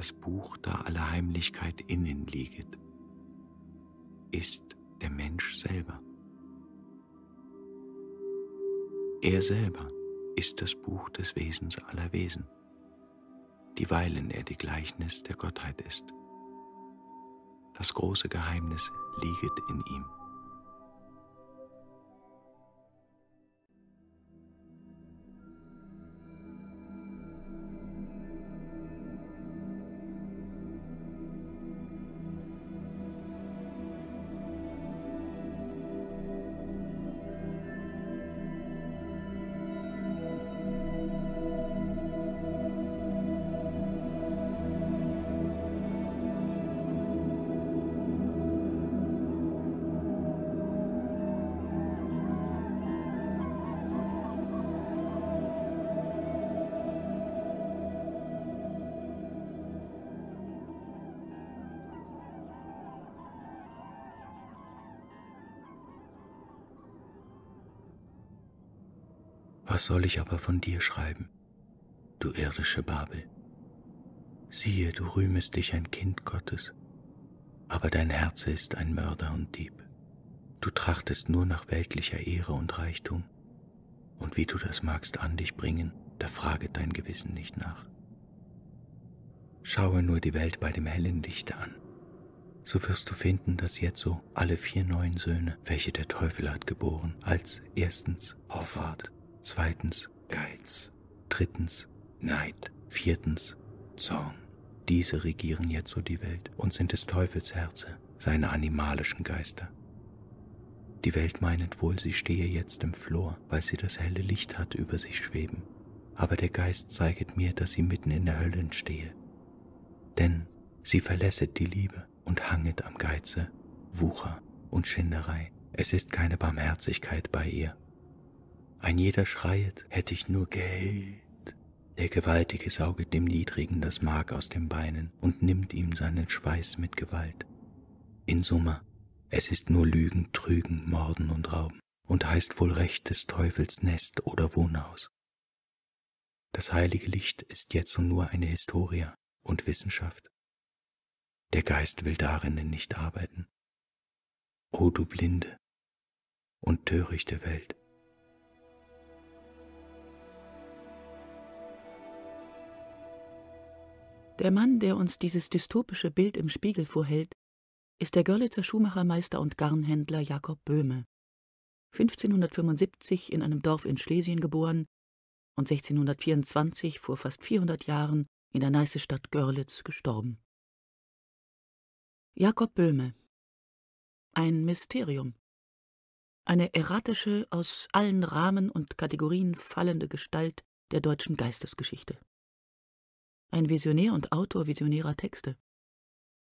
das Buch, da alle Heimlichkeit innen lieget, ist der Mensch selber. Er selber ist das Buch des Wesens aller Wesen, dieweilen er die Gleichnis der Gottheit ist. Das große Geheimnis lieget in ihm. soll ich aber von dir schreiben, du irdische Babel? Siehe, du rühmest dich ein Kind Gottes, aber dein Herz ist ein Mörder und Dieb. Du trachtest nur nach weltlicher Ehre und Reichtum, und wie du das magst an dich bringen, da fraget dein Gewissen nicht nach. Schaue nur die Welt bei dem hellen Lichte an, so wirst du finden, dass jetzo so alle vier neuen Söhne, welche der Teufel hat geboren, als erstens Hoffart, zweitens Geiz, drittens Neid, viertens Zorn. Diese regieren jetzt so die Welt und sind des Teufels Herze, seine animalischen Geister. Die Welt meinet wohl, sie stehe jetzt im Flor, weil sie das helle Licht hat über sich schweben. Aber der Geist zeiget mir, dass sie mitten in der Hölle stehe. Denn sie verlässet die Liebe und hanget am Geize, Wucher und Schinderei. Es ist keine Barmherzigkeit bei ihr ein jeder schreiet, hätte ich nur Geld. Der Gewaltige sauget dem Niedrigen das Mark aus den Beinen und nimmt ihm seinen Schweiß mit Gewalt. In Summe, es ist nur Lügen, Trügen, Morden und Rauben und heißt wohl recht des Teufels Nest oder Wohnhaus. Das heilige Licht ist jetzt nur eine Historia und Wissenschaft. Der Geist will darin nicht arbeiten. O du blinde und törichte Welt! Der Mann, der uns dieses dystopische Bild im Spiegel vorhält, ist der Görlitzer Schuhmachermeister und Garnhändler Jakob Böhme. 1575 in einem Dorf in Schlesien geboren und 1624 vor fast 400 Jahren in der Neißestadt Görlitz gestorben. Jakob Böhme Ein Mysterium eine erratische, aus allen Rahmen und Kategorien fallende Gestalt der deutschen Geistesgeschichte ein Visionär und Autor visionärer Texte.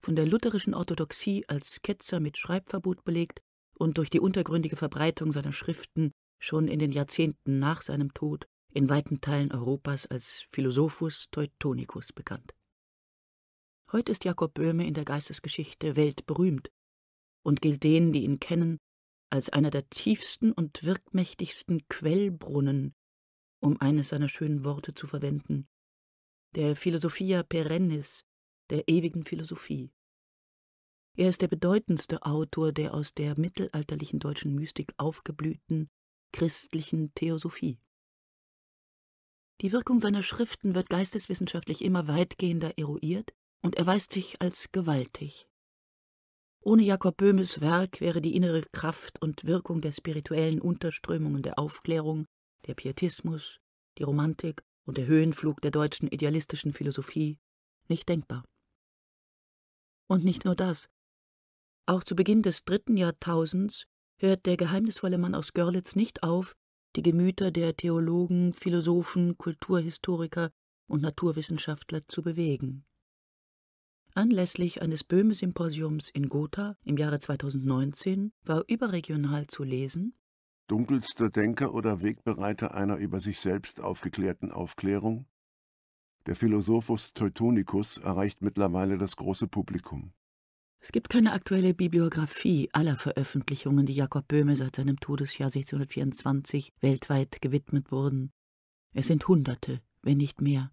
Von der lutherischen Orthodoxie als Ketzer mit Schreibverbot belegt und durch die untergründige Verbreitung seiner Schriften schon in den Jahrzehnten nach seinem Tod in weiten Teilen Europas als Philosophus Teutonicus bekannt. Heute ist Jakob Böhme in der Geistesgeschichte weltberühmt und gilt denen, die ihn kennen, als einer der tiefsten und wirkmächtigsten Quellbrunnen, um eines seiner schönen Worte zu verwenden, der Philosophia Perennis, der ewigen Philosophie. Er ist der bedeutendste Autor der aus der mittelalterlichen deutschen Mystik aufgeblühten christlichen Theosophie. Die Wirkung seiner Schriften wird geisteswissenschaftlich immer weitgehender eruiert und erweist sich als gewaltig. Ohne Jakob Böhmes Werk wäre die innere Kraft und Wirkung der spirituellen Unterströmungen der Aufklärung, der Pietismus, die Romantik und der Höhenflug der deutschen idealistischen Philosophie nicht denkbar. Und nicht nur das. Auch zu Beginn des dritten Jahrtausends hört der geheimnisvolle Mann aus Görlitz nicht auf, die Gemüter der Theologen, Philosophen, Kulturhistoriker und Naturwissenschaftler zu bewegen. Anlässlich eines Böhme-Symposiums in Gotha im Jahre 2019 war überregional zu lesen, dunkelster Denker oder Wegbereiter einer über sich selbst aufgeklärten Aufklärung? Der Philosophus Teutonicus erreicht mittlerweile das große Publikum. Es gibt keine aktuelle Bibliografie aller Veröffentlichungen, die Jakob Böhme seit seinem Todesjahr 1624 weltweit gewidmet wurden. Es sind Hunderte, wenn nicht mehr.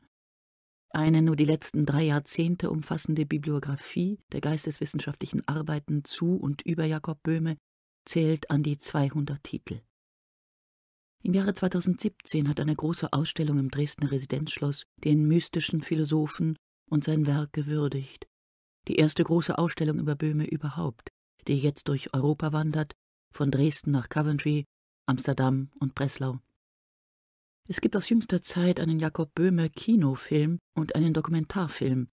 Eine nur die letzten drei Jahrzehnte umfassende Bibliografie der geisteswissenschaftlichen Arbeiten zu und über Jakob Böhme zählt an die 200 Titel. Im Jahre 2017 hat eine große Ausstellung im Dresdner Residenzschloss den mystischen Philosophen und sein Werk gewürdigt. Die erste große Ausstellung über Böhme überhaupt, die jetzt durch Europa wandert, von Dresden nach Coventry, Amsterdam und Breslau. Es gibt aus jüngster Zeit einen Jakob Böhme Kinofilm und einen Dokumentarfilm,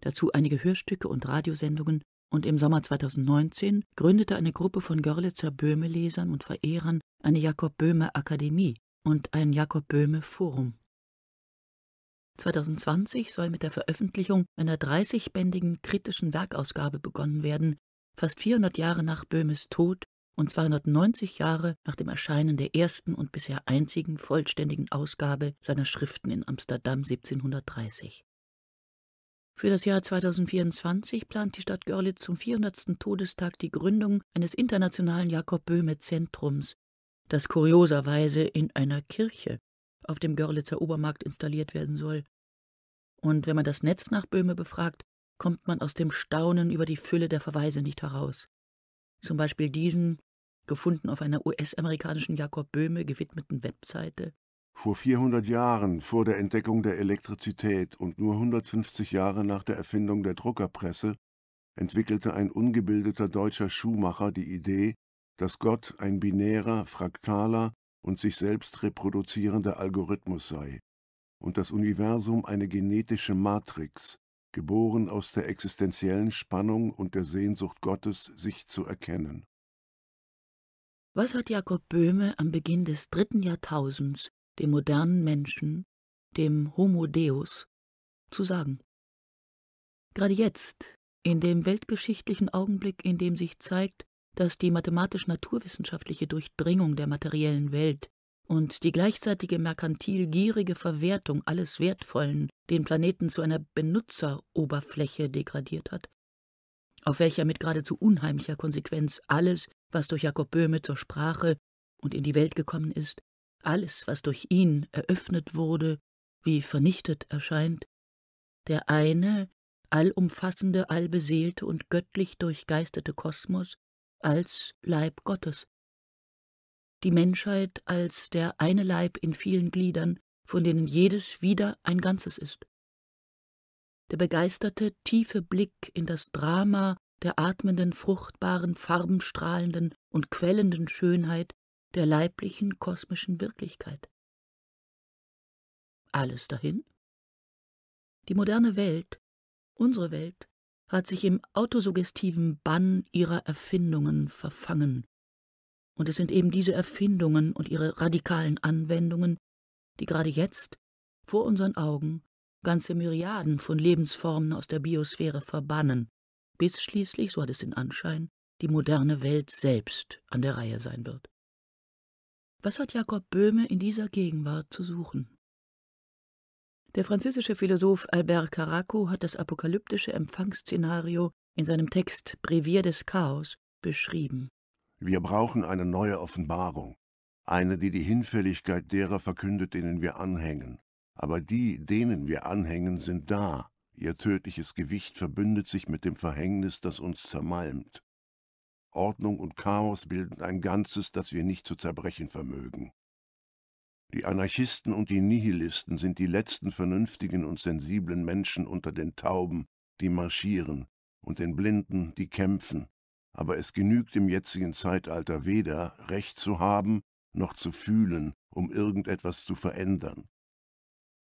dazu einige Hörstücke und Radiosendungen und im Sommer 2019 gründete eine Gruppe von Görlitzer Böhme-Lesern und Verehrern eine Jakob-Böhme-Akademie und ein Jakob-Böhme-Forum. 2020 soll mit der Veröffentlichung einer 30-bändigen kritischen Werkausgabe begonnen werden, fast 400 Jahre nach Böhmes Tod und 290 Jahre nach dem Erscheinen der ersten und bisher einzigen vollständigen Ausgabe seiner Schriften in Amsterdam 1730. Für das Jahr 2024 plant die Stadt Görlitz zum 400. Todestag die Gründung eines internationalen Jakob-Böhme-Zentrums, das kurioserweise in einer Kirche auf dem Görlitzer Obermarkt installiert werden soll. Und wenn man das Netz nach Böhme befragt, kommt man aus dem Staunen über die Fülle der Verweise nicht heraus. Zum Beispiel diesen, gefunden auf einer US-amerikanischen Jakob Böhme gewidmeten Webseite, vor 400 Jahren, vor der Entdeckung der Elektrizität und nur 150 Jahre nach der Erfindung der Druckerpresse, entwickelte ein ungebildeter deutscher Schuhmacher die Idee, dass Gott ein binärer, fraktaler und sich selbst reproduzierender Algorithmus sei und das Universum eine genetische Matrix, geboren aus der existenziellen Spannung und der Sehnsucht Gottes, sich zu erkennen. Was hat Jakob Böhme am Beginn des dritten Jahrtausends dem modernen Menschen, dem Homo Deus, zu sagen. Gerade jetzt, in dem weltgeschichtlichen Augenblick, in dem sich zeigt, dass die mathematisch-naturwissenschaftliche Durchdringung der materiellen Welt und die gleichzeitige merkantil gierige Verwertung alles Wertvollen den Planeten zu einer Benutzeroberfläche degradiert hat, auf welcher mit geradezu unheimlicher Konsequenz alles, was durch Jakob Böhme zur Sprache und in die Welt gekommen ist, alles, was durch ihn eröffnet wurde, wie vernichtet erscheint, der eine, allumfassende, allbeseelte und göttlich durchgeistete Kosmos als Leib Gottes. Die Menschheit als der eine Leib in vielen Gliedern, von denen jedes wieder ein Ganzes ist. Der begeisterte, tiefe Blick in das Drama der atmenden, fruchtbaren, farbenstrahlenden und quellenden Schönheit der leiblichen kosmischen Wirklichkeit. Alles dahin? Die moderne Welt, unsere Welt, hat sich im autosuggestiven Bann ihrer Erfindungen verfangen. Und es sind eben diese Erfindungen und ihre radikalen Anwendungen, die gerade jetzt vor unseren Augen ganze Myriaden von Lebensformen aus der Biosphäre verbannen, bis schließlich, so hat es den Anschein, die moderne Welt selbst an der Reihe sein wird. Was hat Jakob Böhme in dieser Gegenwart zu suchen? Der französische Philosoph Albert Caraco hat das apokalyptische Empfangsszenario in seinem Text Brevier des Chaos beschrieben. Wir brauchen eine neue Offenbarung, eine, die die Hinfälligkeit derer verkündet, denen wir anhängen. Aber die, denen wir anhängen, sind da. Ihr tödliches Gewicht verbündet sich mit dem Verhängnis, das uns zermalmt. Ordnung und Chaos bilden ein Ganzes, das wir nicht zu zerbrechen vermögen. Die Anarchisten und die Nihilisten sind die letzten vernünftigen und sensiblen Menschen unter den Tauben, die marschieren, und den Blinden, die kämpfen, aber es genügt im jetzigen Zeitalter weder Recht zu haben noch zu fühlen, um irgendetwas zu verändern.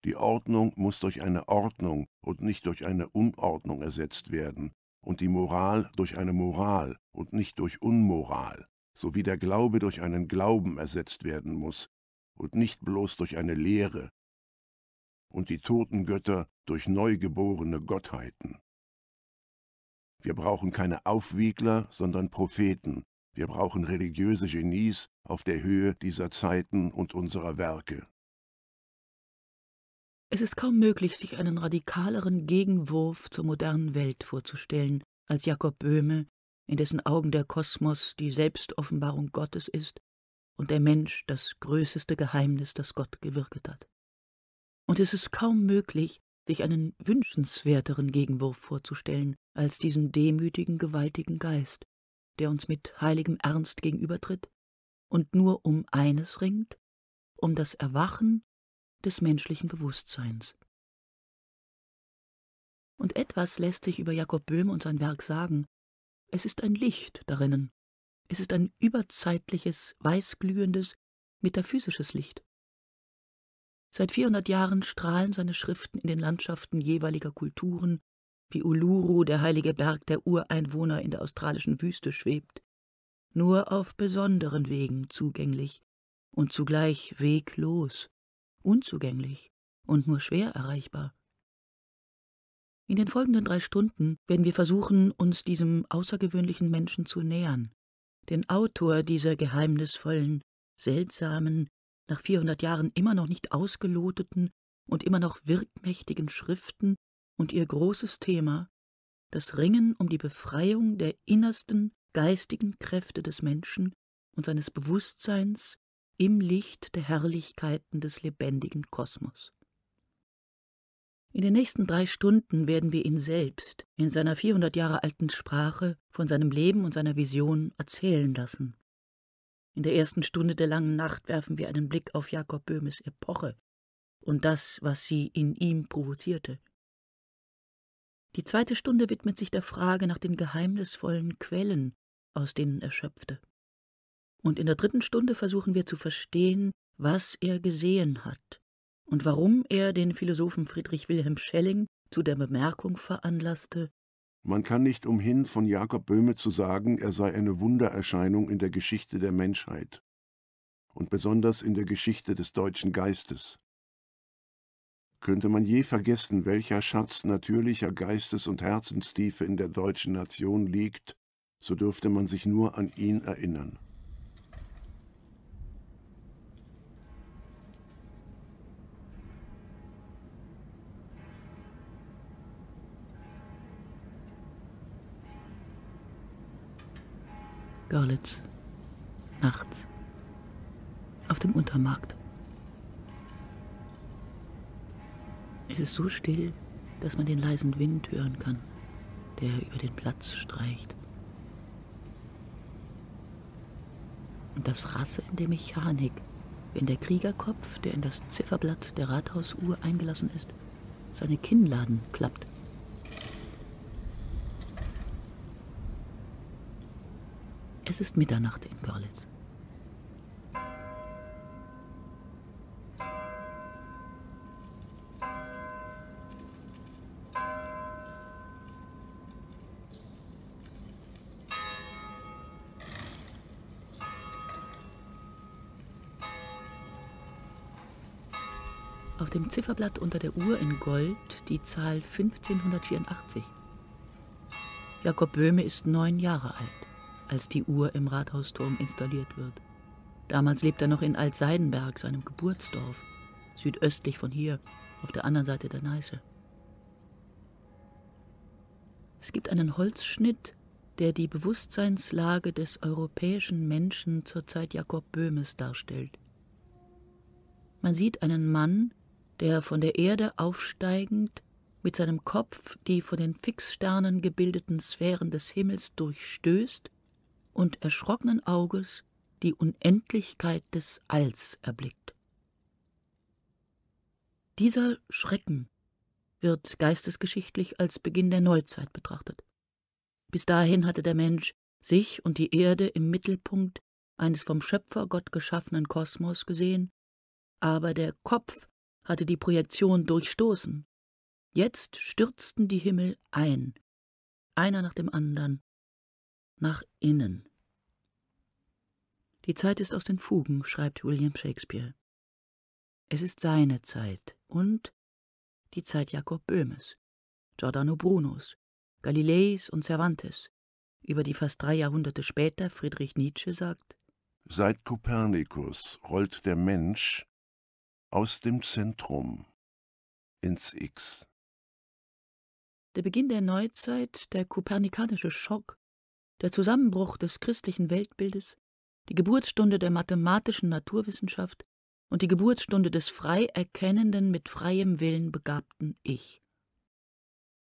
Die Ordnung muss durch eine Ordnung und nicht durch eine Unordnung ersetzt werden, und die Moral durch eine Moral und nicht durch Unmoral, sowie der Glaube durch einen Glauben ersetzt werden muss und nicht bloß durch eine Lehre, und die toten Götter durch neugeborene Gottheiten. Wir brauchen keine Aufwiegler, sondern Propheten, wir brauchen religiöse Genies auf der Höhe dieser Zeiten und unserer Werke. Es ist kaum möglich, sich einen radikaleren Gegenwurf zur modernen Welt vorzustellen, als Jakob Böhme, in dessen Augen der Kosmos die Selbstoffenbarung Gottes ist und der Mensch das größeste Geheimnis, das Gott gewirket hat. Und es ist kaum möglich, sich einen wünschenswerteren Gegenwurf vorzustellen, als diesen demütigen, gewaltigen Geist, der uns mit heiligem Ernst gegenübertritt und nur um eines ringt, um das Erwachen des menschlichen Bewusstseins. Und etwas lässt sich über Jakob Böhm und sein Werk sagen. Es ist ein Licht darinnen. Es ist ein überzeitliches, weißglühendes, metaphysisches Licht. Seit 400 Jahren strahlen seine Schriften in den Landschaften jeweiliger Kulturen, wie Uluru, der heilige Berg der Ureinwohner in der australischen Wüste, schwebt, nur auf besonderen Wegen zugänglich und zugleich weglos unzugänglich und nur schwer erreichbar. In den folgenden drei Stunden werden wir versuchen, uns diesem außergewöhnlichen Menschen zu nähern, den Autor dieser geheimnisvollen, seltsamen, nach 400 Jahren immer noch nicht ausgeloteten und immer noch wirkmächtigen Schriften und ihr großes Thema, das Ringen um die Befreiung der innersten geistigen Kräfte des Menschen und seines Bewusstseins im Licht der Herrlichkeiten des lebendigen Kosmos. In den nächsten drei Stunden werden wir ihn selbst in seiner 400 Jahre alten Sprache von seinem Leben und seiner Vision erzählen lassen. In der ersten Stunde der langen Nacht werfen wir einen Blick auf Jakob Böhmes Epoche und das, was sie in ihm provozierte. Die zweite Stunde widmet sich der Frage nach den geheimnisvollen Quellen, aus denen er schöpfte. Und in der dritten Stunde versuchen wir zu verstehen, was er gesehen hat und warum er den Philosophen Friedrich Wilhelm Schelling zu der Bemerkung veranlasste, man kann nicht umhin, von Jakob Böhme zu sagen, er sei eine Wundererscheinung in der Geschichte der Menschheit und besonders in der Geschichte des deutschen Geistes. Könnte man je vergessen, welcher Schatz natürlicher Geistes- und Herzenstiefe in der deutschen Nation liegt, so dürfte man sich nur an ihn erinnern. Görlitz. Nachts. Auf dem Untermarkt. Es ist so still, dass man den leisen Wind hören kann, der über den Platz streicht. Und das Rasseln der Mechanik, wenn der Kriegerkopf, der in das Zifferblatt der Rathausuhr eingelassen ist, seine Kinnladen klappt Es ist Mitternacht in Görlitz. Auf dem Zifferblatt unter der Uhr in Gold die Zahl 1584. Jakob Böhme ist neun Jahre alt als die Uhr im Rathausturm installiert wird. Damals lebt er noch in Altseidenberg, seinem Geburtsdorf, südöstlich von hier, auf der anderen Seite der Neiße. Es gibt einen Holzschnitt, der die Bewusstseinslage des europäischen Menschen zur Zeit Jakob Böhmes darstellt. Man sieht einen Mann, der von der Erde aufsteigend mit seinem Kopf die von den Fixsternen gebildeten Sphären des Himmels durchstößt und erschrockenen Auges die Unendlichkeit des Alls erblickt. Dieser Schrecken wird geistesgeschichtlich als Beginn der Neuzeit betrachtet. Bis dahin hatte der Mensch sich und die Erde im Mittelpunkt eines vom Schöpfergott geschaffenen Kosmos gesehen, aber der Kopf hatte die Projektion durchstoßen. Jetzt stürzten die Himmel ein, einer nach dem anderen, nach innen. Die Zeit ist aus den Fugen, schreibt William Shakespeare. Es ist seine Zeit und die Zeit Jakob Böhmes, Giordano Brunos, Galileis und Cervantes, über die fast drei Jahrhunderte später Friedrich Nietzsche sagt, Seit Kopernikus rollt der Mensch aus dem Zentrum ins X. Der Beginn der Neuzeit, der kopernikanische Schock, der Zusammenbruch des christlichen Weltbildes, die Geburtsstunde der mathematischen Naturwissenschaft und die Geburtsstunde des frei erkennenden, mit freiem Willen begabten Ich.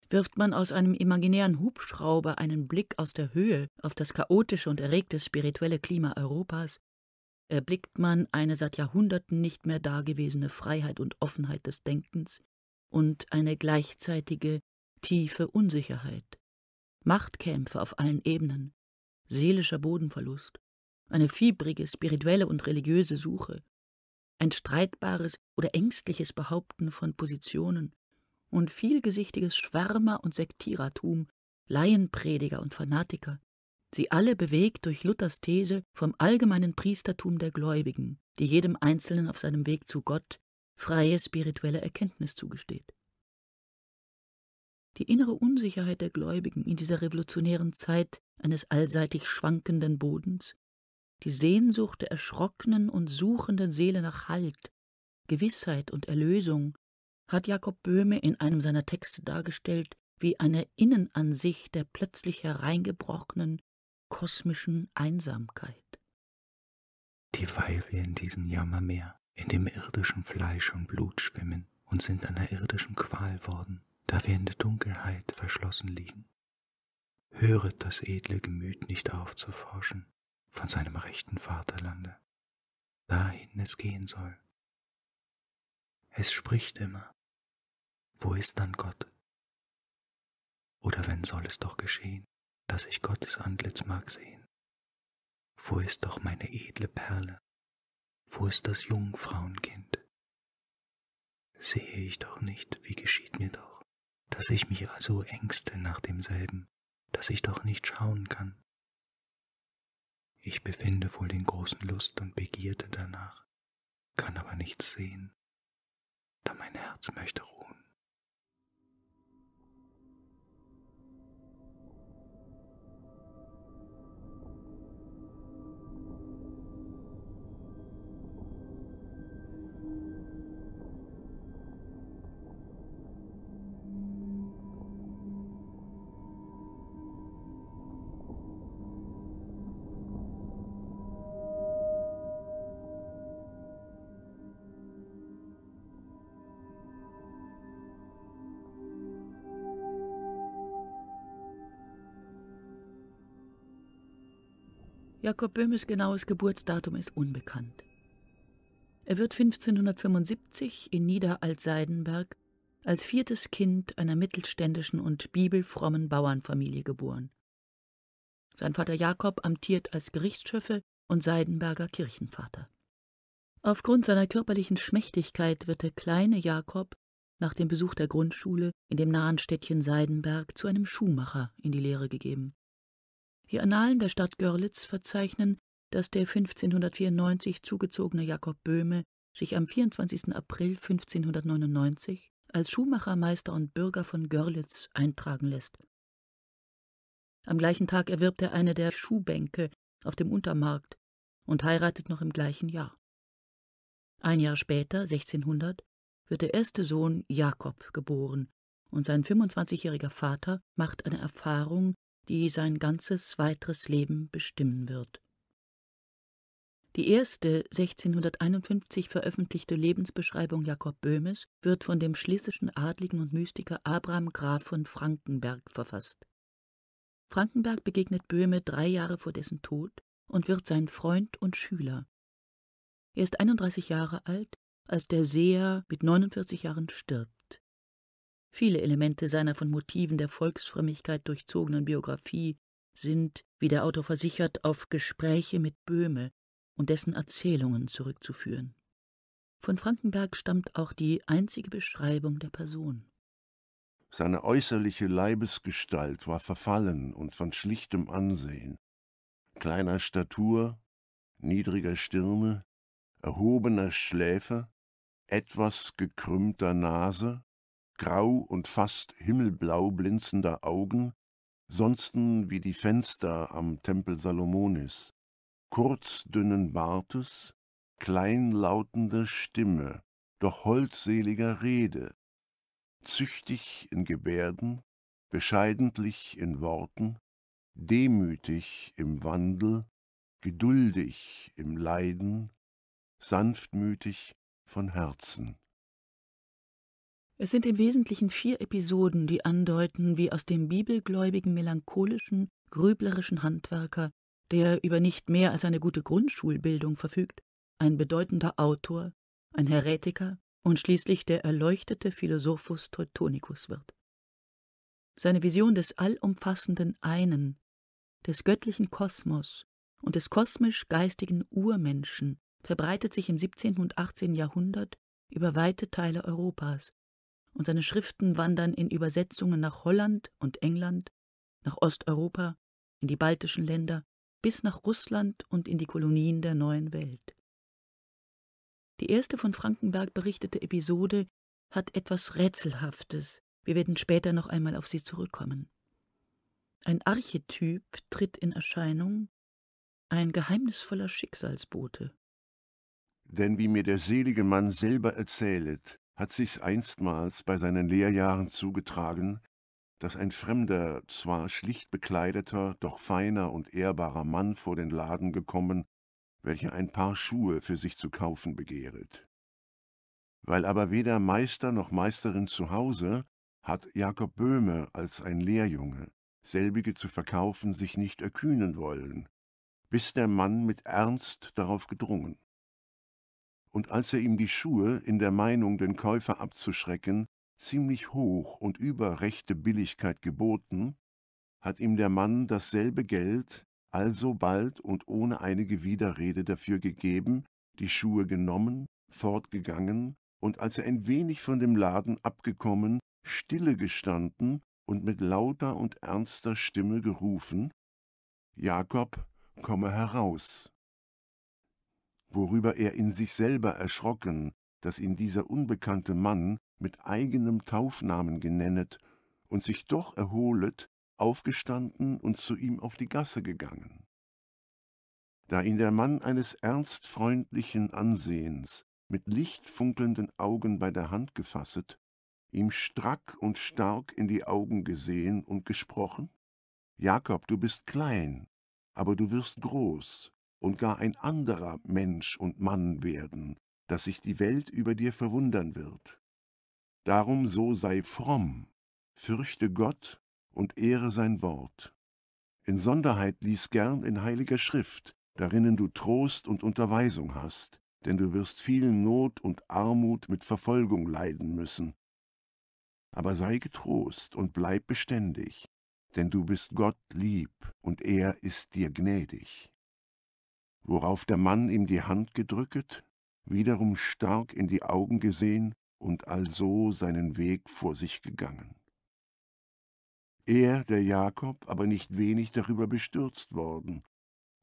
Wirft man aus einem imaginären Hubschrauber einen Blick aus der Höhe auf das chaotische und erregte spirituelle Klima Europas, erblickt man eine seit Jahrhunderten nicht mehr dagewesene Freiheit und Offenheit des Denkens und eine gleichzeitige tiefe Unsicherheit. Machtkämpfe auf allen Ebenen, seelischer Bodenverlust, eine fiebrige spirituelle und religiöse Suche, ein streitbares oder ängstliches Behaupten von Positionen und vielgesichtiges Schwärmer und Sektierertum, Laienprediger und Fanatiker, sie alle bewegt durch Luthers These vom allgemeinen Priestertum der Gläubigen, die jedem Einzelnen auf seinem Weg zu Gott freie spirituelle Erkenntnis zugesteht. Die innere Unsicherheit der Gläubigen in dieser revolutionären Zeit eines allseitig schwankenden Bodens, die Sehnsucht der erschrockenen und suchenden Seele nach Halt, Gewissheit und Erlösung, hat Jakob Böhme in einem seiner Texte dargestellt wie eine Innenansicht der plötzlich hereingebrochenen kosmischen Einsamkeit. Die Weibe in diesem Jammermeer, in dem irdischen Fleisch und Blut schwimmen und sind einer irdischen Qual worden da wir in der Dunkelheit verschlossen liegen. Höret das edle Gemüt nicht aufzuforschen von seinem rechten Vaterlande, dahin es gehen soll. Es spricht immer, wo ist dann Gott? Oder wenn soll es doch geschehen, dass ich Gottes Antlitz mag sehen? Wo ist doch meine edle Perle? Wo ist das Jungfrauenkind? Sehe ich doch nicht, wie geschieht mir doch? dass ich mich also ängste nach demselben, dass ich doch nicht schauen kann. Ich befinde wohl den großen Lust und Begierde danach, kann aber nichts sehen, da mein Herz möchte ruhen. Jakob Böhmes genaues Geburtsdatum ist unbekannt. Er wird 1575 in Niederaltseidenberg als viertes Kind einer mittelständischen und bibelfrommen Bauernfamilie geboren. Sein Vater Jakob amtiert als Gerichtsschöffe und Seidenberger Kirchenvater. Aufgrund seiner körperlichen Schmächtigkeit wird der kleine Jakob nach dem Besuch der Grundschule in dem nahen Städtchen Seidenberg zu einem Schuhmacher in die Lehre gegeben. Die Annalen der Stadt Görlitz verzeichnen, dass der 1594 zugezogene Jakob Böhme sich am 24. April 1599 als Schuhmachermeister und Bürger von Görlitz eintragen lässt. Am gleichen Tag erwirbt er eine der Schuhbänke auf dem Untermarkt und heiratet noch im gleichen Jahr. Ein Jahr später, 1600, wird der erste Sohn Jakob geboren und sein 25-jähriger Vater macht eine Erfahrung, die sein ganzes weiteres Leben bestimmen wird. Die erste 1651 veröffentlichte Lebensbeschreibung Jakob Böhmes wird von dem schlesischen Adligen und Mystiker Abraham Graf von Frankenberg verfasst. Frankenberg begegnet Böhme drei Jahre vor dessen Tod und wird sein Freund und Schüler. Er ist 31 Jahre alt, als der Seher mit 49 Jahren stirbt. Viele Elemente seiner von Motiven der Volksfrömmigkeit durchzogenen Biografie sind, wie der Autor versichert, auf Gespräche mit Böhme und dessen Erzählungen zurückzuführen. Von Frankenberg stammt auch die einzige Beschreibung der Person. Seine äußerliche Leibesgestalt war verfallen und von schlichtem Ansehen, kleiner Statur, niedriger Stirne, erhobener Schläfe, etwas gekrümmter Nase, grau und fast himmelblau blinzender Augen, sonsten wie die Fenster am Tempel Salomonis, kurz dünnen Bartes, kleinlautender Stimme, doch holdseliger Rede, züchtig in Gebärden, bescheidentlich in Worten, demütig im Wandel, geduldig im Leiden, sanftmütig von Herzen. Es sind im Wesentlichen vier Episoden, die andeuten, wie aus dem bibelgläubigen, melancholischen, grüblerischen Handwerker, der über nicht mehr als eine gute Grundschulbildung verfügt, ein bedeutender Autor, ein Heretiker und schließlich der erleuchtete Philosophus Teutonicus wird. Seine Vision des allumfassenden Einen, des göttlichen Kosmos und des kosmisch-geistigen Urmenschen verbreitet sich im 17. und 18. Jahrhundert über weite Teile Europas und seine Schriften wandern in Übersetzungen nach Holland und England, nach Osteuropa, in die baltischen Länder, bis nach Russland und in die Kolonien der neuen Welt. Die erste von Frankenberg berichtete Episode hat etwas Rätselhaftes. Wir werden später noch einmal auf sie zurückkommen. Ein Archetyp tritt in Erscheinung, ein geheimnisvoller Schicksalsbote. Denn wie mir der selige Mann selber erzählet, hat sich's einstmals bei seinen Lehrjahren zugetragen, dass ein fremder, zwar schlicht bekleideter, doch feiner und ehrbarer Mann vor den Laden gekommen, welcher ein Paar Schuhe für sich zu kaufen begehret. Weil aber weder Meister noch Meisterin zu Hause, hat Jakob Böhme als ein Lehrjunge, selbige zu verkaufen, sich nicht erkühnen wollen, bis der Mann mit Ernst darauf gedrungen und als er ihm die Schuhe, in der Meinung, den Käufer abzuschrecken, ziemlich hoch und über rechte Billigkeit geboten, hat ihm der Mann dasselbe Geld also bald und ohne einige Widerrede dafür gegeben, die Schuhe genommen, fortgegangen und als er ein wenig von dem Laden abgekommen, stille gestanden und mit lauter und ernster Stimme gerufen, Jakob, komme heraus worüber er in sich selber erschrocken, daß ihn dieser unbekannte Mann mit eigenem Taufnamen genennet und sich doch erholet, aufgestanden und zu ihm auf die Gasse gegangen. Da ihn der Mann eines ernstfreundlichen Ansehens mit lichtfunkelnden Augen bei der Hand gefasset, ihm strack und stark in die Augen gesehen und gesprochen, Jakob, du bist klein, aber du wirst groß, und gar ein anderer Mensch und Mann werden, dass sich die Welt über dir verwundern wird. Darum so sei fromm, fürchte Gott und ehre sein Wort. In Sonderheit lies gern in heiliger Schrift, darinnen du Trost und Unterweisung hast, denn du wirst viel Not und Armut mit Verfolgung leiden müssen. Aber sei getrost und bleib beständig, denn du bist Gott lieb und er ist dir gnädig worauf der Mann ihm die Hand gedrücket, wiederum stark in die Augen gesehen und also seinen Weg vor sich gegangen. Er, der Jakob, aber nicht wenig darüber bestürzt worden,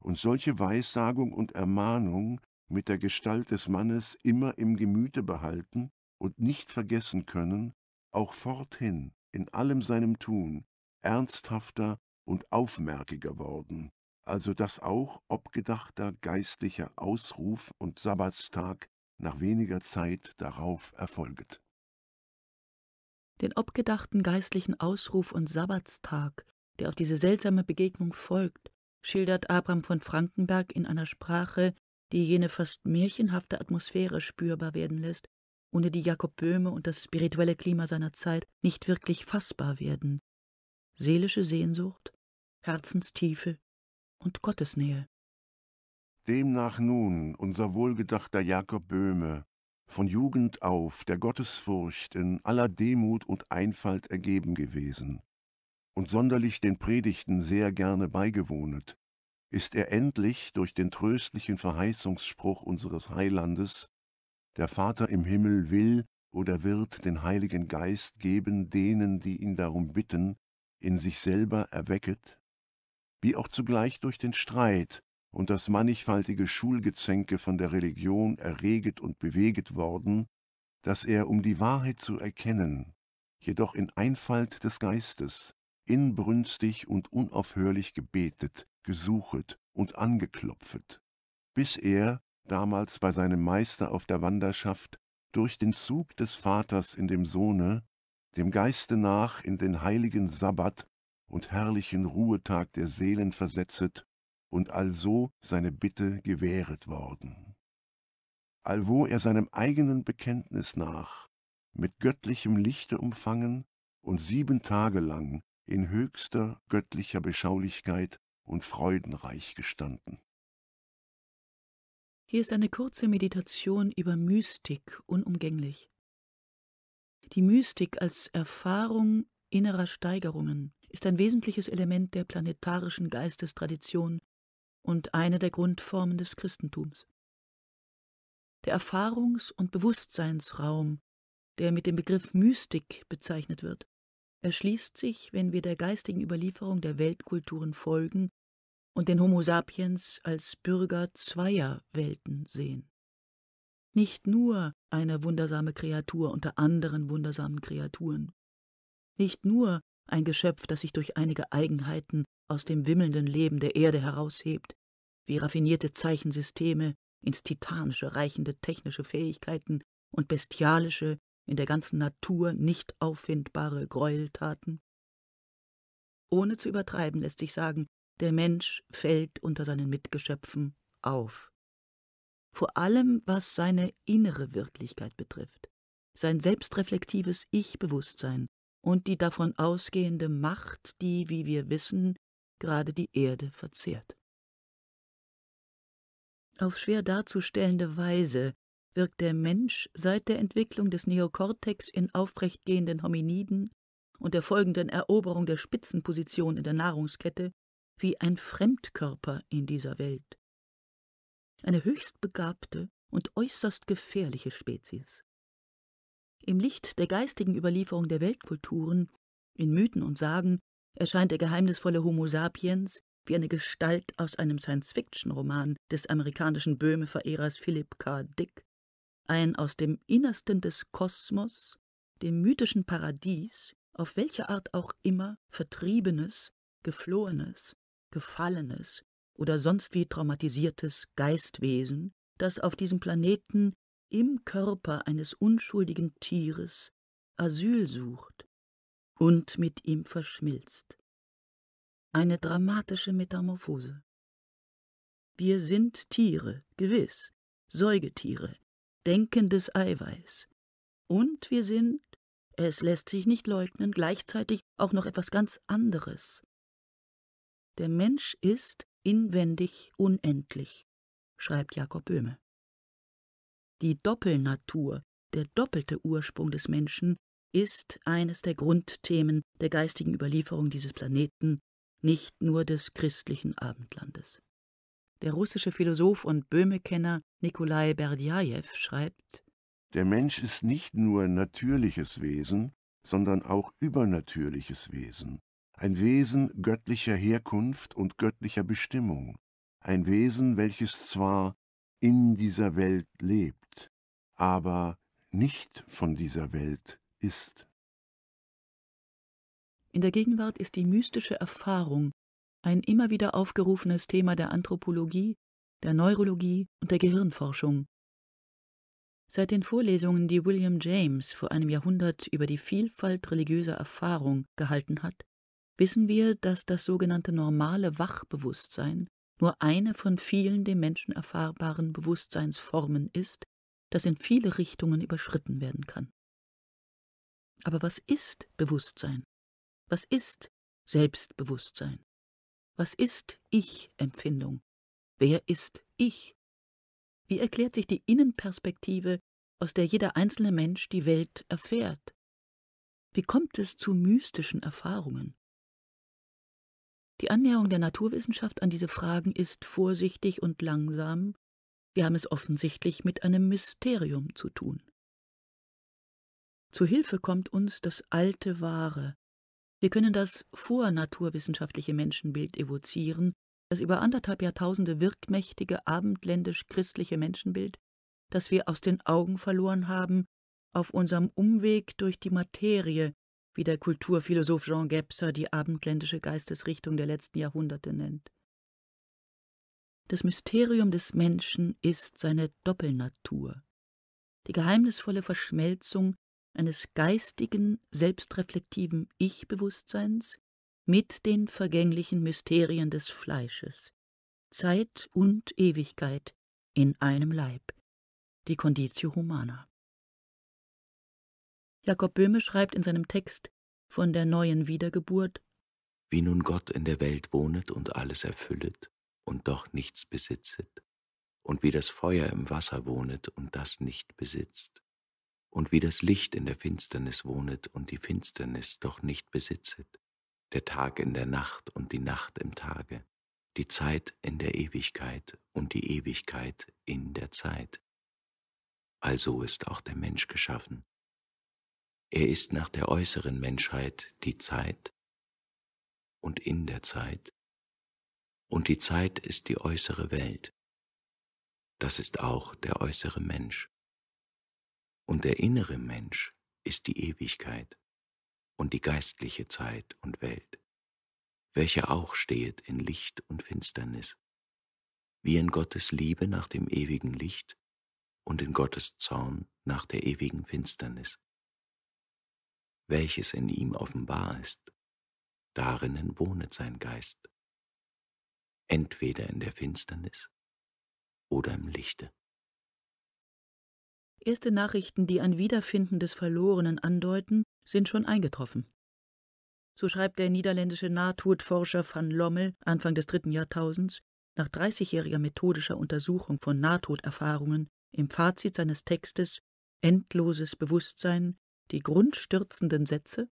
und solche Weissagung und Ermahnung mit der Gestalt des Mannes immer im Gemüte behalten und nicht vergessen können, auch forthin in allem seinem Tun ernsthafter und aufmerkiger worden, also dass auch obgedachter geistlicher Ausruf und Sabbatstag nach weniger Zeit darauf erfolget. Den obgedachten geistlichen Ausruf und Sabbatstag, der auf diese seltsame Begegnung folgt, schildert Abraham von Frankenberg in einer Sprache, die jene fast märchenhafte Atmosphäre spürbar werden lässt, ohne die Jakob Böhme und das spirituelle Klima seiner Zeit nicht wirklich fassbar werden. Seelische Sehnsucht, Herzenstiefe, und Gottesnähe. Demnach nun unser wohlgedachter Jakob Böhme, von Jugend auf der Gottesfurcht in aller Demut und Einfalt ergeben gewesen und sonderlich den Predigten sehr gerne beigewohnet, ist er endlich durch den tröstlichen Verheißungsspruch unseres Heilandes, der Vater im Himmel will oder wird den Heiligen Geist geben denen, die ihn darum bitten, in sich selber erwecket, wie auch zugleich durch den Streit und das mannigfaltige Schulgezänke von der Religion erreget und beweget worden, dass er, um die Wahrheit zu erkennen, jedoch in Einfalt des Geistes, inbrünstig und unaufhörlich gebetet, gesuchet und angeklopfet, bis er, damals bei seinem Meister auf der Wanderschaft, durch den Zug des Vaters in dem Sohne, dem Geiste nach in den heiligen Sabbat und herrlichen Ruhetag der Seelen versetzet und also seine Bitte gewähret worden. Allwo er seinem eigenen Bekenntnis nach, mit göttlichem Lichte umfangen und sieben Tage lang in höchster göttlicher Beschaulichkeit und freudenreich gestanden. Hier ist eine kurze Meditation über Mystik unumgänglich. Die Mystik als Erfahrung innerer Steigerungen, ist ein wesentliches Element der planetarischen Geistestradition und eine der Grundformen des Christentums. Der Erfahrungs- und Bewusstseinsraum, der mit dem Begriff Mystik bezeichnet wird, erschließt sich, wenn wir der geistigen Überlieferung der Weltkulturen folgen und den Homo sapiens als Bürger zweier Welten sehen. Nicht nur eine wundersame Kreatur unter anderen wundersamen Kreaturen, nicht nur ein Geschöpf, das sich durch einige Eigenheiten aus dem wimmelnden Leben der Erde heraushebt, wie raffinierte Zeichensysteme, ins Titanische reichende technische Fähigkeiten und bestialische, in der ganzen Natur nicht auffindbare Gräueltaten? Ohne zu übertreiben lässt sich sagen, der Mensch fällt unter seinen Mitgeschöpfen auf. Vor allem was seine innere Wirklichkeit betrifft, sein selbstreflektives Ich-Bewusstsein, und die davon ausgehende Macht, die, wie wir wissen, gerade die Erde verzehrt. Auf schwer darzustellende Weise wirkt der Mensch seit der Entwicklung des Neokortex in aufrechtgehenden Hominiden und der folgenden Eroberung der Spitzenposition in der Nahrungskette wie ein Fremdkörper in dieser Welt. Eine höchst begabte und äußerst gefährliche Spezies. Im Licht der geistigen Überlieferung der Weltkulturen, in Mythen und Sagen, erscheint der geheimnisvolle Homo sapiens wie eine Gestalt aus einem Science-Fiction-Roman des amerikanischen Böhme-Verehrers Philip K. Dick, ein aus dem Innersten des Kosmos, dem mythischen Paradies, auf welche Art auch immer vertriebenes, geflohenes, gefallenes oder sonst wie traumatisiertes Geistwesen, das auf diesem Planeten im Körper eines unschuldigen Tieres Asyl sucht und mit ihm verschmilzt. Eine dramatische Metamorphose. Wir sind Tiere, gewiss, Säugetiere, denkendes Eiweiß. Und wir sind, es lässt sich nicht leugnen, gleichzeitig auch noch etwas ganz anderes. Der Mensch ist inwendig unendlich, schreibt Jakob Böhme. Die Doppelnatur, der doppelte Ursprung des Menschen, ist eines der Grundthemen der geistigen Überlieferung dieses Planeten, nicht nur des christlichen Abendlandes. Der russische Philosoph und Böhmekenner Nikolai Berdjajew schreibt: Der Mensch ist nicht nur natürliches Wesen, sondern auch übernatürliches Wesen, ein Wesen göttlicher Herkunft und göttlicher Bestimmung, ein Wesen, welches zwar in dieser Welt lebt, aber nicht von dieser Welt ist. In der Gegenwart ist die mystische Erfahrung ein immer wieder aufgerufenes Thema der Anthropologie, der Neurologie und der Gehirnforschung. Seit den Vorlesungen, die William James vor einem Jahrhundert über die Vielfalt religiöser Erfahrung gehalten hat, wissen wir, dass das sogenannte normale Wachbewusstsein nur eine von vielen dem Menschen erfahrbaren Bewusstseinsformen ist, das in viele Richtungen überschritten werden kann. Aber was ist Bewusstsein? Was ist Selbstbewusstsein? Was ist Ich-Empfindung? Wer ist ich? Wie erklärt sich die Innenperspektive, aus der jeder einzelne Mensch die Welt erfährt? Wie kommt es zu mystischen Erfahrungen? Die Annäherung der Naturwissenschaft an diese Fragen ist vorsichtig und langsam. Wir haben es offensichtlich mit einem Mysterium zu tun. Zu Hilfe kommt uns das alte Wahre. Wir können das vornaturwissenschaftliche Menschenbild evozieren, das über anderthalb Jahrtausende wirkmächtige abendländisch-christliche Menschenbild, das wir aus den Augen verloren haben, auf unserem Umweg durch die Materie, wie der Kulturphilosoph Jean Gebser die abendländische Geistesrichtung der letzten Jahrhunderte nennt. Das Mysterium des Menschen ist seine Doppelnatur, die geheimnisvolle Verschmelzung eines geistigen, selbstreflektiven Ich-Bewusstseins mit den vergänglichen Mysterien des Fleisches, Zeit und Ewigkeit in einem Leib, die Conditio Humana. Jakob Böhme schreibt in seinem Text von der neuen Wiedergeburt Wie nun Gott in der Welt wohnet und alles erfüllet und doch nichts besitzet, und wie das Feuer im Wasser wohnet und das nicht besitzt, und wie das Licht in der Finsternis wohnet und die Finsternis doch nicht besitzet, der Tag in der Nacht und die Nacht im Tage, die Zeit in der Ewigkeit und die Ewigkeit in der Zeit. Also ist auch der Mensch geschaffen, er ist nach der äußeren Menschheit die Zeit und in der Zeit, und die Zeit ist die äußere Welt. Das ist auch der äußere Mensch. Und der innere Mensch ist die Ewigkeit und die geistliche Zeit und Welt, welche auch stehet in Licht und Finsternis, wie in Gottes Liebe nach dem ewigen Licht und in Gottes Zorn nach der ewigen Finsternis welches in ihm offenbar ist. Darinnen wohnet sein Geist, entweder in der Finsternis oder im Lichte. Erste Nachrichten, die ein Wiederfinden des Verlorenen andeuten, sind schon eingetroffen. So schreibt der niederländische Nahtodforscher van Lommel Anfang des dritten Jahrtausends nach 30-jähriger methodischer Untersuchung von Nahtoderfahrungen im Fazit seines Textes Endloses Bewusstsein die grundstürzenden Sätze?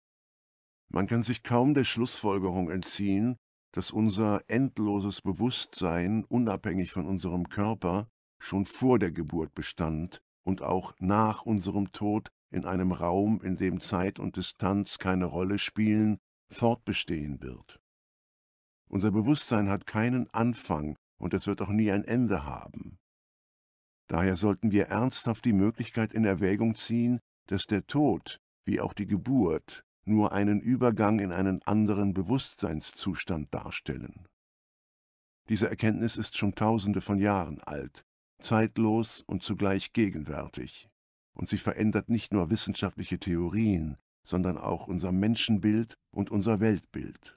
Man kann sich kaum der Schlussfolgerung entziehen, dass unser endloses Bewusstsein, unabhängig von unserem Körper, schon vor der Geburt bestand und auch nach unserem Tod in einem Raum, in dem Zeit und Distanz keine Rolle spielen, fortbestehen wird. Unser Bewusstsein hat keinen Anfang und es wird auch nie ein Ende haben. Daher sollten wir ernsthaft die Möglichkeit in Erwägung ziehen, dass der Tod, wie auch die Geburt, nur einen Übergang in einen anderen Bewusstseinszustand darstellen. Diese Erkenntnis ist schon tausende von Jahren alt, zeitlos und zugleich gegenwärtig, und sie verändert nicht nur wissenschaftliche Theorien, sondern auch unser Menschenbild und unser Weltbild.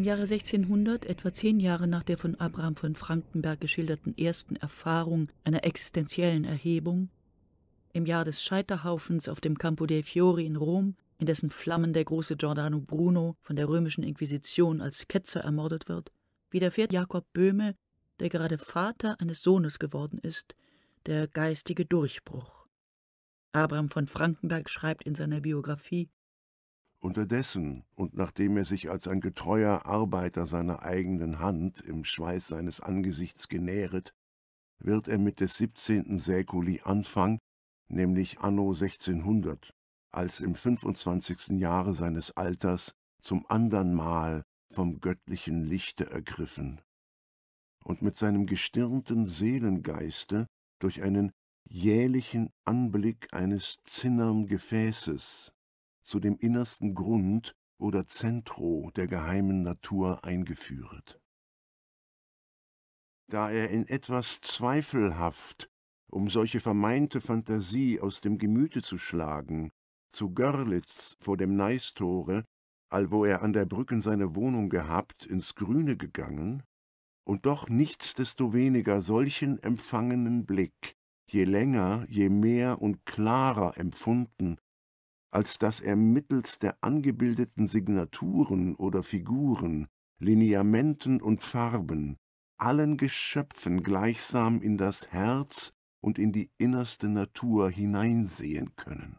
Im Jahre 1600, etwa zehn Jahre nach der von Abraham von Frankenberg geschilderten ersten Erfahrung einer existenziellen Erhebung, im Jahr des Scheiterhaufens auf dem Campo dei Fiori in Rom, in dessen Flammen der große Giordano Bruno von der römischen Inquisition als Ketzer ermordet wird, widerfährt Jakob Böhme, der gerade Vater eines Sohnes geworden ist, der geistige Durchbruch. Abraham von Frankenberg schreibt in seiner Biografie Unterdessen und nachdem er sich als ein getreuer Arbeiter seiner eigenen Hand im Schweiß seines Angesichts genähret, wird er mit des 17. Säkuli Anfang, nämlich anno 1600, als im 25. Jahre seines Alters zum andern Mal vom göttlichen Lichte ergriffen und mit seinem gestirnten Seelengeiste durch einen jählichen Anblick eines zinnern Gefäßes zu dem innersten Grund oder Zentro der geheimen Natur eingeführet. Da er in etwas zweifelhaft, um solche vermeinte Fantasie aus dem Gemüte zu schlagen, zu Görlitz vor dem Neistore, allwo er an der Brücken seine Wohnung gehabt, ins Grüne gegangen, und doch nichtsdestoweniger solchen empfangenen Blick, je länger, je mehr und klarer empfunden als dass er mittels der angebildeten Signaturen oder Figuren, Lineamenten und Farben allen Geschöpfen gleichsam in das Herz und in die innerste Natur hineinsehen können.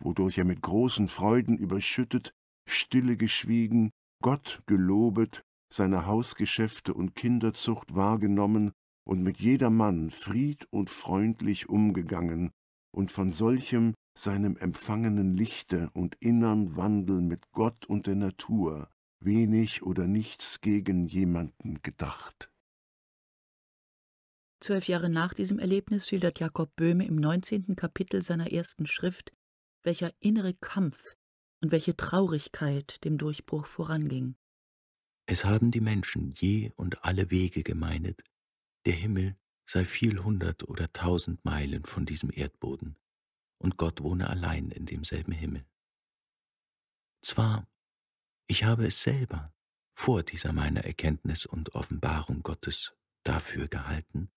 Wodurch er mit großen Freuden überschüttet, stille geschwiegen, Gott gelobet, seine Hausgeschäfte und Kinderzucht wahrgenommen und mit jedermann fried und freundlich umgegangen, und von solchem seinem empfangenen Lichte und innern Wandel mit Gott und der Natur wenig oder nichts gegen jemanden gedacht. Zwölf Jahre nach diesem Erlebnis schildert Jakob Böhme im 19. Kapitel seiner ersten Schrift, welcher innere Kampf und welche Traurigkeit dem Durchbruch voranging. Es haben die Menschen je und alle Wege gemeinet, der Himmel sei viel hundert oder tausend Meilen von diesem Erdboden, und Gott wohne allein in demselben Himmel. Zwar, ich habe es selber vor dieser meiner Erkenntnis und Offenbarung Gottes dafür gehalten,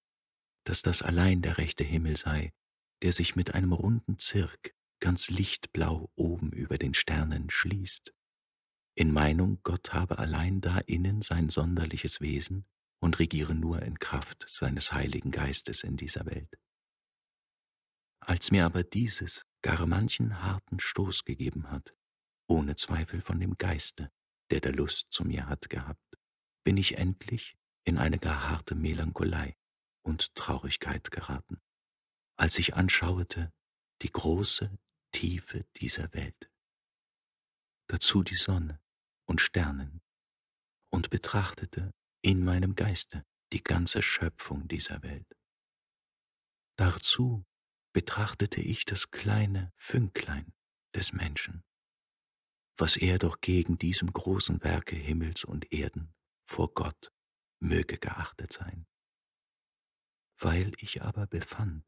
dass das allein der rechte Himmel sei, der sich mit einem runden Zirk ganz lichtblau oben über den Sternen schließt, in Meinung, Gott habe allein da innen sein sonderliches Wesen und regiere nur in Kraft seines Heiligen Geistes in dieser Welt. Als mir aber dieses gar manchen harten Stoß gegeben hat, ohne Zweifel von dem Geiste, der der Lust zu mir hat gehabt, bin ich endlich in eine gar harte Melancholei und Traurigkeit geraten, als ich anschauete die große Tiefe dieser Welt. Dazu die Sonne und Sternen und betrachtete in meinem Geiste die ganze Schöpfung dieser Welt. Dazu betrachtete ich das kleine Fünklein des Menschen, was er doch gegen diesem großen Werke Himmels und Erden vor Gott möge geachtet sein. Weil ich aber befand,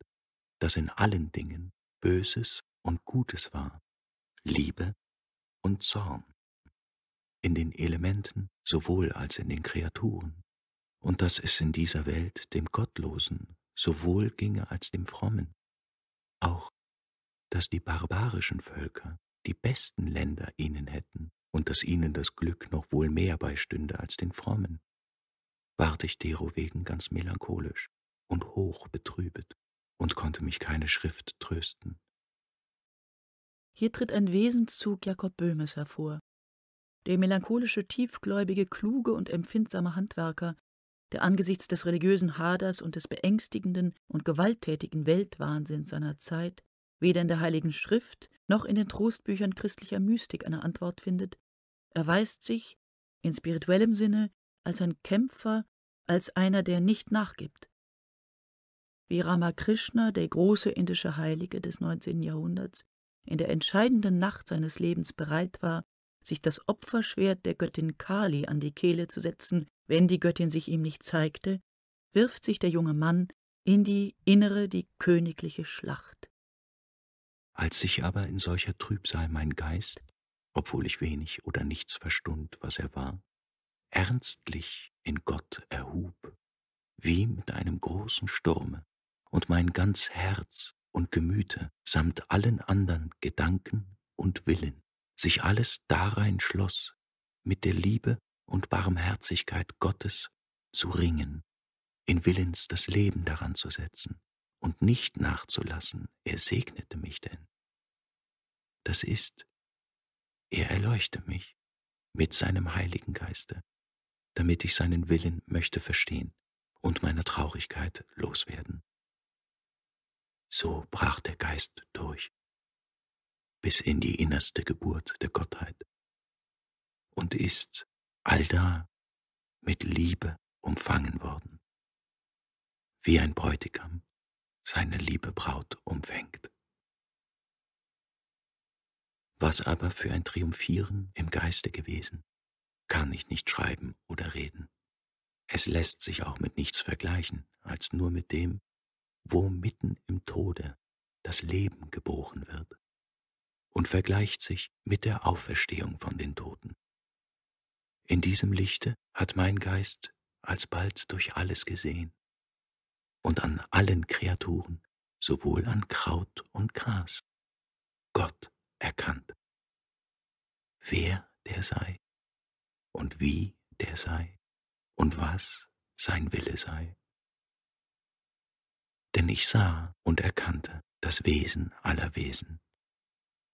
dass in allen Dingen Böses und Gutes war, Liebe und Zorn, in den Elementen sowohl als in den Kreaturen, und dass es in dieser Welt dem Gottlosen sowohl ginge als dem Frommen, auch dass die barbarischen Völker die besten Länder ihnen hätten und dass ihnen das Glück noch wohl mehr beistünde als den Frommen, ward ich derowegen ganz melancholisch und hoch betrübet und konnte mich keine Schrift trösten. Hier tritt ein Wesenszug Jakob Böhmes hervor, der melancholische, tiefgläubige, kluge und empfindsame Handwerker, der angesichts des religiösen Haders und des beängstigenden und gewalttätigen Weltwahnsinns seiner Zeit weder in der Heiligen Schrift noch in den Trostbüchern christlicher Mystik eine Antwort findet, erweist sich, in spirituellem Sinne, als ein Kämpfer, als einer, der nicht nachgibt. Wie Ramakrishna, der große indische Heilige des 19. Jahrhunderts, in der entscheidenden Nacht seines Lebens bereit war, sich das Opferschwert der Göttin Kali an die Kehle zu setzen, wenn die Göttin sich ihm nicht zeigte, wirft sich der junge Mann in die innere, die königliche Schlacht. Als sich aber in solcher Trübsal mein Geist, obwohl ich wenig oder nichts verstund, was er war, ernstlich in Gott erhub, wie mit einem großen Sturme, und mein ganz Herz und Gemüte samt allen andern Gedanken und Willen sich alles darein schloss, mit der Liebe und Barmherzigkeit Gottes zu ringen, in Willens das Leben daran zu setzen und nicht nachzulassen, er segnete mich denn. Das ist, er erleuchte mich mit seinem Heiligen Geiste, damit ich seinen Willen möchte verstehen und meiner Traurigkeit loswerden. So brach der Geist durch bis in die innerste Geburt der Gottheit und ist allda mit Liebe umfangen worden, wie ein Bräutigam seine liebe Braut umfängt. Was aber für ein Triumphieren im Geiste gewesen, kann ich nicht schreiben oder reden. Es lässt sich auch mit nichts vergleichen, als nur mit dem, wo mitten im Tode das Leben geboren wird und vergleicht sich mit der Auferstehung von den Toten. In diesem Lichte hat mein Geist alsbald durch alles gesehen und an allen Kreaturen, sowohl an Kraut und Gras, Gott erkannt. Wer der sei und wie der sei und was sein Wille sei. Denn ich sah und erkannte das Wesen aller Wesen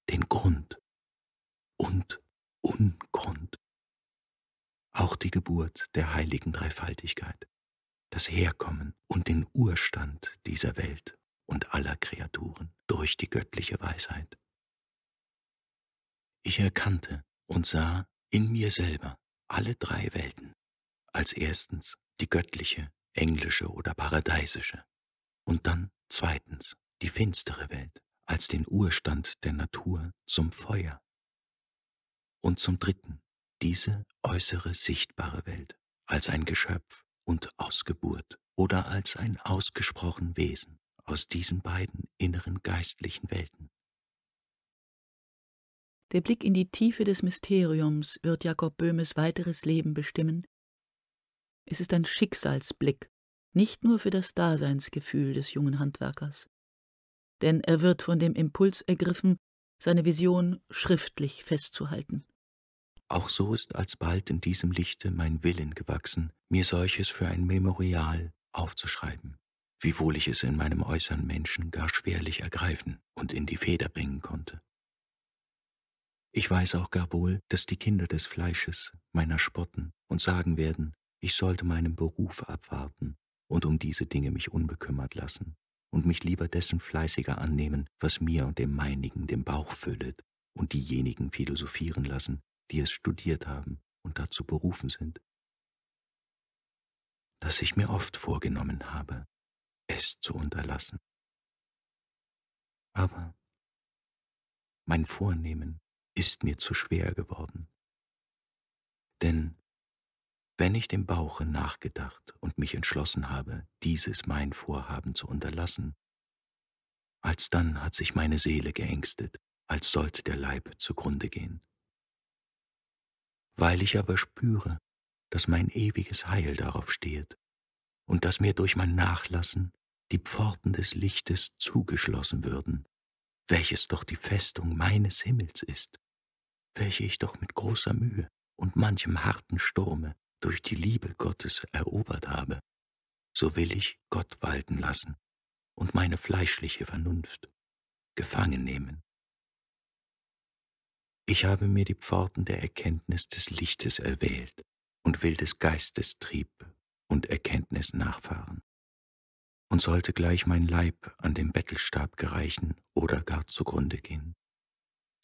den Grund und Ungrund. Auch die Geburt der heiligen Dreifaltigkeit, das Herkommen und den Urstand dieser Welt und aller Kreaturen durch die göttliche Weisheit. Ich erkannte und sah in mir selber alle drei Welten, als erstens die göttliche, englische oder paradeisische, und dann zweitens die finstere Welt als den Urstand der Natur zum Feuer. Und zum Dritten diese äußere sichtbare Welt als ein Geschöpf und Ausgeburt oder als ein ausgesprochen Wesen aus diesen beiden inneren geistlichen Welten. Der Blick in die Tiefe des Mysteriums wird Jakob Böhmes weiteres Leben bestimmen. Es ist ein Schicksalsblick, nicht nur für das Daseinsgefühl des jungen Handwerkers denn er wird von dem Impuls ergriffen, seine Vision schriftlich festzuhalten. Auch so ist alsbald in diesem Lichte mein Willen gewachsen, mir solches für ein Memorial aufzuschreiben, wiewohl ich es in meinem äußeren Menschen gar schwerlich ergreifen und in die Feder bringen konnte. Ich weiß auch gar wohl, dass die Kinder des Fleisches meiner spotten und sagen werden, ich sollte meinen Beruf abwarten und um diese Dinge mich unbekümmert lassen und mich lieber dessen fleißiger annehmen, was mir und dem meinigen den Bauch füllet, und diejenigen philosophieren lassen, die es studiert haben und dazu berufen sind. Dass ich mir oft vorgenommen habe, es zu unterlassen. Aber mein Vornehmen ist mir zu schwer geworden. Denn wenn ich dem Bauche nachgedacht und mich entschlossen habe, dieses mein Vorhaben zu unterlassen, alsdann hat sich meine Seele geängstet, als sollte der Leib zugrunde gehen. Weil ich aber spüre, dass mein ewiges Heil darauf steht und dass mir durch mein Nachlassen die Pforten des Lichtes zugeschlossen würden, welches doch die Festung meines Himmels ist, welche ich doch mit großer Mühe und manchem harten Sturme durch die Liebe Gottes erobert habe, so will ich Gott walten lassen und meine fleischliche Vernunft gefangen nehmen. Ich habe mir die Pforten der Erkenntnis des Lichtes erwählt und will des Geistes Trieb und Erkenntnis nachfahren. Und sollte gleich mein Leib an den Bettelstab gereichen oder gar zugrunde gehen,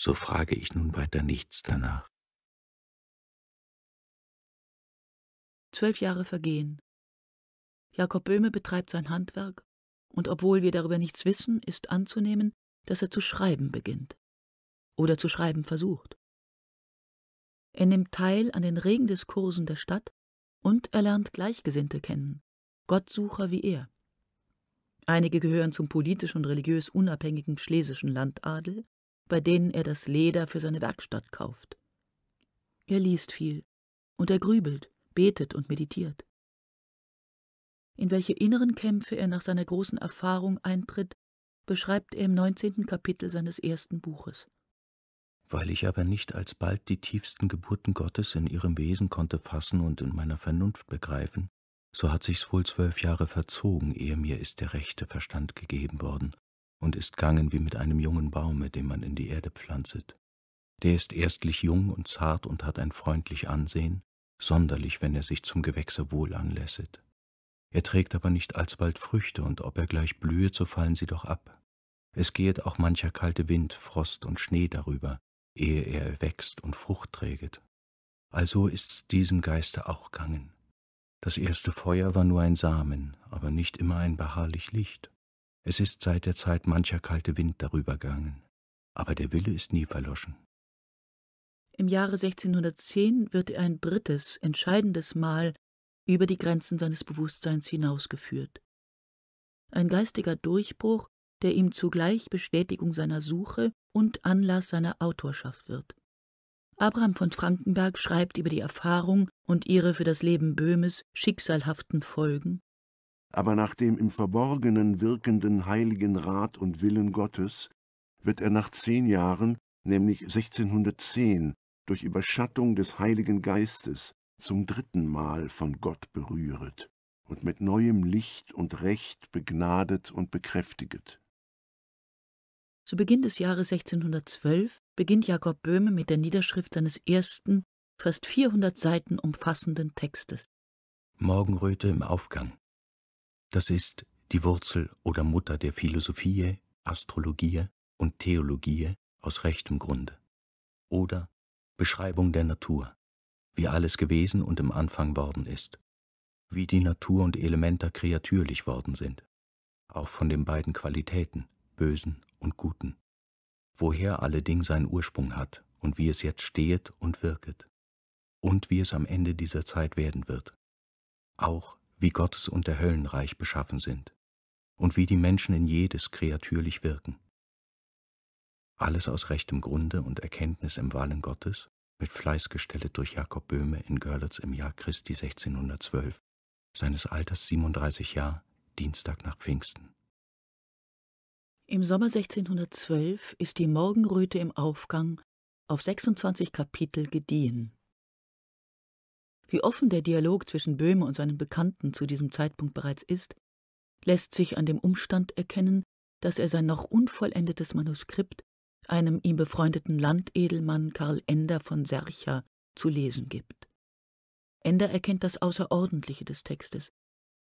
so frage ich nun weiter nichts danach, Zwölf Jahre vergehen. Jakob Böhme betreibt sein Handwerk, und obwohl wir darüber nichts wissen, ist anzunehmen, dass er zu schreiben beginnt oder zu schreiben versucht. Er nimmt teil an den regen Diskursen der Stadt und er lernt Gleichgesinnte kennen, Gottsucher wie er. Einige gehören zum politisch und religiös unabhängigen schlesischen Landadel, bei denen er das Leder für seine Werkstatt kauft. Er liest viel und er grübelt betet und meditiert. In welche inneren Kämpfe er nach seiner großen Erfahrung eintritt, beschreibt er im 19. Kapitel seines ersten Buches. Weil ich aber nicht alsbald die tiefsten Geburten Gottes in ihrem Wesen konnte fassen und in meiner Vernunft begreifen, so hat sich's wohl zwölf Jahre verzogen, ehe mir ist der rechte Verstand gegeben worden und ist gangen wie mit einem jungen Baume, den man in die Erde pflanzet. Der ist erstlich jung und zart und hat ein freundlich Ansehen, sonderlich, wenn er sich zum Gewächse wohl anlässet. Er trägt aber nicht alsbald Früchte, und ob er gleich blühe, so fallen sie doch ab. Es gehet auch mancher kalte Wind, Frost und Schnee darüber, ehe er wächst und Frucht träget. Also ist's diesem Geiste auch gangen. Das erste Feuer war nur ein Samen, aber nicht immer ein beharrlich Licht. Es ist seit der Zeit mancher kalte Wind darüber gangen, aber der Wille ist nie verloschen. Im Jahre 1610 wird er ein drittes, entscheidendes Mal über die Grenzen seines Bewusstseins hinausgeführt. Ein geistiger Durchbruch, der ihm zugleich Bestätigung seiner Suche und Anlass seiner Autorschaft wird. Abraham von Frankenberg schreibt über die Erfahrung und ihre für das Leben Böhmes schicksalhaften Folgen. Aber nach dem im Verborgenen wirkenden heiligen Rat und Willen Gottes wird er nach zehn Jahren, nämlich 1610, durch Überschattung des Heiligen Geistes zum dritten Mal von Gott berühret und mit neuem Licht und Recht begnadet und bekräftiget. Zu Beginn des Jahres 1612 beginnt Jakob Böhme mit der Niederschrift seines ersten, fast 400 Seiten umfassenden Textes. Morgenröte im Aufgang. Das ist die Wurzel oder Mutter der Philosophie, Astrologie und Theologie aus rechtem Grunde. Oder Beschreibung der Natur, wie alles gewesen und im Anfang worden ist, wie die Natur und Elementer kreatürlich worden sind, auch von den beiden Qualitäten, Bösen und Guten, woher alle alleding seinen Ursprung hat und wie es jetzt stehet und wirket, und wie es am Ende dieser Zeit werden wird, auch wie Gottes und der Höllenreich beschaffen sind, und wie die Menschen in jedes kreatürlich wirken. Alles aus rechtem Grunde und Erkenntnis im Wahlen Gottes, mit Fleiß gestellt durch Jakob Böhme in Görlitz im Jahr Christi 1612, seines Alters 37 Jahr, Dienstag nach Pfingsten. Im Sommer 1612 ist die Morgenröte im Aufgang auf 26 Kapitel gediehen. Wie offen der Dialog zwischen Böhme und seinen Bekannten zu diesem Zeitpunkt bereits ist, lässt sich an dem Umstand erkennen, dass er sein noch unvollendetes Manuskript einem ihm befreundeten Landedelmann Karl Ender von Sercher, zu lesen gibt. Ender erkennt das Außerordentliche des Textes.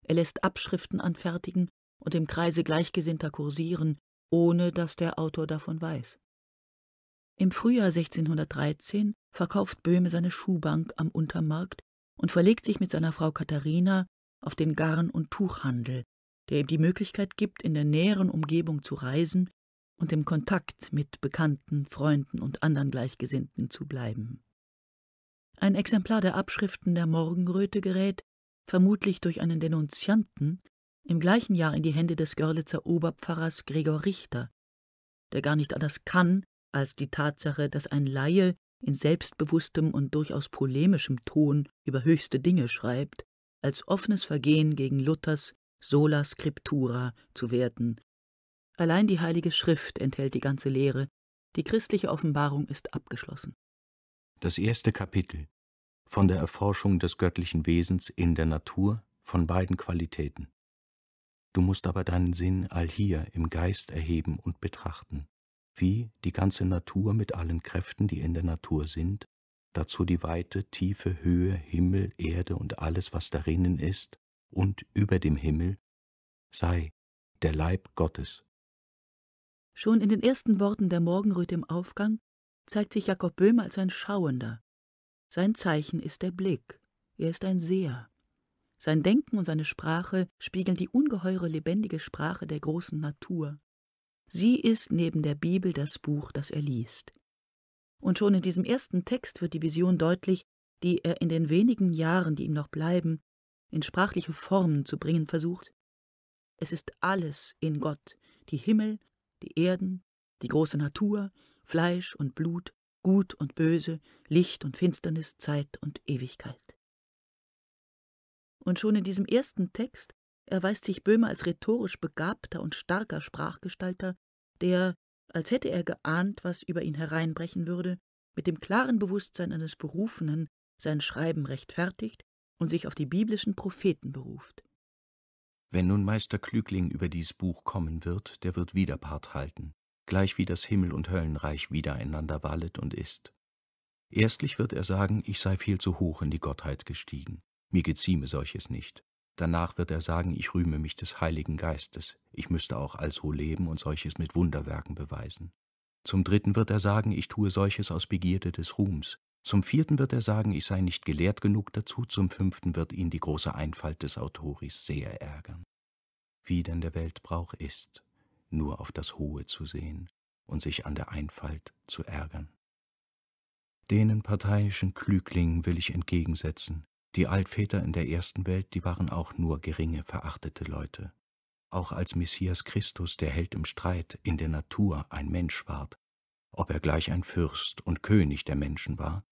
Er lässt Abschriften anfertigen und im Kreise Gleichgesinnter kursieren, ohne dass der Autor davon weiß. Im Frühjahr 1613 verkauft Böhme seine Schuhbank am Untermarkt und verlegt sich mit seiner Frau Katharina auf den Garn- und Tuchhandel, der ihm die Möglichkeit gibt, in der näheren Umgebung zu reisen und im Kontakt mit Bekannten, Freunden und anderen Gleichgesinnten zu bleiben. Ein Exemplar der Abschriften der Morgenröte gerät, vermutlich durch einen Denunzianten, im gleichen Jahr in die Hände des Görlitzer Oberpfarrers Gregor Richter, der gar nicht anders kann, als die Tatsache, dass ein Laie in selbstbewusstem und durchaus polemischem Ton über höchste Dinge schreibt, als offenes Vergehen gegen Luthers Sola Scriptura zu werten Allein die Heilige Schrift enthält die ganze Lehre, die christliche Offenbarung ist abgeschlossen. Das erste Kapitel von der Erforschung des göttlichen Wesens in der Natur von beiden Qualitäten. Du musst aber deinen Sinn allhier im Geist erheben und betrachten, wie die ganze Natur mit allen Kräften, die in der Natur sind, dazu die Weite, Tiefe, Höhe, Himmel, Erde und alles, was darinnen ist, und über dem Himmel, sei der Leib Gottes Schon in den ersten Worten der Morgenröte im Aufgang zeigt sich Jakob Böhm als ein Schauender. Sein Zeichen ist der Blick. Er ist ein Seher. Sein Denken und seine Sprache spiegeln die ungeheure lebendige Sprache der großen Natur. Sie ist neben der Bibel das Buch, das er liest. Und schon in diesem ersten Text wird die Vision deutlich, die er in den wenigen Jahren, die ihm noch bleiben, in sprachliche Formen zu bringen versucht. Es ist alles in Gott, die Himmel, die Erden, die große Natur, Fleisch und Blut, Gut und Böse, Licht und Finsternis, Zeit und Ewigkeit. Und schon in diesem ersten Text erweist sich Böhme als rhetorisch begabter und starker Sprachgestalter, der, als hätte er geahnt, was über ihn hereinbrechen würde, mit dem klaren Bewusstsein eines Berufenen sein Schreiben rechtfertigt und sich auf die biblischen Propheten beruft. Wenn nun Meister Klügling über dies Buch kommen wird, der wird wieder Part halten, gleich wie das Himmel- und Höllenreich wieder einander wallet und ist. Erstlich wird er sagen, ich sei viel zu hoch in die Gottheit gestiegen, mir gezieme solches nicht. Danach wird er sagen, ich rühme mich des Heiligen Geistes, ich müsste auch also leben und solches mit Wunderwerken beweisen. Zum dritten wird er sagen, ich tue solches aus Begierde des Ruhms, zum vierten wird er sagen, ich sei nicht gelehrt genug dazu, zum fünften wird ihn die große Einfalt des Autoris sehr ärgern. Wie denn der Weltbrauch ist, nur auf das Hohe zu sehen und sich an der Einfalt zu ärgern. Denen parteiischen Klüglingen will ich entgegensetzen, die Altväter in der ersten Welt, die waren auch nur geringe, verachtete Leute. Auch als Messias Christus, der Held im Streit, in der Natur ein Mensch ward, ob er gleich ein Fürst und König der Menschen war,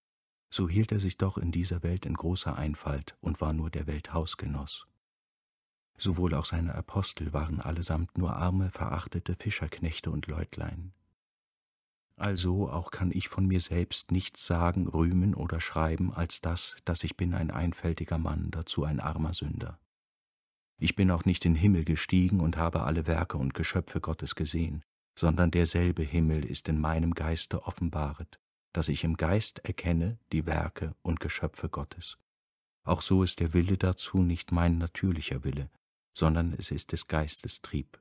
so hielt er sich doch in dieser Welt in großer Einfalt und war nur der Welt Hausgenoss. Sowohl auch seine Apostel waren allesamt nur arme, verachtete Fischerknechte und Leutlein. Also auch kann ich von mir selbst nichts sagen, rühmen oder schreiben, als das, dass ich bin ein einfältiger Mann, dazu ein armer Sünder. Ich bin auch nicht in Himmel gestiegen und habe alle Werke und Geschöpfe Gottes gesehen, sondern derselbe Himmel ist in meinem Geiste offenbaret, dass ich im Geist erkenne die Werke und Geschöpfe Gottes. Auch so ist der Wille dazu nicht mein natürlicher Wille, sondern es ist des Geistes Trieb.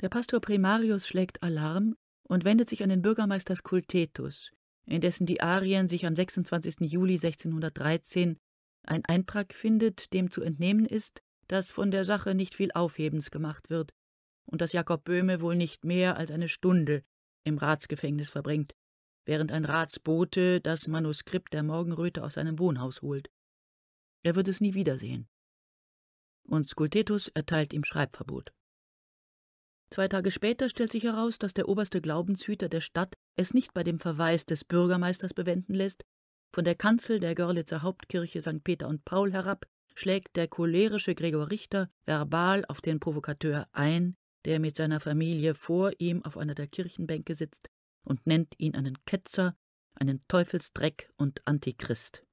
Der Pastor Primarius schlägt Alarm und wendet sich an den Bürgermeister Skultetus, in dessen die Arien sich am 26. Juli 1613 ein Eintrag findet, dem zu entnehmen ist, dass von der Sache nicht viel Aufhebens gemacht wird und dass Jakob Böhme wohl nicht mehr als eine Stunde im Ratsgefängnis verbringt, während ein Ratsbote das Manuskript der Morgenröte aus seinem Wohnhaus holt. Er wird es nie wiedersehen. Und Skultetus erteilt ihm Schreibverbot. Zwei Tage später stellt sich heraus, dass der oberste Glaubenshüter der Stadt es nicht bei dem Verweis des Bürgermeisters bewenden lässt. Von der Kanzel der Görlitzer Hauptkirche St. Peter und Paul herab schlägt der cholerische Gregor Richter verbal auf den Provokateur ein, der mit seiner Familie vor ihm auf einer der Kirchenbänke sitzt und nennt ihn einen Ketzer, einen Teufelsdreck und Antichrist.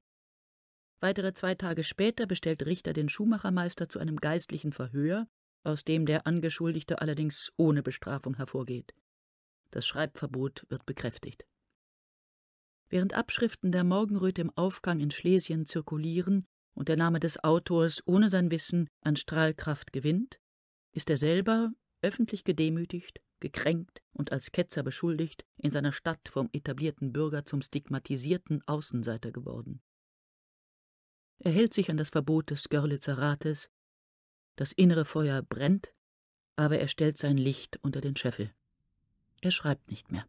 Weitere zwei Tage später bestellt Richter den Schuhmachermeister zu einem geistlichen Verhör, aus dem der Angeschuldigte allerdings ohne Bestrafung hervorgeht. Das Schreibverbot wird bekräftigt. Während Abschriften der Morgenröte im Aufgang in Schlesien zirkulieren und der Name des Autors ohne sein Wissen an Strahlkraft gewinnt, ist er selber öffentlich gedemütigt gekränkt und als Ketzer beschuldigt, in seiner Stadt vom etablierten Bürger zum stigmatisierten Außenseiter geworden. Er hält sich an das Verbot des Görlitzer Rates, das innere Feuer brennt, aber er stellt sein Licht unter den Scheffel. Er schreibt nicht mehr.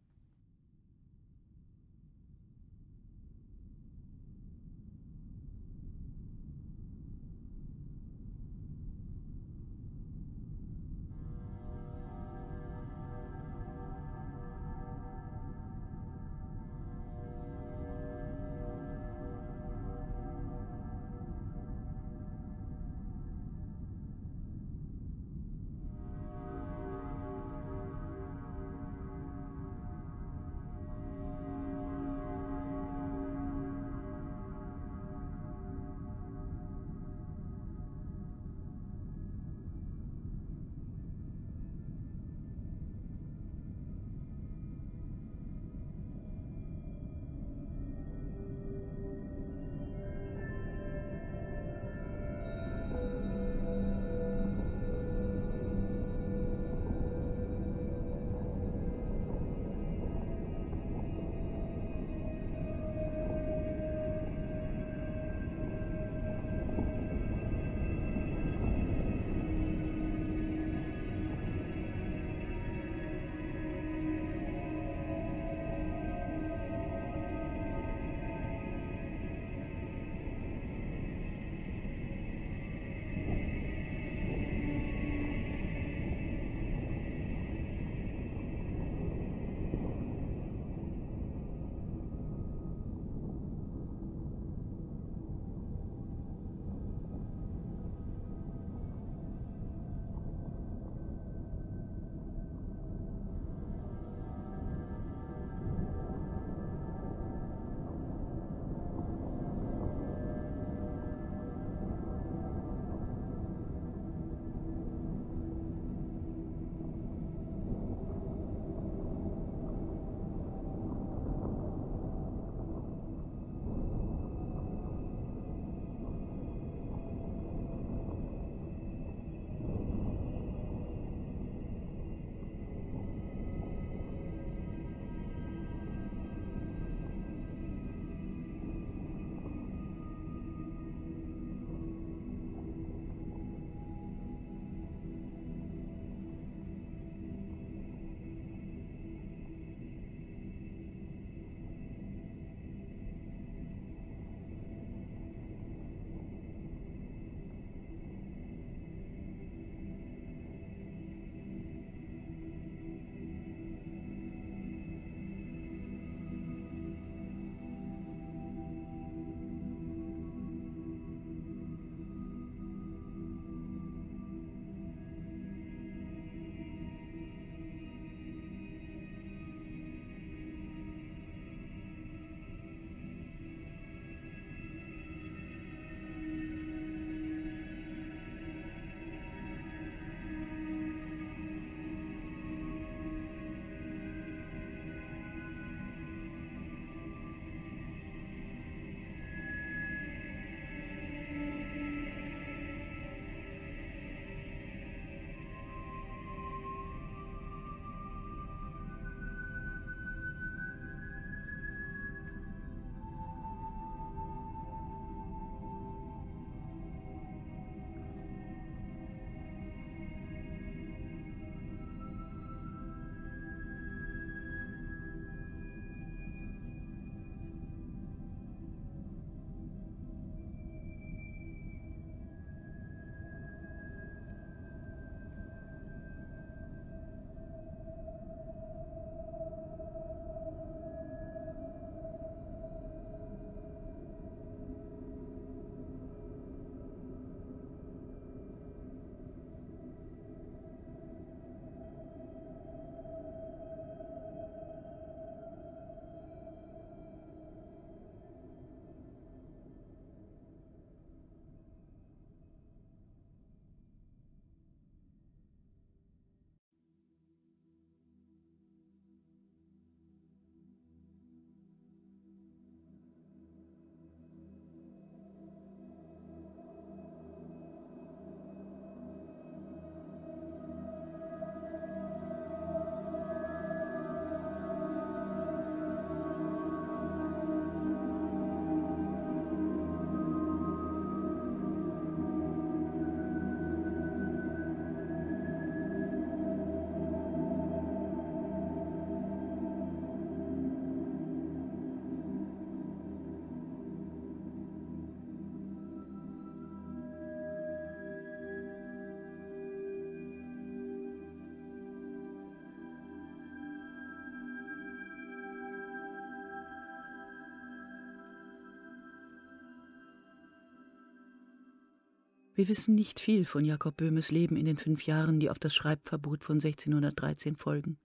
Wir wissen nicht viel von Jakob Böhmes Leben in den fünf Jahren, die auf das Schreibverbot von 1613 folgen.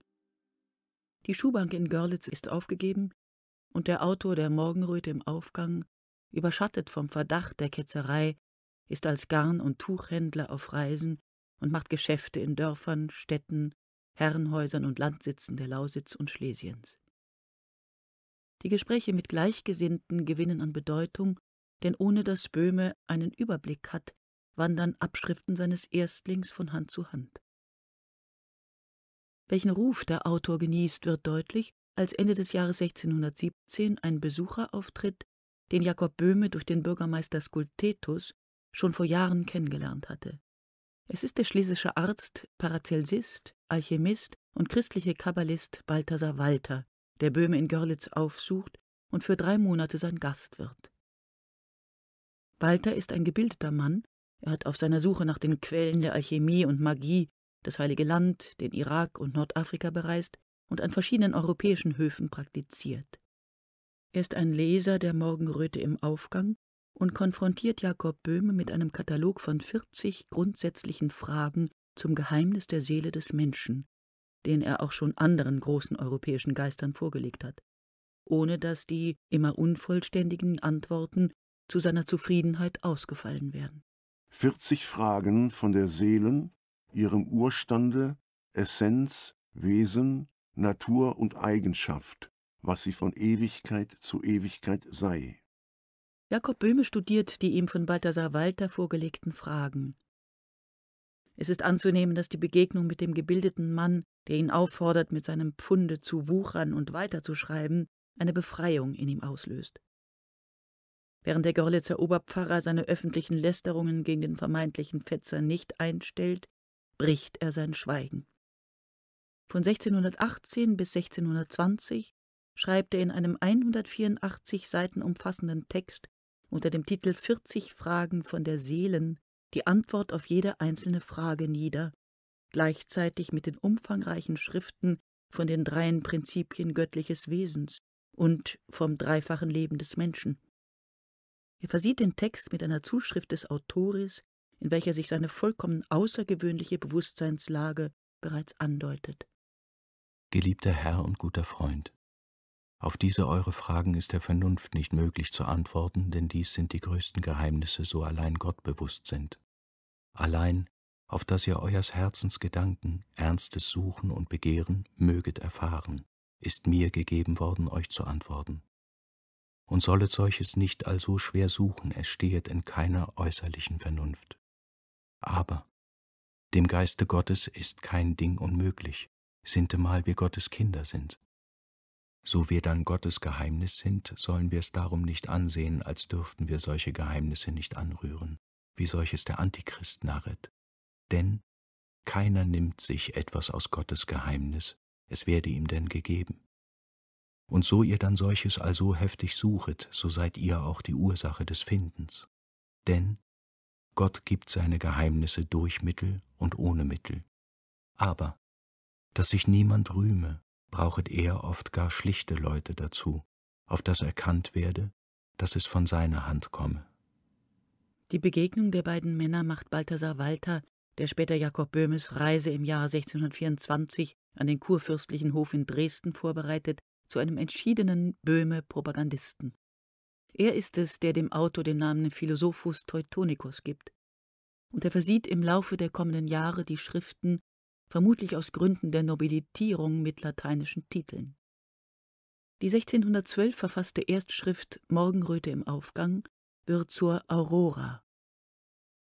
Die Schuhbank in Görlitz ist aufgegeben und der Autor der Morgenröte im Aufgang, überschattet vom Verdacht der Ketzerei, ist als Garn- und Tuchhändler auf Reisen und macht Geschäfte in Dörfern, Städten, Herrenhäusern und Landsitzen der Lausitz und Schlesiens. Die Gespräche mit Gleichgesinnten gewinnen an Bedeutung, denn ohne dass Böhme einen Überblick hat, wandern Abschriften seines Erstlings von Hand zu Hand. Welchen Ruf der Autor genießt, wird deutlich, als Ende des Jahres 1617 ein Besucher auftritt, den Jakob Böhme durch den Bürgermeister Skultetus schon vor Jahren kennengelernt hatte. Es ist der schlesische Arzt, Paracelsist, Alchemist und christliche Kabbalist Balthasar Walter, der Böhme in Görlitz aufsucht und für drei Monate sein Gast wird. Walter ist ein gebildeter Mann, er hat auf seiner Suche nach den Quellen der Alchemie und Magie das Heilige Land, den Irak und Nordafrika bereist und an verschiedenen europäischen Höfen praktiziert. Er ist ein Leser der Morgenröte im Aufgang und konfrontiert Jakob Böhme mit einem Katalog von 40 grundsätzlichen Fragen zum Geheimnis der Seele des Menschen, den er auch schon anderen großen europäischen Geistern vorgelegt hat, ohne dass die immer unvollständigen Antworten zu seiner Zufriedenheit ausgefallen wären. 40 Fragen von der Seelen, ihrem Urstande, Essenz, Wesen, Natur und Eigenschaft, was sie von Ewigkeit zu Ewigkeit sei. Jakob Böhme studiert die ihm von Balthasar Walter vorgelegten Fragen. Es ist anzunehmen, dass die Begegnung mit dem gebildeten Mann, der ihn auffordert, mit seinem Pfunde zu wuchern und weiterzuschreiben, eine Befreiung in ihm auslöst. Während der Görlitzer Oberpfarrer seine öffentlichen Lästerungen gegen den vermeintlichen Fetzer nicht einstellt, bricht er sein Schweigen. Von 1618 bis 1620 schreibt er in einem 184 Seiten umfassenden Text unter dem Titel 40 Fragen von der Seelen die Antwort auf jede einzelne Frage nieder, gleichzeitig mit den umfangreichen Schriften von den dreien Prinzipien göttliches Wesens und vom dreifachen Leben des Menschen. Er versieht den Text mit einer Zuschrift des Autoris, in welcher sich seine vollkommen außergewöhnliche Bewusstseinslage bereits andeutet. Geliebter Herr und guter Freund, auf diese eure Fragen ist der Vernunft nicht möglich zu antworten, denn dies sind die größten Geheimnisse, so allein Gott bewusst sind. Allein, auf das ihr eures Herzens Gedanken, ernstes Suchen und Begehren möget erfahren, ist mir gegeben worden, euch zu antworten und sollet solches nicht also schwer suchen, es stehet in keiner äußerlichen Vernunft. Aber dem Geiste Gottes ist kein Ding unmöglich, sintemal wir Gottes Kinder sind. So wir dann Gottes Geheimnis sind, sollen wir es darum nicht ansehen, als dürften wir solche Geheimnisse nicht anrühren, wie solches der Antichrist narret. Denn keiner nimmt sich etwas aus Gottes Geheimnis, es werde ihm denn gegeben und so ihr dann solches also heftig suchet, so seid ihr auch die Ursache des Findens. Denn Gott gibt seine Geheimnisse durch Mittel und ohne Mittel. Aber, dass sich niemand rühme, brauchet er oft gar schlichte Leute dazu, auf das erkannt werde, dass es von seiner Hand komme. Die Begegnung der beiden Männer macht Balthasar Walter, der später Jakob Böhmes Reise im Jahr 1624 an den kurfürstlichen Hof in Dresden vorbereitet, zu einem entschiedenen Böhme-Propagandisten. Er ist es, der dem Autor den Namen Philosophus Teutonicus gibt. Und er versieht im Laufe der kommenden Jahre die Schriften, vermutlich aus Gründen der Nobilitierung mit lateinischen Titeln. Die 1612 verfasste Erstschrift Morgenröte im Aufgang wird zur Aurora.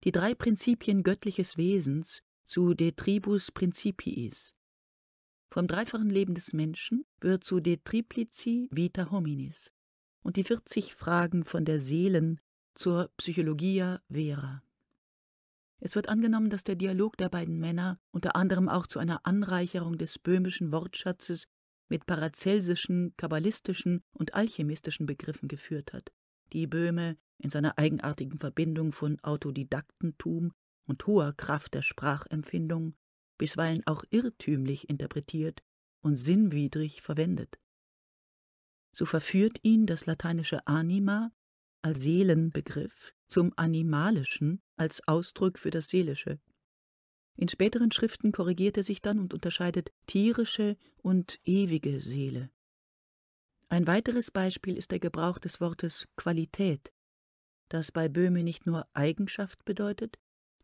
Die drei Prinzipien göttliches Wesens zu De Tribus Principiis vom dreifachen Leben des Menschen wird zu De Triplici Vita Hominis und die 40 Fragen von der Seelen zur Psychologia Vera. Es wird angenommen, dass der Dialog der beiden Männer unter anderem auch zu einer Anreicherung des böhmischen Wortschatzes mit paracelsischen, kabbalistischen und alchemistischen Begriffen geführt hat, die Böhme in seiner eigenartigen Verbindung von Autodidaktentum und hoher Kraft der Sprachempfindung bisweilen auch irrtümlich interpretiert und sinnwidrig verwendet. So verführt ihn das lateinische anima als Seelenbegriff zum Animalischen als Ausdruck für das Seelische. In späteren Schriften korrigiert er sich dann und unterscheidet tierische und ewige Seele. Ein weiteres Beispiel ist der Gebrauch des Wortes Qualität, das bei Böhme nicht nur Eigenschaft bedeutet,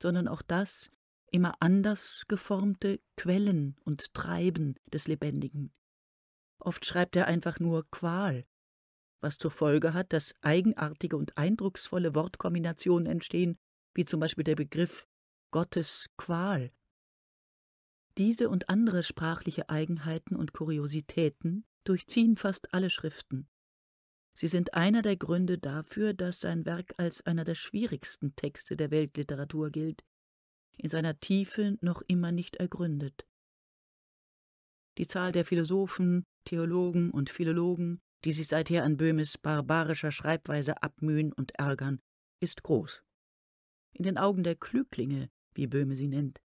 sondern auch das, immer anders geformte Quellen und Treiben des Lebendigen. Oft schreibt er einfach nur Qual, was zur Folge hat, dass eigenartige und eindrucksvolle Wortkombinationen entstehen, wie zum Beispiel der Begriff Gottes Qual. Diese und andere sprachliche Eigenheiten und Kuriositäten durchziehen fast alle Schriften. Sie sind einer der Gründe dafür, dass sein Werk als einer der schwierigsten Texte der Weltliteratur gilt, in seiner Tiefe noch immer nicht ergründet. Die Zahl der Philosophen, Theologen und Philologen, die sich seither an Böhmes barbarischer Schreibweise abmühen und ärgern, ist groß. In den Augen der Klüglinge, wie Böhme sie nennt,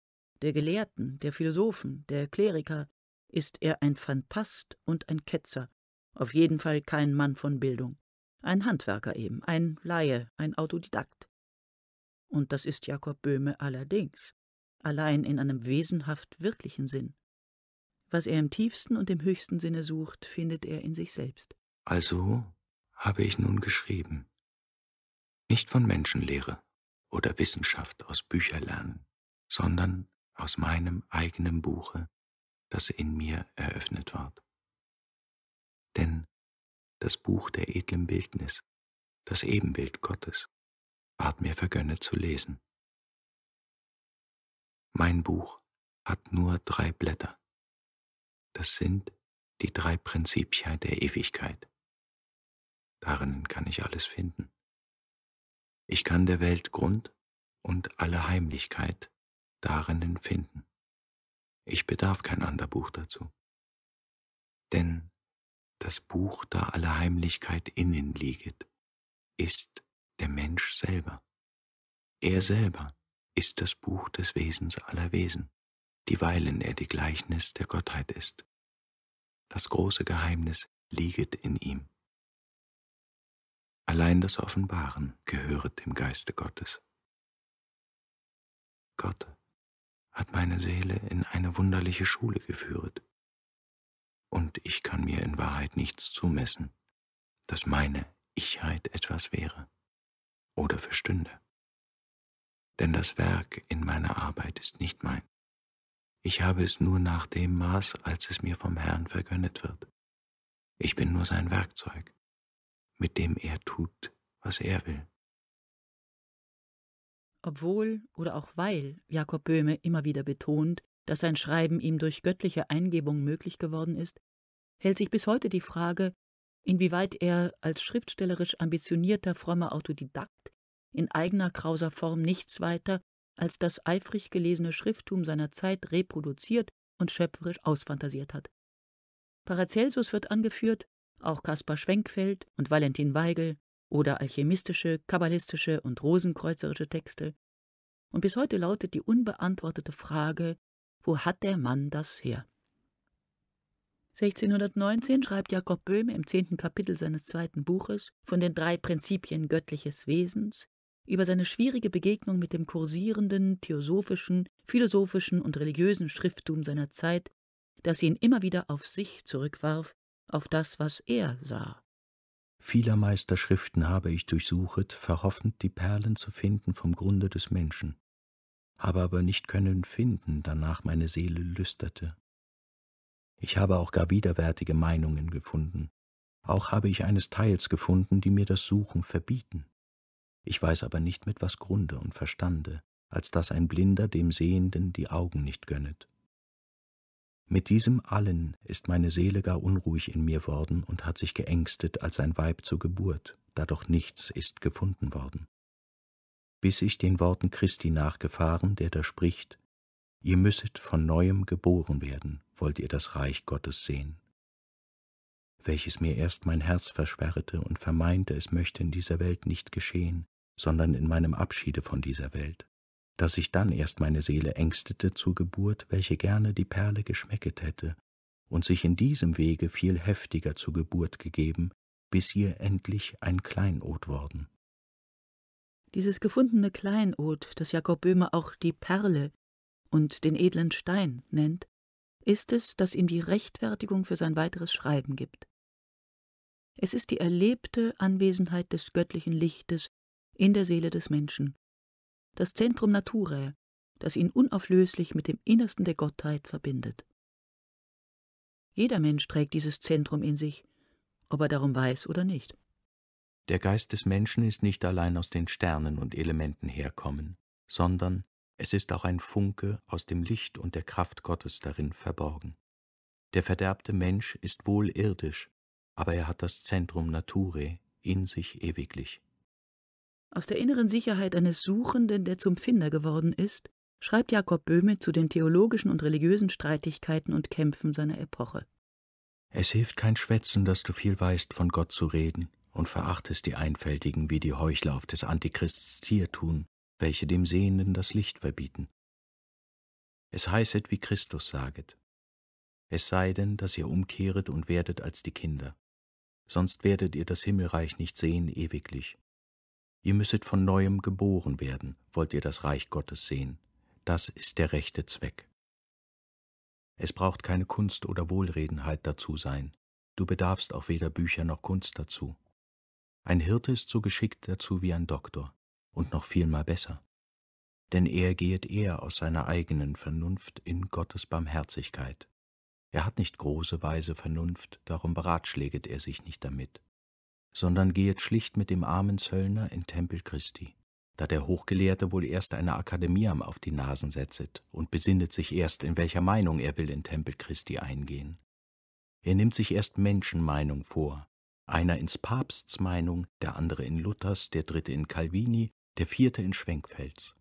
der Gelehrten, der Philosophen, der Kleriker, ist er ein Phantast und ein Ketzer, auf jeden Fall kein Mann von Bildung, ein Handwerker eben, ein Laie, ein Autodidakt und das ist Jakob Böhme allerdings, allein in einem wesenhaft wirklichen Sinn. Was er im tiefsten und im höchsten Sinne sucht, findet er in sich selbst. Also habe ich nun geschrieben. Nicht von Menschenlehre oder Wissenschaft aus Bücherlernen, sondern aus meinem eigenen Buche, das in mir eröffnet ward. Denn das Buch der edlen Bildnis, das Ebenbild Gottes, ward mir vergönnet zu lesen. Mein Buch hat nur drei Blätter. Das sind die drei Prinzipien der Ewigkeit. Darin kann ich alles finden. Ich kann der Welt Grund und alle Heimlichkeit darin finden. Ich bedarf kein ander Buch dazu. Denn das Buch, da alle Heimlichkeit innen lieget, ist der Mensch selber. Er selber ist das Buch des Wesens aller Wesen, dieweilen er die Gleichnis der Gottheit ist. Das große Geheimnis lieget in ihm. Allein das Offenbaren gehöret dem Geiste Gottes. Gott hat meine Seele in eine wunderliche Schule geführet, und ich kann mir in Wahrheit nichts zumessen, dass meine Ichheit etwas wäre oder verstünde. Denn das Werk in meiner Arbeit ist nicht mein. Ich habe es nur nach dem Maß, als es mir vom Herrn vergönnet wird. Ich bin nur sein Werkzeug, mit dem er tut, was er will. Obwohl oder auch weil Jakob Böhme immer wieder betont, dass sein Schreiben ihm durch göttliche Eingebung möglich geworden ist, hält sich bis heute die Frage, Inwieweit er als schriftstellerisch ambitionierter frommer Autodidakt in eigener krauser Form nichts weiter als das eifrig gelesene Schrifttum seiner Zeit reproduziert und schöpferisch ausfantasiert hat. Paracelsus wird angeführt, auch Caspar Schwenkfeld und Valentin Weigel oder alchemistische, kabbalistische und rosenkreuzerische Texte. Und bis heute lautet die unbeantwortete Frage, wo hat der Mann das her? 1619 schreibt Jakob Böhm im zehnten Kapitel seines zweiten Buches von den drei Prinzipien göttliches Wesens über seine schwierige Begegnung mit dem kursierenden, theosophischen, philosophischen und religiösen Schrifttum seiner Zeit, das ihn immer wieder auf sich zurückwarf, auf das, was er sah. Vieler Meisterschriften habe ich durchsuchet, verhoffend die Perlen zu finden vom Grunde des Menschen, habe aber nicht können finden, danach meine Seele lüsterte. Ich habe auch gar widerwärtige Meinungen gefunden. Auch habe ich eines Teils gefunden, die mir das Suchen verbieten. Ich weiß aber nicht mit was Grunde und Verstande, als dass ein Blinder dem Sehenden die Augen nicht gönnet. Mit diesem Allen ist meine Seele gar unruhig in mir worden und hat sich geängstet als ein Weib zur Geburt, da doch nichts ist gefunden worden. Bis ich den Worten Christi nachgefahren, der da spricht, Ihr müsset von neuem geboren werden, wollt ihr das Reich Gottes sehen. Welches mir erst mein Herz versperrte und vermeinte, es möchte in dieser Welt nicht geschehen, sondern in meinem Abschiede von dieser Welt, dass ich dann erst meine Seele ängstete zur Geburt, welche gerne die Perle geschmecket hätte, und sich in diesem Wege viel heftiger zur Geburt gegeben, bis ihr endlich ein Kleinod worden. Dieses gefundene Kleinod, das Jakob Böhme auch die Perle und den edlen Stein nennt, ist es, das ihm die Rechtfertigung für sein weiteres Schreiben gibt. Es ist die erlebte Anwesenheit des göttlichen Lichtes in der Seele des Menschen, das Zentrum Naturae, das ihn unauflöslich mit dem Innersten der Gottheit verbindet. Jeder Mensch trägt dieses Zentrum in sich, ob er darum weiß oder nicht. Der Geist des Menschen ist nicht allein aus den Sternen und Elementen herkommen, sondern es ist auch ein Funke aus dem Licht und der Kraft Gottes darin verborgen. Der verderbte Mensch ist wohl irdisch, aber er hat das Zentrum Nature in sich ewiglich. Aus der inneren Sicherheit eines Suchenden, der zum Finder geworden ist, schreibt Jakob Böhme zu den theologischen und religiösen Streitigkeiten und Kämpfen seiner Epoche. Es hilft kein Schwätzen, dass du viel weißt, von Gott zu reden, und verachtest die Einfältigen, wie die Heuchler auf des Antichrists Tier tun, welche dem Sehenden das Licht verbieten. Es heißet, wie Christus saget. Es sei denn, dass ihr umkehret und werdet als die Kinder, sonst werdet ihr das Himmelreich nicht sehen ewiglich. Ihr müsset von neuem geboren werden, wollt ihr das Reich Gottes sehen. Das ist der rechte Zweck. Es braucht keine Kunst oder Wohlredenheit dazu sein. Du bedarfst auch weder Bücher noch Kunst dazu. Ein Hirte ist so geschickt dazu wie ein Doktor und noch vielmal besser. Denn er gehet eher aus seiner eigenen Vernunft in Gottes Barmherzigkeit. Er hat nicht große, weise Vernunft, darum beratschläget er sich nicht damit, sondern gehet schlicht mit dem armen Zöllner in Tempel Christi, da der Hochgelehrte wohl erst eine Akademiam auf die Nasen setzet und besinnet sich erst, in welcher Meinung er will in Tempel Christi eingehen. Er nimmt sich erst Menschenmeinung vor, einer ins Papsts Meinung, der andere in Luthers, der dritte in Calvini der vierte in Schwenkfels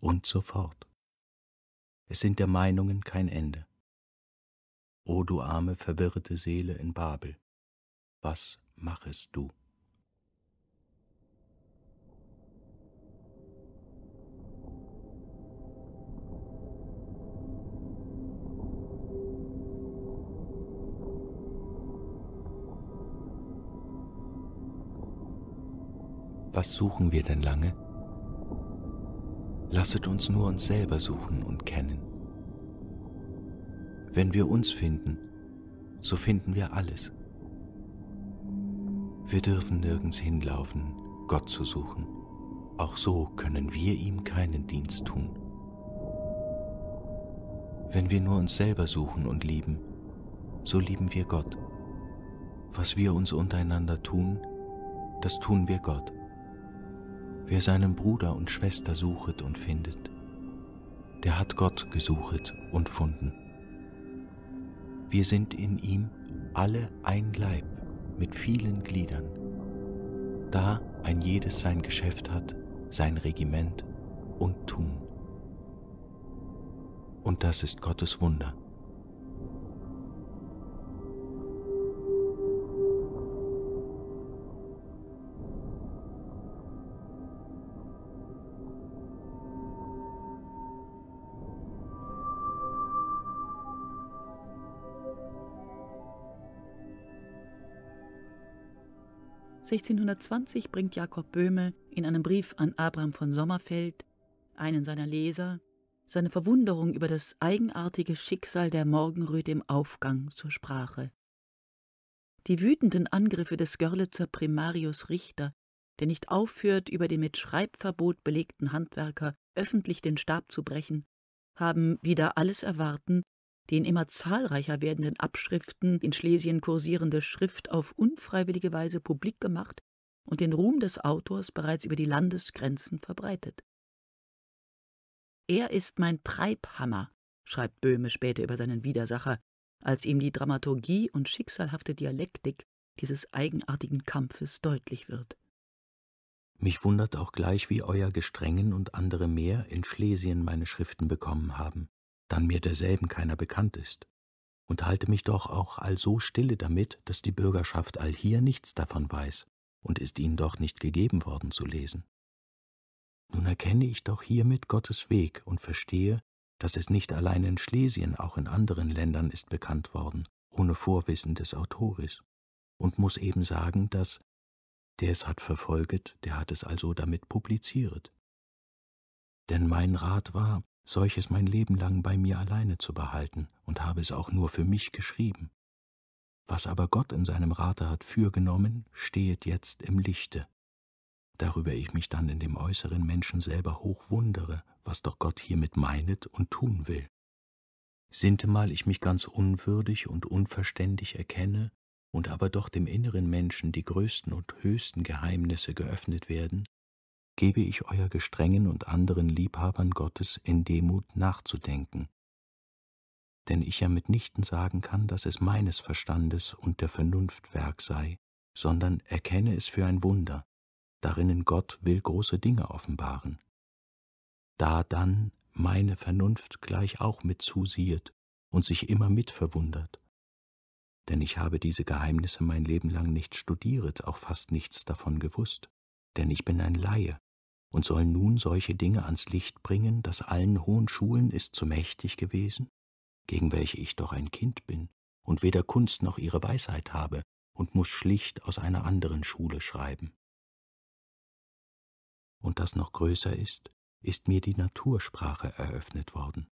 und so fort. Es sind der Meinungen kein Ende. O du arme, verwirrte Seele in Babel, was machest du? Was suchen wir denn lange? Lasset uns nur uns selber suchen und kennen. Wenn wir uns finden, so finden wir alles. Wir dürfen nirgends hinlaufen, Gott zu suchen. Auch so können wir ihm keinen Dienst tun. Wenn wir nur uns selber suchen und lieben, so lieben wir Gott. Was wir uns untereinander tun, das tun wir Gott. Wer seinen Bruder und Schwester suchet und findet, der hat Gott gesuchet und funden. Wir sind in ihm alle ein Leib mit vielen Gliedern. Da ein jedes sein Geschäft hat, sein Regiment und Tun. Und das ist Gottes Wunder. 1620 bringt Jakob Böhme in einem Brief an Abraham von Sommerfeld, einen seiner Leser, seine Verwunderung über das eigenartige Schicksal der Morgenröte im Aufgang zur Sprache. Die wütenden Angriffe des Görlitzer Primarius Richter, der nicht aufhört, über den mit Schreibverbot belegten Handwerker öffentlich den Stab zu brechen, haben wieder alles Erwarten den immer zahlreicher werdenden Abschriften in Schlesien kursierende Schrift auf unfreiwillige Weise publik gemacht und den Ruhm des Autors bereits über die Landesgrenzen verbreitet. Er ist mein Treibhammer, schreibt Böhme später über seinen Widersacher, als ihm die Dramaturgie und schicksalhafte Dialektik dieses eigenartigen Kampfes deutlich wird. Mich wundert auch gleich, wie euer Gestrengen und andere mehr in Schlesien meine Schriften bekommen haben dann mir derselben keiner bekannt ist, und halte mich doch auch also stille damit, dass die Bürgerschaft allhier nichts davon weiß und ist ihnen doch nicht gegeben worden zu lesen. Nun erkenne ich doch hiermit Gottes Weg und verstehe, dass es nicht allein in Schlesien, auch in anderen Ländern ist bekannt worden, ohne Vorwissen des Autoris, und muss eben sagen, dass der es hat verfolget, der hat es also damit publiziert. Denn mein Rat war, solches mein Leben lang bei mir alleine zu behalten und habe es auch nur für mich geschrieben. Was aber Gott in seinem Rate hat fürgenommen, stehet jetzt im Lichte. Darüber ich mich dann in dem äußeren Menschen selber hoch wundere, was doch Gott hiermit meinet und tun will. Sintemal ich mich ganz unwürdig und unverständig erkenne und aber doch dem inneren Menschen die größten und höchsten Geheimnisse geöffnet werden, gebe ich euer Gestrengen und anderen Liebhabern Gottes in Demut nachzudenken. Denn ich ja mitnichten sagen kann, dass es meines Verstandes und der Vernunft Werk sei, sondern erkenne es für ein Wunder, darinnen Gott will große Dinge offenbaren. Da dann meine Vernunft gleich auch mit zusiehet und sich immer mit verwundert. Denn ich habe diese Geheimnisse mein Leben lang nicht studiert, auch fast nichts davon gewusst, denn ich bin ein Laie, und soll nun solche Dinge ans Licht bringen, dass allen hohen Schulen ist zu mächtig gewesen, gegen welche ich doch ein Kind bin und weder Kunst noch ihre Weisheit habe und muß schlicht aus einer anderen Schule schreiben. Und das noch größer ist, ist mir die Natursprache eröffnet worden,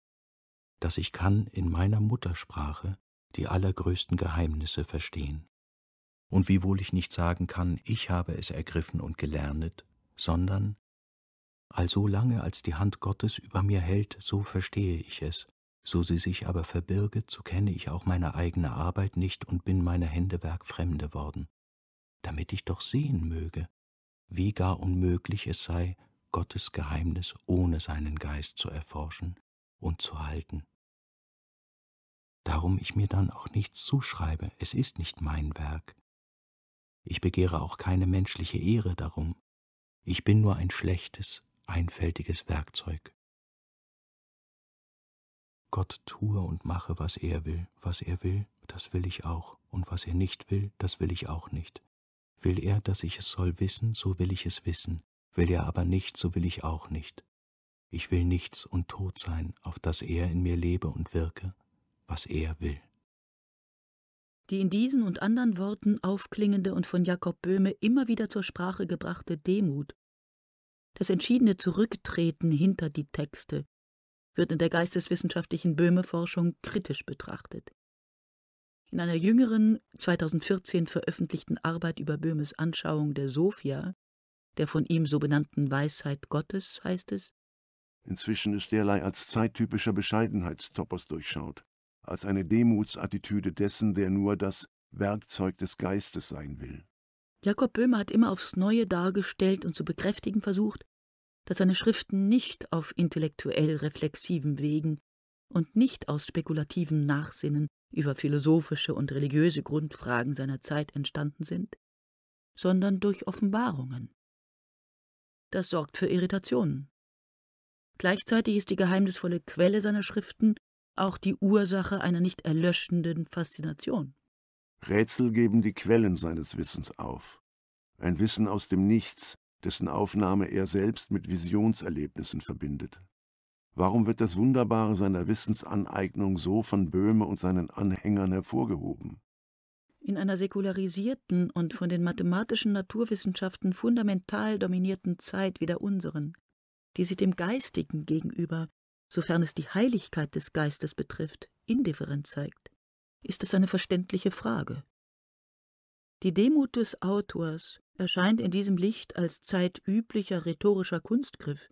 dass ich kann in meiner Muttersprache die allergrößten Geheimnisse verstehen. Und wiewohl ich nicht sagen kann, ich habe es ergriffen und gelernet, sondern also lange als die Hand Gottes über mir hält, so verstehe ich es. So sie sich aber verbirget, so kenne ich auch meine eigene Arbeit nicht und bin meiner Hände Werk Fremde worden. Damit ich doch sehen möge, wie gar unmöglich es sei, Gottes Geheimnis ohne seinen Geist zu erforschen und zu halten. Darum ich mir dann auch nichts zuschreibe, es ist nicht mein Werk. Ich begehre auch keine menschliche Ehre darum. Ich bin nur ein schlechtes, einfältiges Werkzeug. Gott tue und mache, was er will. Was er will, das will ich auch. Und was er nicht will, das will ich auch nicht. Will er, dass ich es soll wissen, so will ich es wissen. Will er aber nicht, so will ich auch nicht. Ich will nichts und tot sein, auf dass er in mir lebe und wirke, was er will. Die in diesen und anderen Worten aufklingende und von Jakob Böhme immer wieder zur Sprache gebrachte Demut das entschiedene Zurücktreten hinter die Texte wird in der geisteswissenschaftlichen Böhme-Forschung kritisch betrachtet. In einer jüngeren, 2014 veröffentlichten Arbeit über Böhmes Anschauung der Sophia, der von ihm so benannten Weisheit Gottes, heißt es, Inzwischen ist derlei als zeittypischer Bescheidenheitstopos durchschaut, als eine Demutsattitüde dessen, der nur das Werkzeug des Geistes sein will. Jakob Böhme hat immer aufs Neue dargestellt und zu bekräftigen versucht, dass seine Schriften nicht auf intellektuell reflexiven Wegen und nicht aus spekulativem Nachsinnen über philosophische und religiöse Grundfragen seiner Zeit entstanden sind, sondern durch Offenbarungen. Das sorgt für Irritationen. Gleichzeitig ist die geheimnisvolle Quelle seiner Schriften auch die Ursache einer nicht erlöschenden Faszination. Rätsel geben die Quellen seines Wissens auf. Ein Wissen aus dem Nichts, dessen Aufnahme er selbst mit Visionserlebnissen verbindet. Warum wird das Wunderbare seiner Wissensaneignung so von Böhme und seinen Anhängern hervorgehoben? In einer säkularisierten und von den mathematischen Naturwissenschaften fundamental dominierten Zeit wie der unseren, die sich dem Geistigen gegenüber, sofern es die Heiligkeit des Geistes betrifft, indifferent zeigt ist es eine verständliche Frage. Die Demut des Autors erscheint in diesem Licht als zeitüblicher rhetorischer Kunstgriff,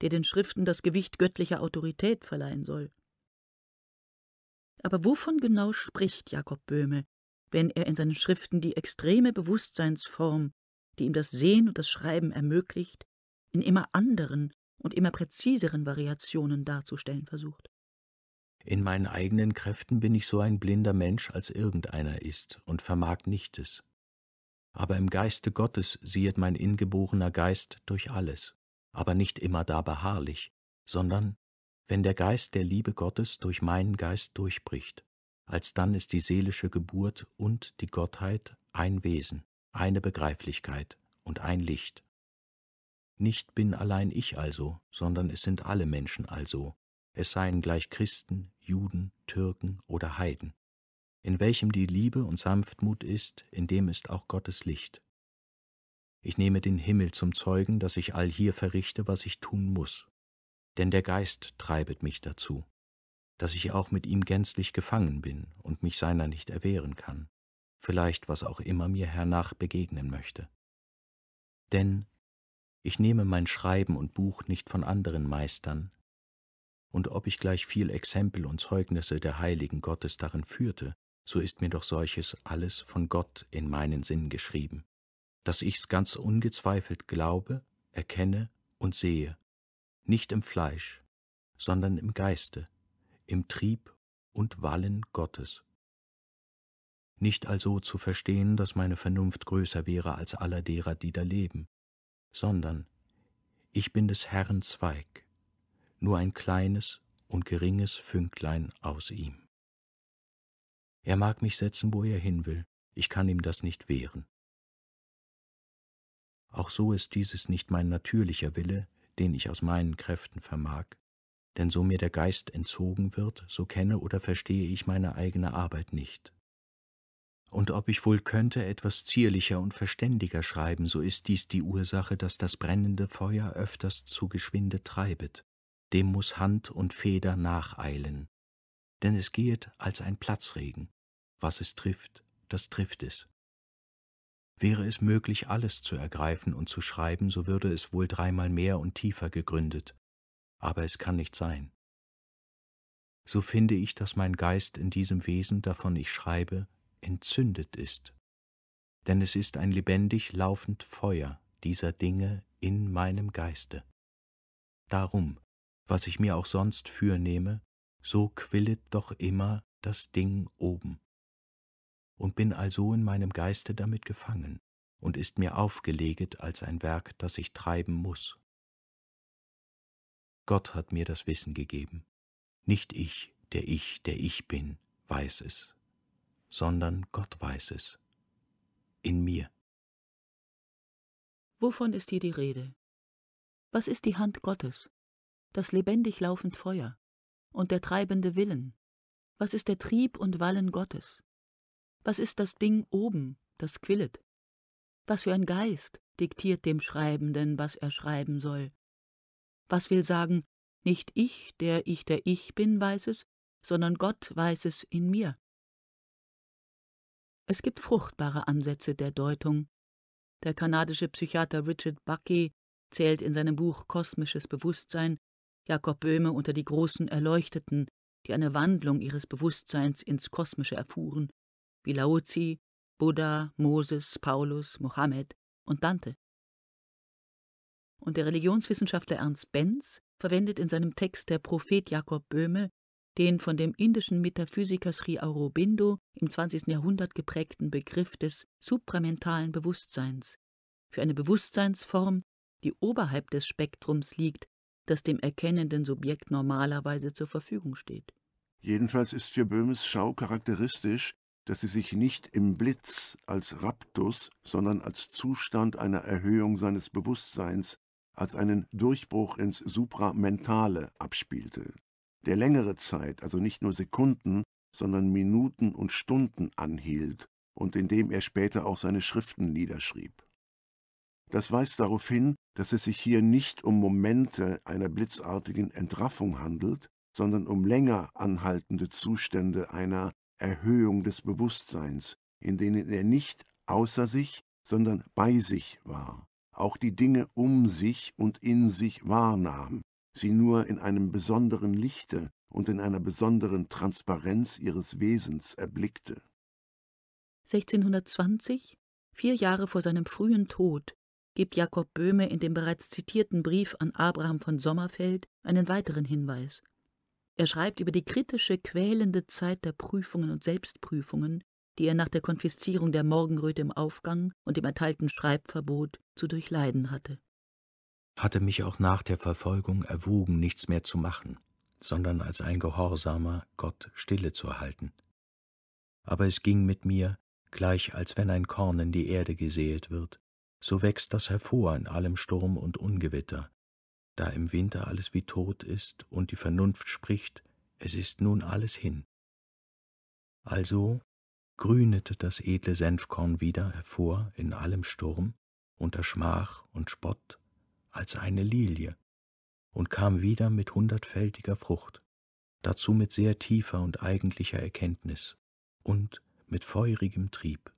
der den Schriften das Gewicht göttlicher Autorität verleihen soll. Aber wovon genau spricht Jakob Böhme, wenn er in seinen Schriften die extreme Bewusstseinsform, die ihm das Sehen und das Schreiben ermöglicht, in immer anderen und immer präziseren Variationen darzustellen versucht? In meinen eigenen Kräften bin ich so ein blinder Mensch, als irgendeiner ist, und vermag nichtes. Aber im Geiste Gottes siehet mein ingeborener Geist durch alles, aber nicht immer da beharrlich, sondern wenn der Geist der Liebe Gottes durch meinen Geist durchbricht, alsdann ist die seelische Geburt und die Gottheit ein Wesen, eine Begreiflichkeit und ein Licht. Nicht bin allein ich also, sondern es sind alle Menschen also, es seien gleich Christen, Juden, Türken oder Heiden. In welchem die Liebe und Sanftmut ist, in dem ist auch Gottes Licht. Ich nehme den Himmel zum Zeugen, dass ich all hier verrichte, was ich tun muß, Denn der Geist treibet mich dazu, dass ich auch mit ihm gänzlich gefangen bin und mich seiner nicht erwehren kann, vielleicht was auch immer mir hernach begegnen möchte. Denn ich nehme mein Schreiben und Buch nicht von anderen Meistern, und ob ich gleich viel Exempel und Zeugnisse der Heiligen Gottes darin führte, so ist mir doch solches alles von Gott in meinen Sinn geschrieben, dass ich's ganz ungezweifelt glaube, erkenne und sehe, nicht im Fleisch, sondern im Geiste, im Trieb und Wallen Gottes. Nicht also zu verstehen, dass meine Vernunft größer wäre als aller derer, die da leben, sondern ich bin des Herrn Zweig, nur ein kleines und geringes Fünklein aus ihm. Er mag mich setzen, wo er hin will, ich kann ihm das nicht wehren. Auch so ist dieses nicht mein natürlicher Wille, den ich aus meinen Kräften vermag, denn so mir der Geist entzogen wird, so kenne oder verstehe ich meine eigene Arbeit nicht. Und ob ich wohl könnte etwas zierlicher und verständiger schreiben, so ist dies die Ursache, dass das brennende Feuer öfters zu Geschwinde treibet, dem muß Hand und Feder nacheilen, denn es geht als ein Platzregen, was es trifft, das trifft es. Wäre es möglich, alles zu ergreifen und zu schreiben, so würde es wohl dreimal mehr und tiefer gegründet, aber es kann nicht sein. So finde ich, dass mein Geist in diesem Wesen, davon ich schreibe, entzündet ist, denn es ist ein lebendig laufend Feuer dieser Dinge in meinem Geiste. Darum was ich mir auch sonst fürnehme, so quillet doch immer das Ding oben. Und bin also in meinem Geiste damit gefangen und ist mir aufgeleget als ein Werk, das ich treiben muß. Gott hat mir das Wissen gegeben. Nicht ich, der ich, der ich bin, weiß es, sondern Gott weiß es. In mir. Wovon ist hier die Rede? Was ist die Hand Gottes? das lebendig laufend Feuer und der treibende Willen? Was ist der Trieb und Wallen Gottes? Was ist das Ding oben, das quillet? Was für ein Geist diktiert dem Schreibenden, was er schreiben soll? Was will sagen, nicht ich, der ich der Ich bin, weiß es, sondern Gott weiß es in mir? Es gibt fruchtbare Ansätze der Deutung. Der kanadische Psychiater Richard Bucky zählt in seinem Buch Kosmisches Bewusstsein Jakob Böhme unter die großen Erleuchteten, die eine Wandlung ihres Bewusstseins ins Kosmische erfuhren, wie Laozi, Buddha, Moses, Paulus, Mohammed und Dante. Und der Religionswissenschaftler Ernst Benz verwendet in seinem Text Der Prophet Jakob Böhme den von dem indischen Metaphysiker Sri Aurobindo im 20. Jahrhundert geprägten Begriff des supramentalen Bewusstseins für eine Bewusstseinsform, die oberhalb des Spektrums liegt, das dem erkennenden Subjekt normalerweise zur Verfügung steht. Jedenfalls ist für Böhmes Schau charakteristisch, dass sie sich nicht im Blitz als Raptus, sondern als Zustand einer Erhöhung seines Bewusstseins, als einen Durchbruch ins Supramentale abspielte, der längere Zeit, also nicht nur Sekunden, sondern Minuten und Stunden anhielt und in dem er später auch seine Schriften niederschrieb. Das weist darauf hin, dass es sich hier nicht um Momente einer blitzartigen Entraffung handelt, sondern um länger anhaltende Zustände einer Erhöhung des Bewusstseins, in denen er nicht außer sich, sondern bei sich war, auch die Dinge um sich und in sich wahrnahm, sie nur in einem besonderen Lichte und in einer besonderen Transparenz ihres Wesens erblickte. 1620, vier Jahre vor seinem frühen Tod, gibt Jakob Böhme in dem bereits zitierten Brief an Abraham von Sommerfeld einen weiteren Hinweis. Er schreibt über die kritische, quälende Zeit der Prüfungen und Selbstprüfungen, die er nach der Konfiszierung der Morgenröte im Aufgang und dem erteilten Schreibverbot zu durchleiden hatte. Hatte mich auch nach der Verfolgung erwogen, nichts mehr zu machen, sondern als ein Gehorsamer Gott Stille zu halten. Aber es ging mit mir, gleich als wenn ein Korn in die Erde gesäet wird, so wächst das hervor in allem Sturm und Ungewitter, da im Winter alles wie tot ist und die Vernunft spricht, es ist nun alles hin. Also grünete das edle Senfkorn wieder hervor in allem Sturm, unter Schmach und Spott, als eine Lilie, und kam wieder mit hundertfältiger Frucht, dazu mit sehr tiefer und eigentlicher Erkenntnis und mit feurigem Trieb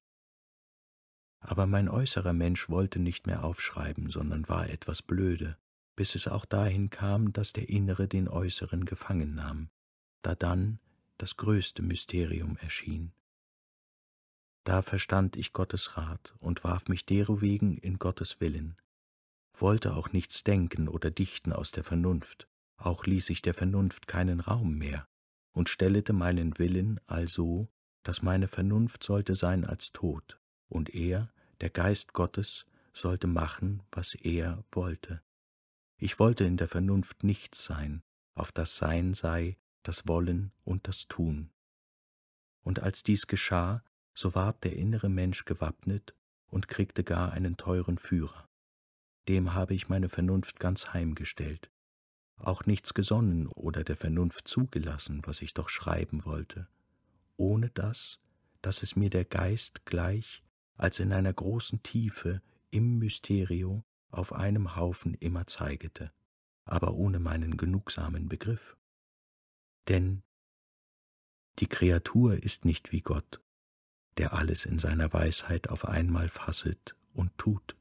aber mein äußerer Mensch wollte nicht mehr aufschreiben, sondern war etwas blöde, bis es auch dahin kam, dass der Innere den Äußeren gefangen nahm, da dann das größte Mysterium erschien. Da verstand ich Gottes Rat und warf mich derowegen in Gottes Willen, wollte auch nichts denken oder dichten aus der Vernunft, auch ließ ich der Vernunft keinen Raum mehr und stellete meinen Willen also, dass meine Vernunft sollte sein als Tod, und er der Geist Gottes sollte machen, was er wollte. Ich wollte in der Vernunft nichts sein, auf das Sein sei das Wollen und das Tun. Und als dies geschah, so ward der innere Mensch gewappnet und kriegte gar einen teuren Führer. Dem habe ich meine Vernunft ganz heimgestellt, auch nichts gesonnen oder der Vernunft zugelassen, was ich doch schreiben wollte, ohne das, dass es mir der Geist gleich als in einer großen Tiefe im Mysterio auf einem Haufen immer zeigete, aber ohne meinen genugsamen Begriff. Denn die Kreatur ist nicht wie Gott, der alles in seiner Weisheit auf einmal fasset und tut.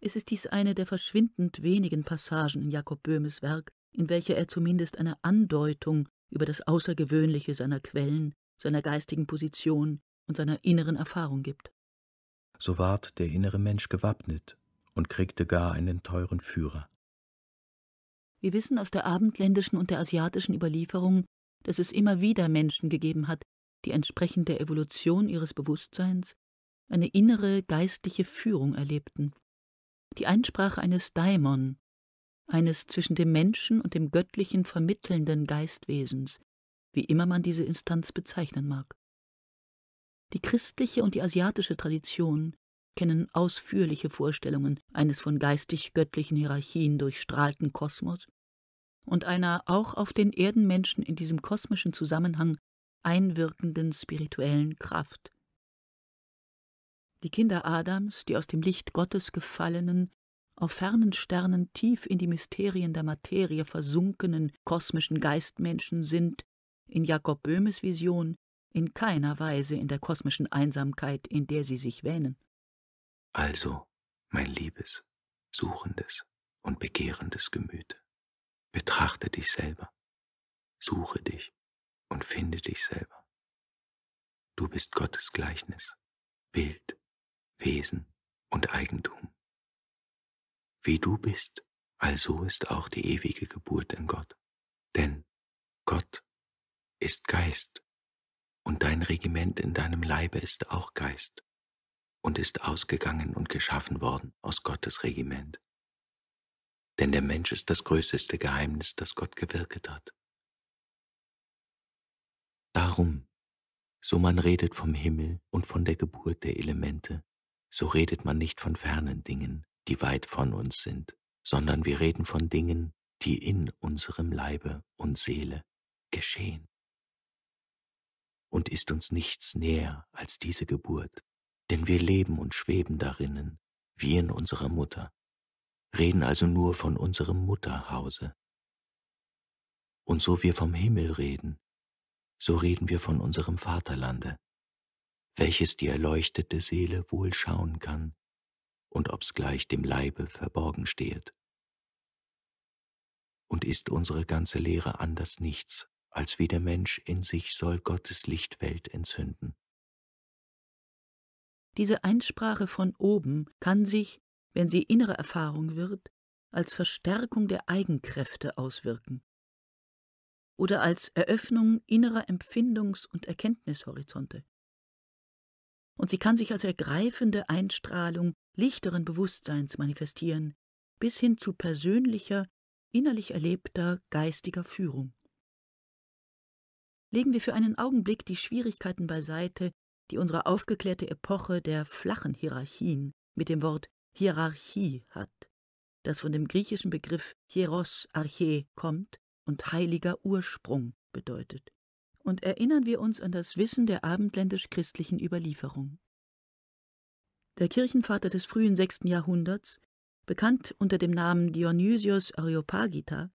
Es ist dies eine der verschwindend wenigen Passagen in Jakob Böhmes Werk, in welcher er zumindest eine Andeutung über das Außergewöhnliche seiner Quellen, seiner geistigen Position, und seiner inneren Erfahrung gibt. So ward der innere Mensch gewappnet und kriegte gar einen teuren Führer. Wir wissen aus der abendländischen und der asiatischen Überlieferung, dass es immer wieder Menschen gegeben hat, die entsprechend der Evolution ihres Bewusstseins eine innere geistliche Führung erlebten. Die Einsprache eines Daimon, eines zwischen dem Menschen und dem göttlichen vermittelnden Geistwesens, wie immer man diese Instanz bezeichnen mag. Die christliche und die asiatische Tradition kennen ausführliche Vorstellungen eines von geistig-göttlichen Hierarchien durchstrahlten Kosmos und einer auch auf den Erdenmenschen in diesem kosmischen Zusammenhang einwirkenden spirituellen Kraft. Die Kinder Adams, die aus dem Licht Gottes gefallenen, auf fernen Sternen tief in die Mysterien der Materie versunkenen kosmischen Geistmenschen sind, in Jakob Böhmes Vision, in keiner Weise in der kosmischen Einsamkeit, in der sie sich wähnen. Also, mein liebes, suchendes und begehrendes Gemüt, betrachte dich selber, suche dich und finde dich selber. Du bist Gottes Gleichnis, Bild, Wesen und Eigentum. Wie du bist, also ist auch die ewige Geburt in Gott, denn Gott ist Geist und dein Regiment in deinem Leibe ist auch Geist und ist ausgegangen und geschaffen worden aus Gottes Regiment. Denn der Mensch ist das größeste Geheimnis, das Gott gewirket hat. Darum, so man redet vom Himmel und von der Geburt der Elemente, so redet man nicht von fernen Dingen, die weit von uns sind, sondern wir reden von Dingen, die in unserem Leibe und Seele geschehen und ist uns nichts näher als diese Geburt, denn wir leben und schweben darinnen, wie in unserer Mutter, reden also nur von unserem Mutterhause. Und so wir vom Himmel reden, so reden wir von unserem Vaterlande, welches die erleuchtete Seele wohl schauen kann, und ob's gleich dem Leibe verborgen stehet. Und ist unsere ganze Lehre anders nichts als wie der Mensch in sich soll Gottes Lichtwelt entzünden. Diese Einsprache von oben kann sich, wenn sie innere Erfahrung wird, als Verstärkung der Eigenkräfte auswirken oder als Eröffnung innerer Empfindungs- und Erkenntnishorizonte. Und sie kann sich als ergreifende Einstrahlung lichteren Bewusstseins manifestieren, bis hin zu persönlicher, innerlich erlebter geistiger Führung legen wir für einen Augenblick die Schwierigkeiten beiseite, die unsere aufgeklärte Epoche der flachen Hierarchien mit dem Wort Hierarchie hat, das von dem griechischen Begriff Hieros Arche kommt und heiliger Ursprung bedeutet. Und erinnern wir uns an das Wissen der abendländisch-christlichen Überlieferung. Der Kirchenvater des frühen sechsten Jahrhunderts, bekannt unter dem Namen Dionysios Areopagita,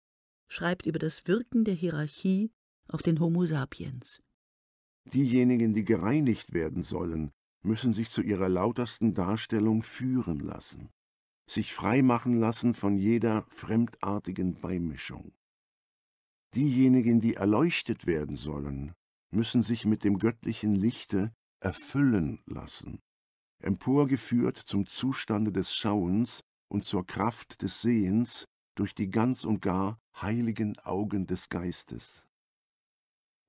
schreibt über das Wirken der Hierarchie auf den Homo sapiens. Diejenigen, die gereinigt werden sollen, müssen sich zu ihrer lautersten Darstellung führen lassen, sich freimachen lassen von jeder fremdartigen Beimischung. Diejenigen, die erleuchtet werden sollen, müssen sich mit dem göttlichen Lichte erfüllen lassen, emporgeführt zum Zustande des Schauens und zur Kraft des Sehens durch die ganz und gar heiligen Augen des Geistes.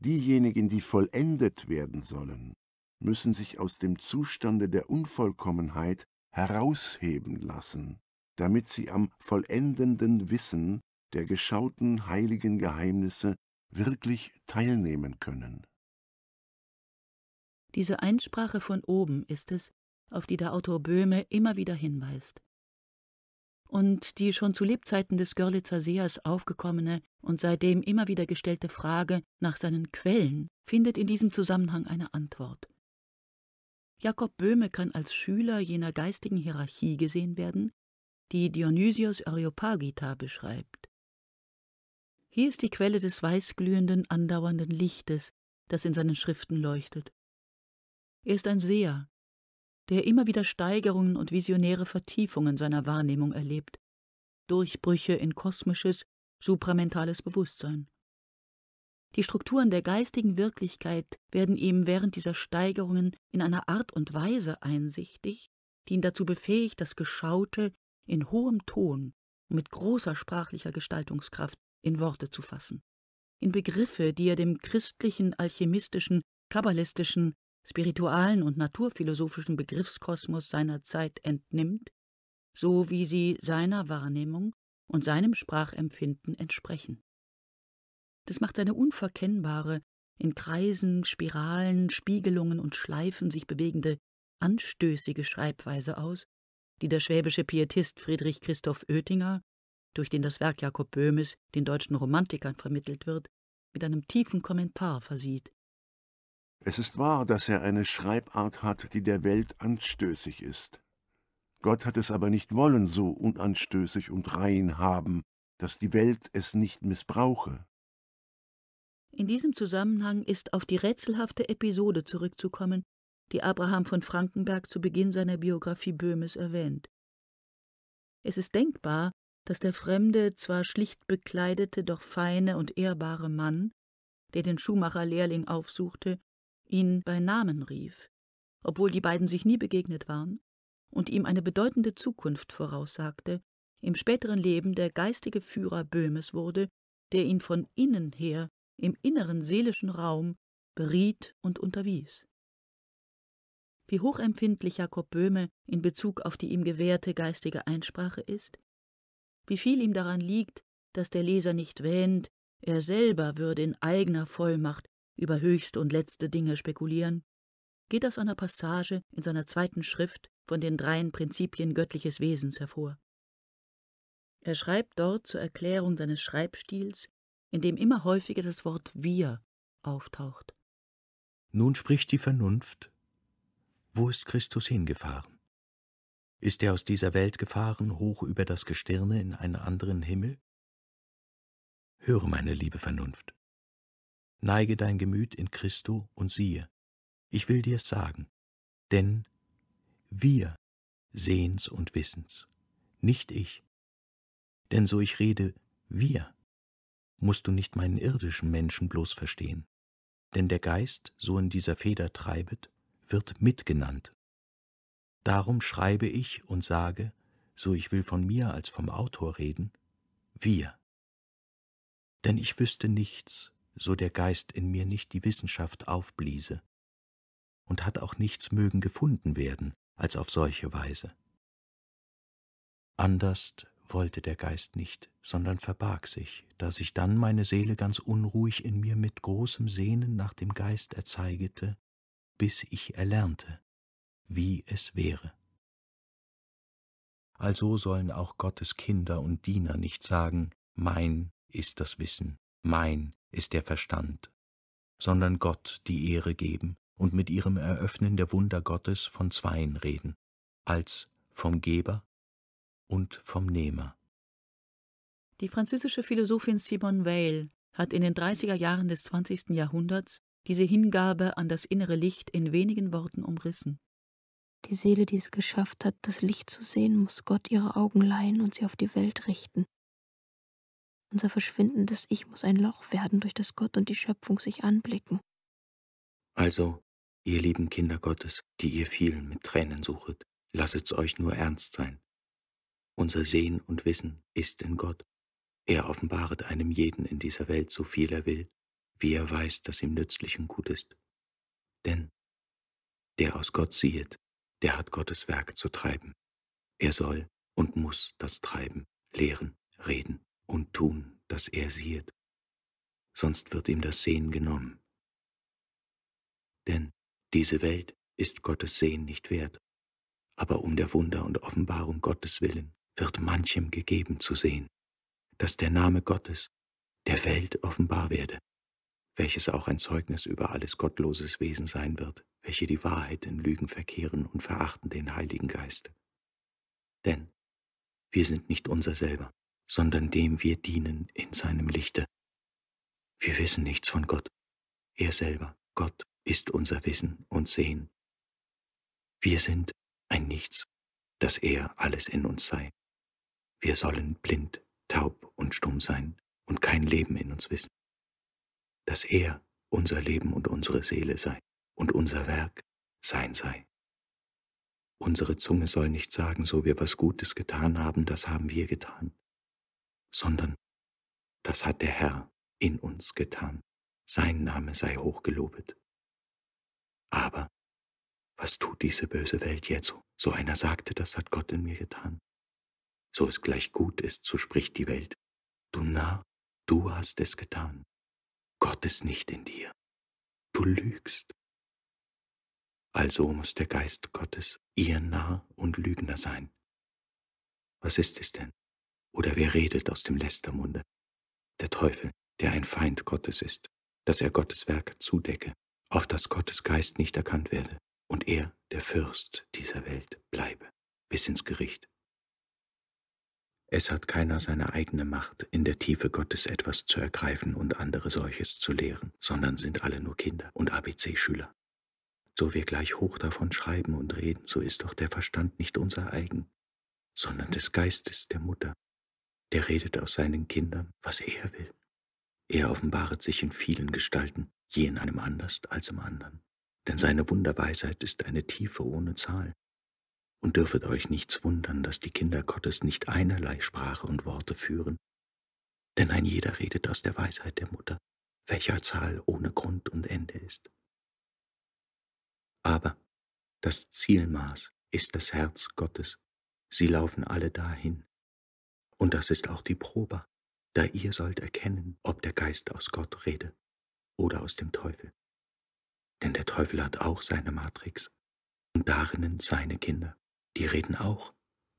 Diejenigen, die vollendet werden sollen, müssen sich aus dem Zustande der Unvollkommenheit herausheben lassen, damit sie am vollendenden Wissen der geschauten heiligen Geheimnisse wirklich teilnehmen können. Diese Einsprache von oben ist es, auf die der Autor Böhme immer wieder hinweist und die schon zu Lebzeiten des Görlitzer Sehers aufgekommene und seitdem immer wieder gestellte Frage nach seinen Quellen findet in diesem Zusammenhang eine Antwort. Jakob Böhme kann als Schüler jener geistigen Hierarchie gesehen werden, die Dionysios Areopagita beschreibt. Hier ist die Quelle des weißglühenden, andauernden Lichtes, das in seinen Schriften leuchtet. Er ist ein Seher, der immer wieder Steigerungen und visionäre Vertiefungen seiner Wahrnehmung erlebt, Durchbrüche in kosmisches, supramentales Bewusstsein. Die Strukturen der geistigen Wirklichkeit werden ihm während dieser Steigerungen in einer Art und Weise einsichtig, die ihn dazu befähigt, das Geschaute in hohem Ton und mit großer sprachlicher Gestaltungskraft in Worte zu fassen, in Begriffe, die er dem christlichen, alchemistischen, kabbalistischen, spiritualen und naturphilosophischen Begriffskosmos seiner Zeit entnimmt, so wie sie seiner Wahrnehmung und seinem Sprachempfinden entsprechen. Das macht seine unverkennbare, in Kreisen, Spiralen, Spiegelungen und Schleifen sich bewegende, anstößige Schreibweise aus, die der schwäbische Pietist Friedrich Christoph Oettinger, durch den das Werk Jakob Böhmes den deutschen Romantikern vermittelt wird, mit einem tiefen Kommentar versieht, es ist wahr, dass er eine Schreibart hat, die der Welt anstößig ist. Gott hat es aber nicht wollen, so unanstößig und rein haben, dass die Welt es nicht missbrauche. In diesem Zusammenhang ist auf die rätselhafte Episode zurückzukommen, die Abraham von Frankenberg zu Beginn seiner Biografie Böhmes erwähnt. Es ist denkbar, dass der fremde, zwar schlicht bekleidete, doch feine und ehrbare Mann, der den Schuhmacherlehrling aufsuchte, ihn bei Namen rief, obwohl die beiden sich nie begegnet waren, und ihm eine bedeutende Zukunft voraussagte, im späteren Leben der geistige Führer Böhmes wurde, der ihn von innen her im inneren seelischen Raum beriet und unterwies. Wie hochempfindlich Jakob Böhme in Bezug auf die ihm gewährte geistige Einsprache ist, wie viel ihm daran liegt, dass der Leser nicht wähnt, er selber würde in eigener Vollmacht über höchste und letzte Dinge spekulieren, geht aus einer Passage in seiner zweiten Schrift von den dreien Prinzipien göttliches Wesens hervor. Er schreibt dort zur Erklärung seines Schreibstils, in dem immer häufiger das Wort wir auftaucht. Nun spricht die Vernunft, wo ist Christus hingefahren? Ist er aus dieser Welt gefahren, hoch über das Gestirne in einen anderen Himmel? Höre, meine liebe Vernunft, neige dein Gemüt in Christo und siehe, ich will dir's sagen, denn wir sehen's und wissen's, nicht ich. Denn so ich rede, wir, musst du nicht meinen irdischen Menschen bloß verstehen, denn der Geist, so in dieser Feder treibet, wird mitgenannt. Darum schreibe ich und sage, so ich will von mir als vom Autor reden, wir. Denn ich wüsste nichts, so der Geist in mir nicht die Wissenschaft aufbliese, und hat auch nichts mögen gefunden werden als auf solche Weise. Anderst wollte der Geist nicht, sondern verbarg sich, da sich dann meine Seele ganz unruhig in mir mit großem Sehnen nach dem Geist erzeigete, bis ich erlernte, wie es wäre. Also sollen auch Gottes Kinder und Diener nicht sagen, mein ist das Wissen, mein ist der Verstand, sondern Gott die Ehre geben und mit ihrem Eröffnen der Wunder Gottes von Zweien reden, als vom Geber und vom Nehmer. Die französische Philosophin Simone Weil hat in den 30er Jahren des 20. Jahrhunderts diese Hingabe an das innere Licht in wenigen Worten umrissen. Die Seele, die es geschafft hat, das Licht zu sehen, muss Gott ihre Augen leihen und sie auf die Welt richten. Unser verschwindendes Ich muss ein Loch werden, durch das Gott und die Schöpfung sich anblicken. Also, ihr lieben Kinder Gottes, die ihr vielen mit Tränen suchet, lasset's euch nur ernst sein. Unser Sehen und Wissen ist in Gott. Er offenbaret einem jeden in dieser Welt so viel er will, wie er weiß, dass ihm nützlich und gut ist. Denn der aus Gott siehet, der hat Gottes Werk zu treiben. Er soll und muss das treiben, lehren, reden, und tun, dass er siehet, sonst wird ihm das Sehen genommen. Denn diese Welt ist Gottes Sehen nicht wert, aber um der Wunder und Offenbarung Gottes willen wird manchem gegeben zu sehen, dass der Name Gottes der Welt offenbar werde, welches auch ein Zeugnis über alles gottloses Wesen sein wird, welche die Wahrheit in Lügen verkehren und verachten den Heiligen Geist. Denn wir sind nicht unser selber, sondern dem wir dienen in seinem Lichte. Wir wissen nichts von Gott. Er selber, Gott, ist unser Wissen und Sehen. Wir sind ein Nichts, dass er alles in uns sei. Wir sollen blind, taub und stumm sein und kein Leben in uns wissen. Dass er unser Leben und unsere Seele sei und unser Werk sein sei. Unsere Zunge soll nicht sagen, so wir was Gutes getan haben, das haben wir getan sondern das hat der Herr in uns getan. Sein Name sei hochgelobet. Aber was tut diese böse Welt jetzt? So einer sagte, das hat Gott in mir getan. So es gleich gut ist, so spricht die Welt. Du Narr, du hast es getan. Gott ist nicht in dir. Du lügst. Also muss der Geist Gottes ihr Narr und Lügner sein. Was ist es denn? Oder wer redet aus dem Lästermunde? Der Teufel, der ein Feind Gottes ist, dass er Gottes Werk zudecke, auf dass Gottes Geist nicht erkannt werde und er, der Fürst dieser Welt, bleibe, bis ins Gericht. Es hat keiner seine eigene Macht, in der Tiefe Gottes etwas zu ergreifen und andere solches zu lehren, sondern sind alle nur Kinder und ABC-Schüler. So wir gleich hoch davon schreiben und reden, so ist doch der Verstand nicht unser eigen, sondern des Geistes der Mutter, der redet aus seinen Kindern, was er will. Er offenbaret sich in vielen Gestalten, je in einem anders als im anderen. Denn seine Wunderweisheit ist eine Tiefe ohne Zahl. Und dürfet euch nichts wundern, dass die Kinder Gottes nicht einerlei Sprache und Worte führen. Denn ein jeder redet aus der Weisheit der Mutter, welcher Zahl ohne Grund und Ende ist. Aber das Zielmaß ist das Herz Gottes. Sie laufen alle dahin, und das ist auch die Probe, da ihr sollt erkennen, ob der Geist aus Gott rede oder aus dem Teufel. Denn der Teufel hat auch seine Matrix und darinnen seine Kinder, die reden auch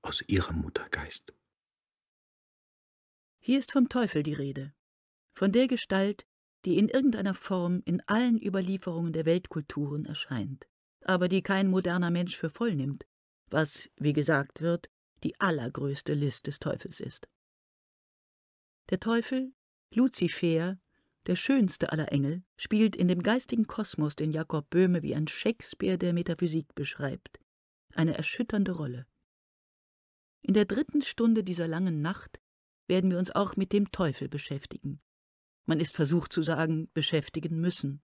aus ihrem Muttergeist. Hier ist vom Teufel die Rede, von der Gestalt, die in irgendeiner Form in allen Überlieferungen der Weltkulturen erscheint, aber die kein moderner Mensch für voll nimmt, was, wie gesagt wird, die allergrößte List des Teufels ist. Der Teufel, Luzifer, der schönste aller Engel, spielt in dem geistigen Kosmos, den Jakob Böhme wie ein Shakespeare der Metaphysik beschreibt, eine erschütternde Rolle. In der dritten Stunde dieser langen Nacht werden wir uns auch mit dem Teufel beschäftigen. Man ist versucht zu sagen, beschäftigen müssen.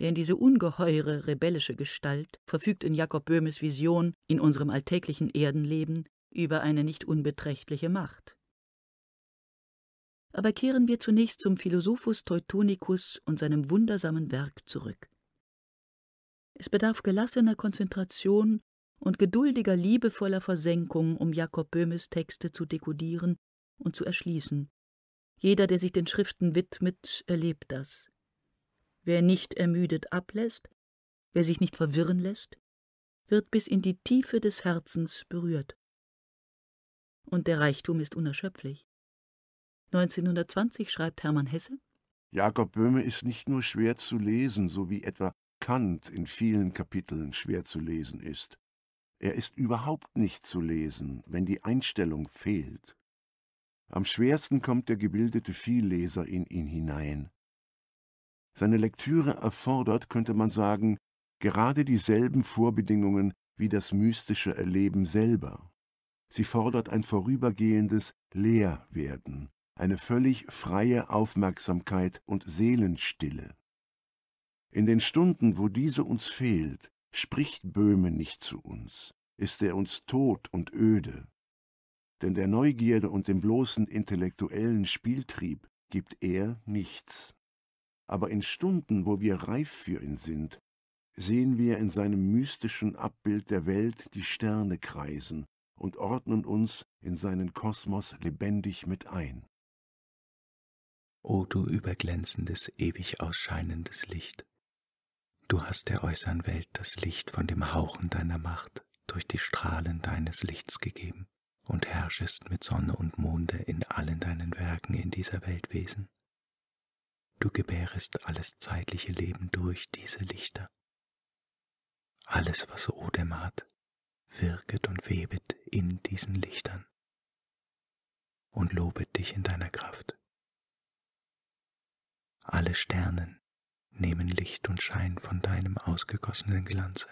Denn diese ungeheure rebellische Gestalt verfügt in Jakob Böhmes Vision in unserem alltäglichen Erdenleben über eine nicht unbeträchtliche Macht. Aber kehren wir zunächst zum Philosophus Teutonicus und seinem wundersamen Werk zurück. Es bedarf gelassener Konzentration und geduldiger, liebevoller Versenkung, um Jakob Böhmes Texte zu dekodieren und zu erschließen. Jeder, der sich den Schriften widmet, erlebt das. Wer nicht ermüdet ablässt, wer sich nicht verwirren lässt, wird bis in die Tiefe des Herzens berührt und der Reichtum ist unerschöpflich. 1920 schreibt Hermann Hesse, Jakob Böhme ist nicht nur schwer zu lesen, so wie etwa Kant in vielen Kapiteln schwer zu lesen ist. Er ist überhaupt nicht zu lesen, wenn die Einstellung fehlt. Am schwersten kommt der gebildete Vielleser in ihn hinein. Seine Lektüre erfordert, könnte man sagen, gerade dieselben Vorbedingungen wie das mystische Erleben selber. Sie fordert ein vorübergehendes Leerwerden, eine völlig freie Aufmerksamkeit und Seelenstille. In den Stunden, wo diese uns fehlt, spricht Böhme nicht zu uns, ist er uns tot und öde. Denn der Neugierde und dem bloßen intellektuellen Spieltrieb gibt er nichts. Aber in Stunden, wo wir reif für ihn sind, sehen wir in seinem mystischen Abbild der Welt die Sterne kreisen und ordnen uns in seinen Kosmos lebendig mit ein. O du überglänzendes, ewig ausscheinendes Licht, du hast der äußeren Welt das Licht von dem Hauchen deiner Macht durch die Strahlen deines Lichts gegeben und herrschest mit Sonne und Monde in allen deinen Werken in dieser Weltwesen. Du gebärest alles zeitliche Leben durch diese Lichter. Alles, was Odem hat, wirket und webet in diesen Lichtern und lobet dich in deiner Kraft. Alle Sternen nehmen Licht und Schein von deinem ausgegossenen Glanze.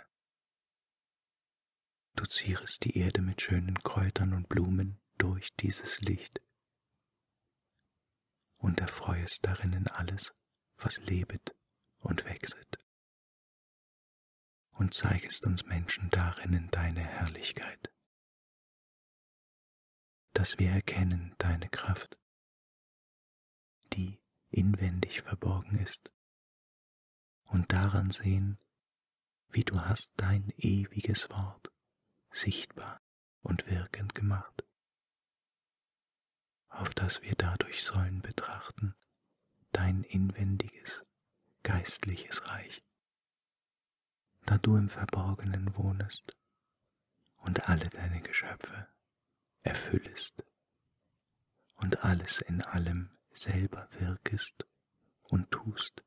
Du zierest die Erde mit schönen Kräutern und Blumen durch dieses Licht und erfreuest darinnen alles, was lebet und wächset und zeigest uns Menschen darin deine Herrlichkeit, dass wir erkennen deine Kraft, die inwendig verborgen ist, und daran sehen, wie du hast dein ewiges Wort sichtbar und wirkend gemacht, auf das wir dadurch sollen betrachten dein inwendiges geistliches Reich da du im Verborgenen wohnest und alle deine Geschöpfe erfüllest und alles in allem selber wirkest und tust.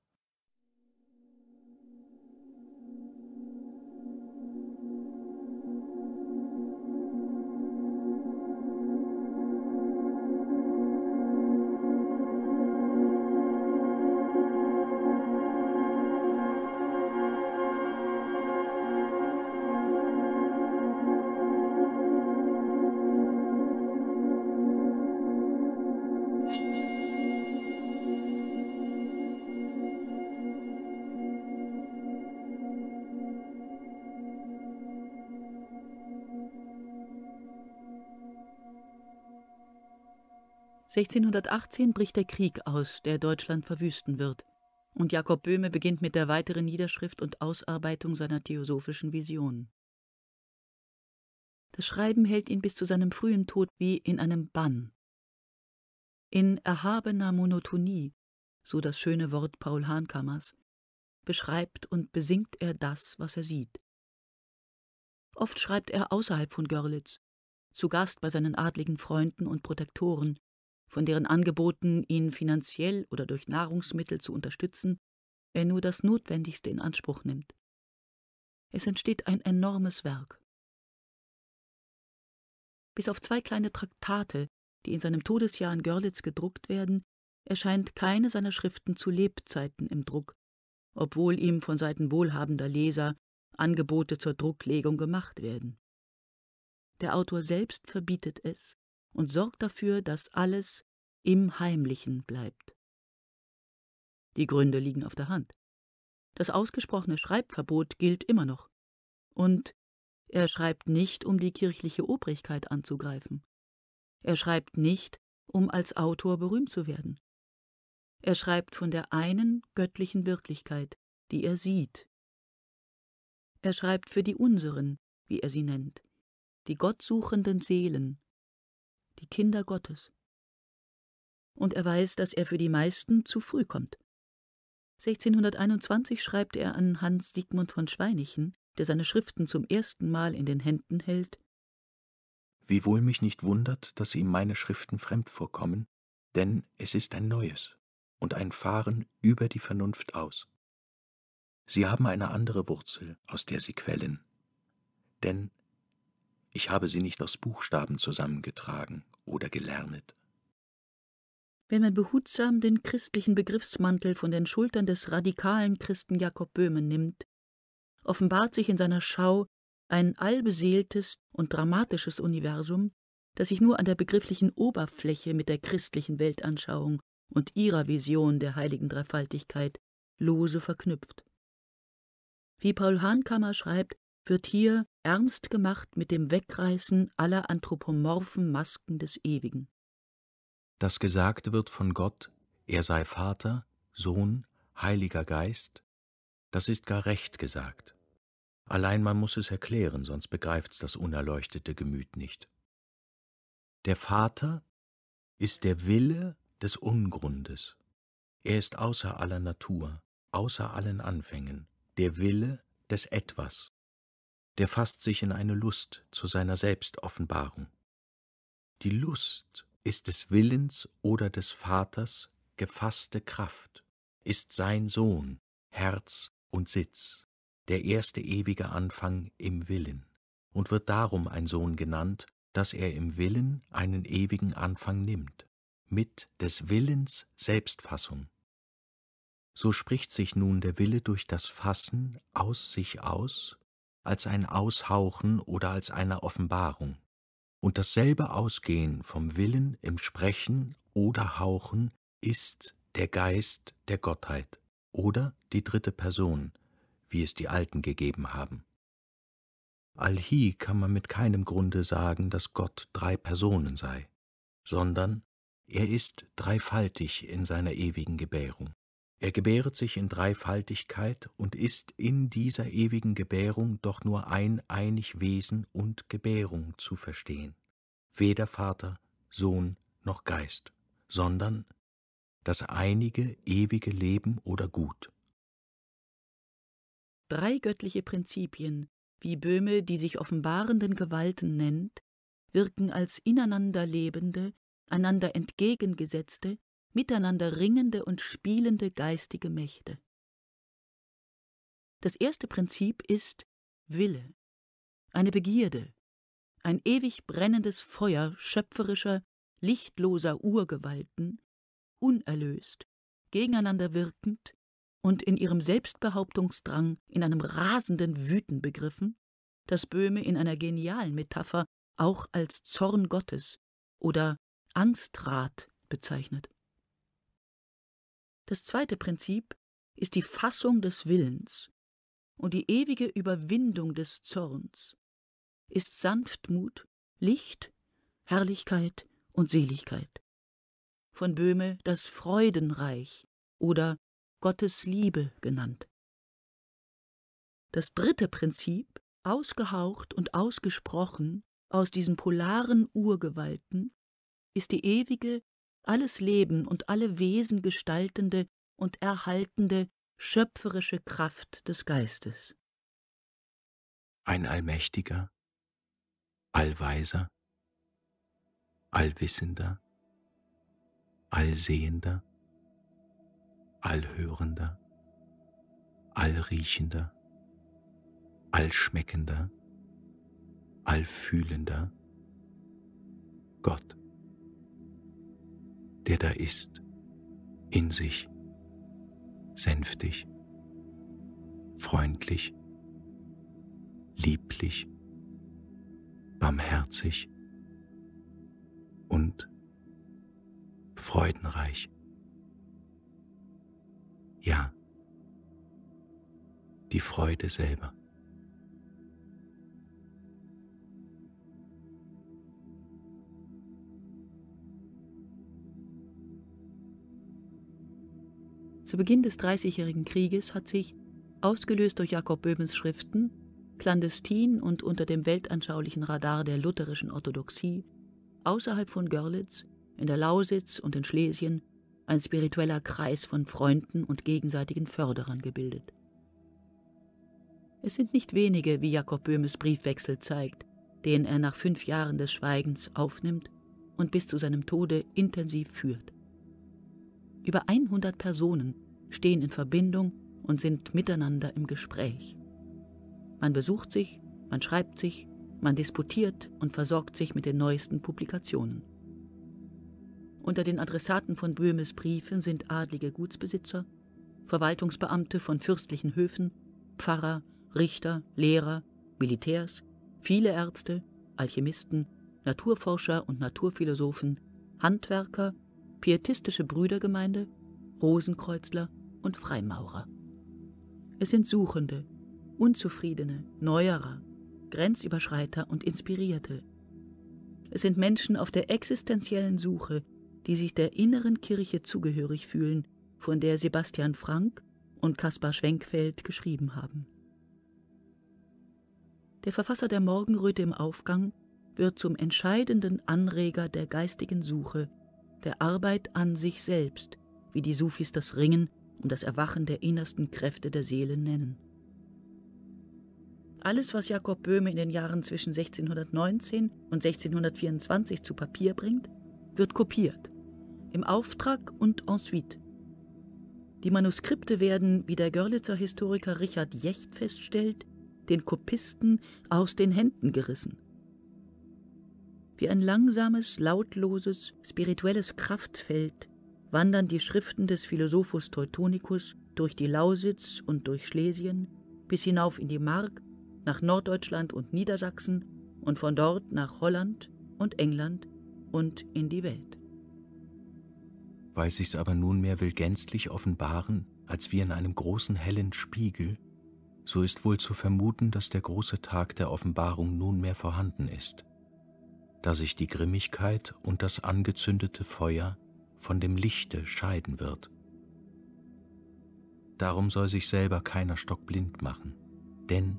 1618 bricht der Krieg aus, der Deutschland verwüsten wird, und Jakob Böhme beginnt mit der weiteren Niederschrift und Ausarbeitung seiner theosophischen Vision. Das Schreiben hält ihn bis zu seinem frühen Tod wie in einem Bann. In erhabener Monotonie, so das schöne Wort Paul Hahnkammers, beschreibt und besingt er das, was er sieht. Oft schreibt er außerhalb von Görlitz, zu Gast bei seinen adligen Freunden und Protektoren, von deren Angeboten, ihn finanziell oder durch Nahrungsmittel zu unterstützen, er nur das Notwendigste in Anspruch nimmt. Es entsteht ein enormes Werk. Bis auf zwei kleine Traktate, die in seinem Todesjahr in Görlitz gedruckt werden, erscheint keine seiner Schriften zu Lebzeiten im Druck, obwohl ihm von Seiten wohlhabender Leser Angebote zur Drucklegung gemacht werden. Der Autor selbst verbietet es und sorgt dafür, dass alles im Heimlichen bleibt. Die Gründe liegen auf der Hand. Das ausgesprochene Schreibverbot gilt immer noch. Und er schreibt nicht, um die kirchliche Obrigkeit anzugreifen. Er schreibt nicht, um als Autor berühmt zu werden. Er schreibt von der einen göttlichen Wirklichkeit, die er sieht. Er schreibt für die unseren, wie er sie nennt, die gottsuchenden Seelen, die Kinder Gottes. Und er weiß, dass er für die meisten zu früh kommt. 1621 schreibt er an Hans Siegmund von Schweinichen, der seine Schriften zum ersten Mal in den Händen hält. Wiewohl mich nicht wundert, dass ihm meine Schriften fremd vorkommen, denn es ist ein neues und ein Fahren über die Vernunft aus. Sie haben eine andere Wurzel, aus der sie quellen. Denn ich habe sie nicht aus Buchstaben zusammengetragen oder gelernet. Wenn man behutsam den christlichen Begriffsmantel von den Schultern des radikalen Christen Jakob Böhmen nimmt, offenbart sich in seiner Schau ein allbeseeltes und dramatisches Universum, das sich nur an der begrifflichen Oberfläche mit der christlichen Weltanschauung und ihrer Vision der heiligen Dreifaltigkeit lose verknüpft. Wie Paul Hahnkammer schreibt, wird hier ernst gemacht mit dem Wegreißen aller anthropomorphen Masken des Ewigen. Dass gesagt wird von Gott, er sei Vater, Sohn, Heiliger Geist, das ist gar recht gesagt. Allein man muss es erklären, sonst begreift's das unerleuchtete Gemüt nicht. Der Vater ist der Wille des Ungrundes. Er ist außer aller Natur, außer allen Anfängen, der Wille des Etwas, der fasst sich in eine Lust zu seiner Selbstoffenbarung. Die Lust ist des Willens oder des Vaters gefasste Kraft, ist sein Sohn, Herz und Sitz, der erste ewige Anfang im Willen, und wird darum ein Sohn genannt, dass er im Willen einen ewigen Anfang nimmt, mit des Willens Selbstfassung. So spricht sich nun der Wille durch das Fassen aus sich aus als ein Aushauchen oder als eine Offenbarung. Und dasselbe Ausgehen vom Willen im Sprechen oder Hauchen ist der Geist der Gottheit oder die dritte Person, wie es die Alten gegeben haben. Alhi kann man mit keinem Grunde sagen, dass Gott drei Personen sei, sondern er ist dreifaltig in seiner ewigen Gebärung. Er gebäret sich in Dreifaltigkeit und ist in dieser ewigen Gebärung doch nur ein einig Wesen und Gebärung zu verstehen, weder Vater, Sohn noch Geist, sondern das einige ewige Leben oder Gut. Drei göttliche Prinzipien, wie Böhme die sich offenbarenden Gewalten nennt, wirken als ineinander lebende, einander entgegengesetzte, miteinander ringende und spielende geistige Mächte. Das erste Prinzip ist Wille, eine Begierde, ein ewig brennendes Feuer schöpferischer, lichtloser Urgewalten, unerlöst, gegeneinander wirkend und in ihrem Selbstbehauptungsdrang in einem rasenden Wüten begriffen, das Böhme in einer genialen Metapher auch als Zorn Gottes oder Angstrat bezeichnet. Das zweite Prinzip ist die Fassung des Willens und die ewige Überwindung des Zorns, ist Sanftmut, Licht, Herrlichkeit und Seligkeit. Von Böhme das Freudenreich oder Gottes Liebe genannt. Das dritte Prinzip, ausgehaucht und ausgesprochen aus diesen polaren Urgewalten, ist die ewige alles Leben und alle Wesen gestaltende und erhaltende, schöpferische Kraft des Geistes. Ein allmächtiger, allweiser, allwissender, allsehender, allhörender, allriechender, allschmeckender, allfühlender Gott der da ist, in sich, sänftig, freundlich, lieblich, barmherzig und freudenreich. Ja, die Freude selber. Zu Beginn des Dreißigjährigen Krieges hat sich, ausgelöst durch Jakob Böhmens Schriften, klandestin und unter dem weltanschaulichen Radar der lutherischen Orthodoxie, außerhalb von Görlitz, in der Lausitz und in Schlesien ein spiritueller Kreis von Freunden und gegenseitigen Förderern gebildet. Es sind nicht wenige, wie Jakob Böhmes Briefwechsel zeigt, den er nach fünf Jahren des Schweigens aufnimmt und bis zu seinem Tode intensiv führt. Über 100 Personen stehen in Verbindung und sind miteinander im Gespräch. Man besucht sich, man schreibt sich, man disputiert und versorgt sich mit den neuesten Publikationen. Unter den Adressaten von Böhmes Briefen sind adlige Gutsbesitzer, Verwaltungsbeamte von fürstlichen Höfen, Pfarrer, Richter, Lehrer, Militärs, viele Ärzte, Alchemisten, Naturforscher und Naturphilosophen, Handwerker, pietistische Brüdergemeinde, Rosenkreuzler und Freimaurer. Es sind Suchende, Unzufriedene, Neuerer, Grenzüberschreiter und Inspirierte. Es sind Menschen auf der existenziellen Suche, die sich der inneren Kirche zugehörig fühlen, von der Sebastian Frank und Kaspar Schwenkfeld geschrieben haben. Der Verfasser der Morgenröte im Aufgang wird zum entscheidenden Anreger der geistigen Suche der Arbeit an sich selbst, wie die Sufis das Ringen um das Erwachen der innersten Kräfte der Seele nennen. Alles, was Jakob Böhme in den Jahren zwischen 1619 und 1624 zu Papier bringt, wird kopiert, im Auftrag und ensuite. Die Manuskripte werden, wie der Görlitzer Historiker Richard Jecht feststellt, den Kopisten aus den Händen gerissen. Wie ein langsames, lautloses, spirituelles Kraftfeld wandern die Schriften des Philosophus Teutonicus durch die Lausitz und durch Schlesien bis hinauf in die Mark, nach Norddeutschland und Niedersachsen und von dort nach Holland und England und in die Welt. Weiß ich's aber nunmehr will gänzlich offenbaren, als wie in einem großen hellen Spiegel, so ist wohl zu vermuten, dass der große Tag der Offenbarung nunmehr vorhanden ist da sich die Grimmigkeit und das angezündete Feuer von dem Lichte scheiden wird. Darum soll sich selber keiner Stock blind machen, denn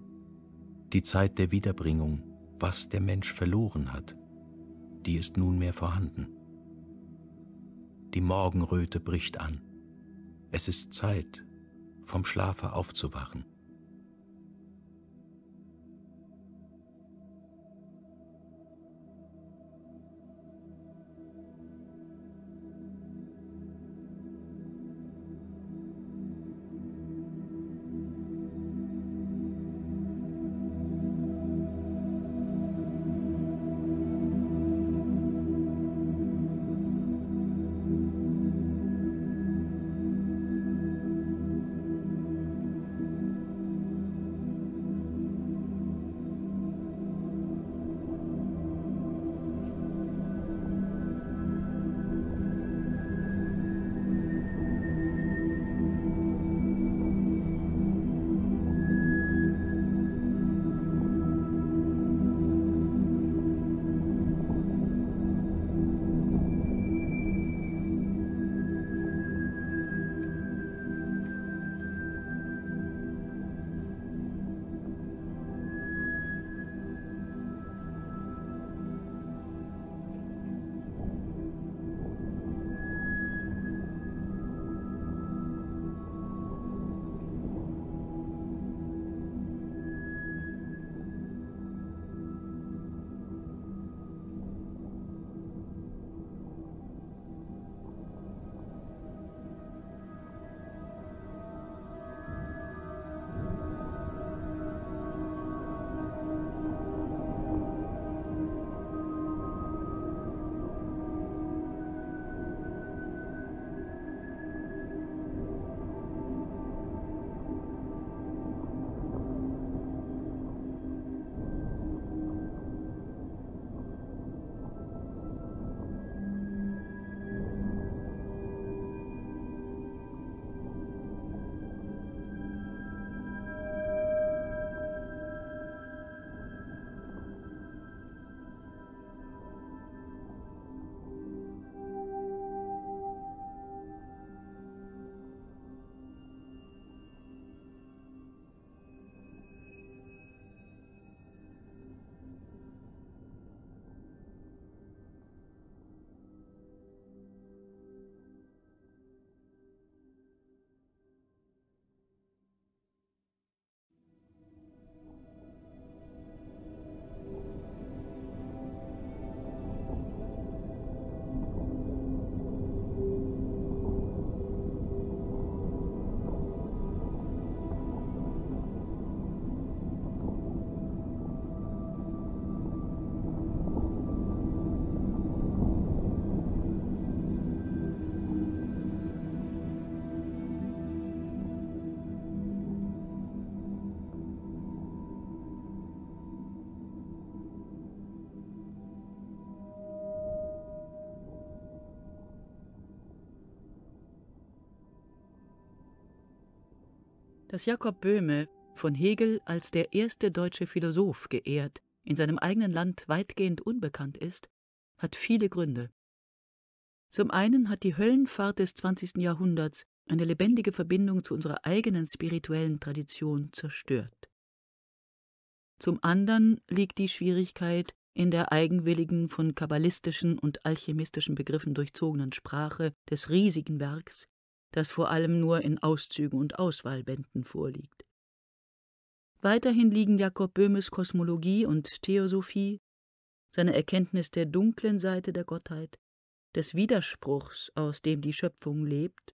die Zeit der Wiederbringung, was der Mensch verloren hat, die ist nunmehr vorhanden. Die Morgenröte bricht an. Es ist Zeit, vom Schlafe aufzuwachen. dass Jakob Böhme, von Hegel als der erste deutsche Philosoph geehrt, in seinem eigenen Land weitgehend unbekannt ist, hat viele Gründe. Zum einen hat die Höllenfahrt des 20. Jahrhunderts eine lebendige Verbindung zu unserer eigenen spirituellen Tradition zerstört. Zum anderen liegt die Schwierigkeit in der eigenwilligen, von kabbalistischen und alchemistischen Begriffen durchzogenen Sprache des riesigen Werks, das vor allem nur in Auszügen und Auswahlbänden vorliegt. Weiterhin liegen Jakob Böhmes Kosmologie und Theosophie, seine Erkenntnis der dunklen Seite der Gottheit, des Widerspruchs, aus dem die Schöpfung lebt,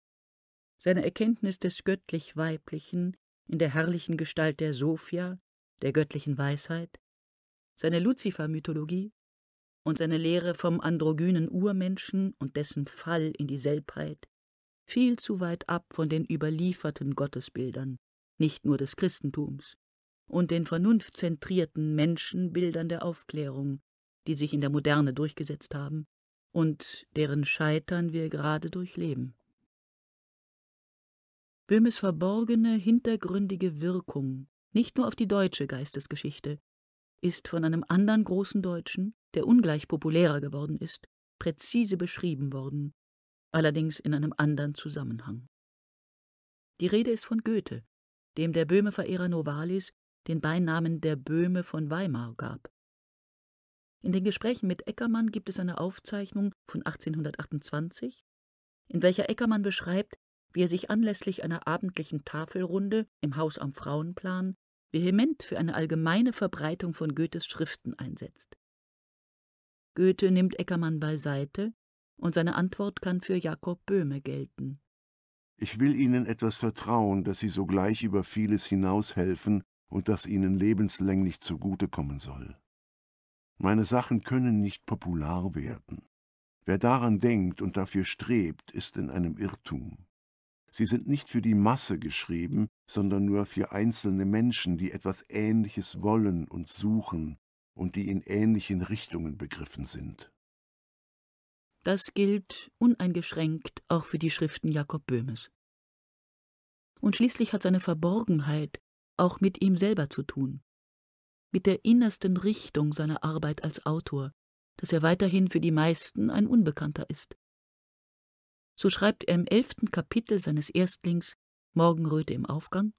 seine Erkenntnis des göttlich-weiblichen in der herrlichen Gestalt der Sophia, der göttlichen Weisheit, seine Luzifer-Mythologie und seine Lehre vom androgynen Urmenschen und dessen Fall in die Selbheit, viel zu weit ab von den überlieferten Gottesbildern, nicht nur des Christentums, und den vernunftzentrierten Menschenbildern der Aufklärung, die sich in der Moderne durchgesetzt haben und deren Scheitern wir gerade durchleben. Böhmes verborgene, hintergründige Wirkung, nicht nur auf die deutsche Geistesgeschichte, ist von einem anderen großen Deutschen, der ungleich populärer geworden ist, präzise beschrieben worden allerdings in einem anderen Zusammenhang. Die Rede ist von Goethe, dem der Böhme-Verehrer Novalis den Beinamen der Böhme von Weimar gab. In den Gesprächen mit Eckermann gibt es eine Aufzeichnung von 1828, in welcher Eckermann beschreibt, wie er sich anlässlich einer abendlichen Tafelrunde im Haus am Frauenplan vehement für eine allgemeine Verbreitung von Goethes Schriften einsetzt. Goethe nimmt Eckermann beiseite und seine Antwort kann für Jakob Böhme gelten. Ich will Ihnen etwas vertrauen, dass Sie sogleich über vieles hinaushelfen und das Ihnen lebenslänglich zugutekommen soll. Meine Sachen können nicht popular werden. Wer daran denkt und dafür strebt, ist in einem Irrtum. Sie sind nicht für die Masse geschrieben, sondern nur für einzelne Menschen, die etwas Ähnliches wollen und suchen und die in ähnlichen Richtungen begriffen sind. Das gilt uneingeschränkt auch für die Schriften Jakob Böhmes. Und schließlich hat seine Verborgenheit auch mit ihm selber zu tun, mit der innersten Richtung seiner Arbeit als Autor, dass er weiterhin für die meisten ein Unbekannter ist. So schreibt er im elften Kapitel seines Erstlings Morgenröte im Aufgang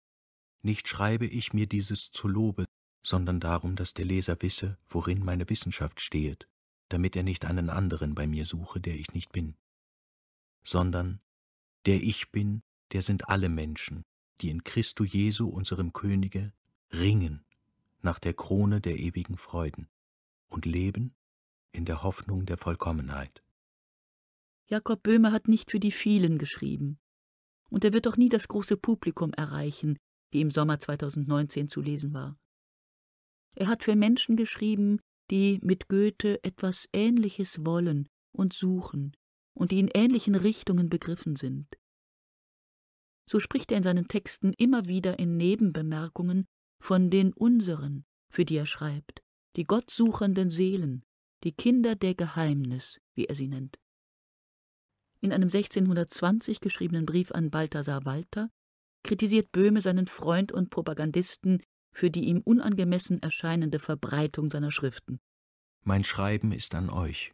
Nicht schreibe ich mir dieses zu Lobe, sondern darum, dass der Leser wisse, worin meine Wissenschaft stehet, damit er nicht einen anderen bei mir suche, der ich nicht bin, sondern der ich bin, der sind alle Menschen, die in Christo Jesu, unserem Könige, ringen nach der Krone der ewigen Freuden und leben in der Hoffnung der Vollkommenheit. Jakob Böhme hat nicht für die vielen geschrieben. Und er wird auch nie das große Publikum erreichen, wie im Sommer 2019 zu lesen war. Er hat für Menschen geschrieben, die mit Goethe etwas Ähnliches wollen und suchen und die in ähnlichen Richtungen begriffen sind. So spricht er in seinen Texten immer wieder in Nebenbemerkungen von den unseren, für die er schreibt, die gottsuchenden Seelen, die Kinder der Geheimnis, wie er sie nennt. In einem 1620 geschriebenen Brief an Balthasar Walter kritisiert Böhme seinen Freund und Propagandisten für die ihm unangemessen erscheinende Verbreitung seiner Schriften. Mein Schreiben ist an euch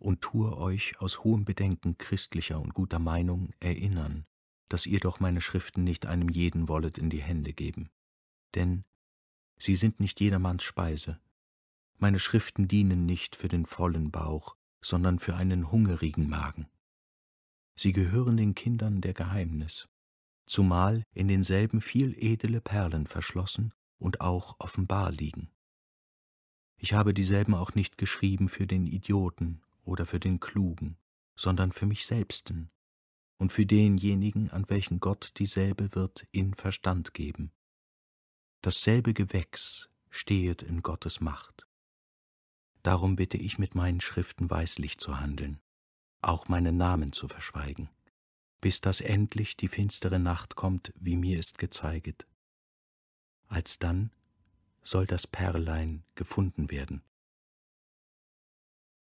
und tue euch aus hohem Bedenken christlicher und guter Meinung erinnern, dass ihr doch meine Schriften nicht einem jeden wollet in die Hände geben. Denn sie sind nicht jedermanns Speise. Meine Schriften dienen nicht für den vollen Bauch, sondern für einen hungrigen Magen. Sie gehören den Kindern der Geheimnis zumal in denselben viel edle Perlen verschlossen und auch offenbar liegen. Ich habe dieselben auch nicht geschrieben für den Idioten oder für den Klugen, sondern für mich selbsten und für denjenigen, an welchen Gott dieselbe wird in Verstand geben. Dasselbe Gewächs stehet in Gottes Macht. Darum bitte ich mit meinen Schriften weislich zu handeln, auch meinen Namen zu verschweigen bis dass endlich die finstere Nacht kommt, wie mir ist gezeiget. Alsdann soll das Perlein gefunden werden.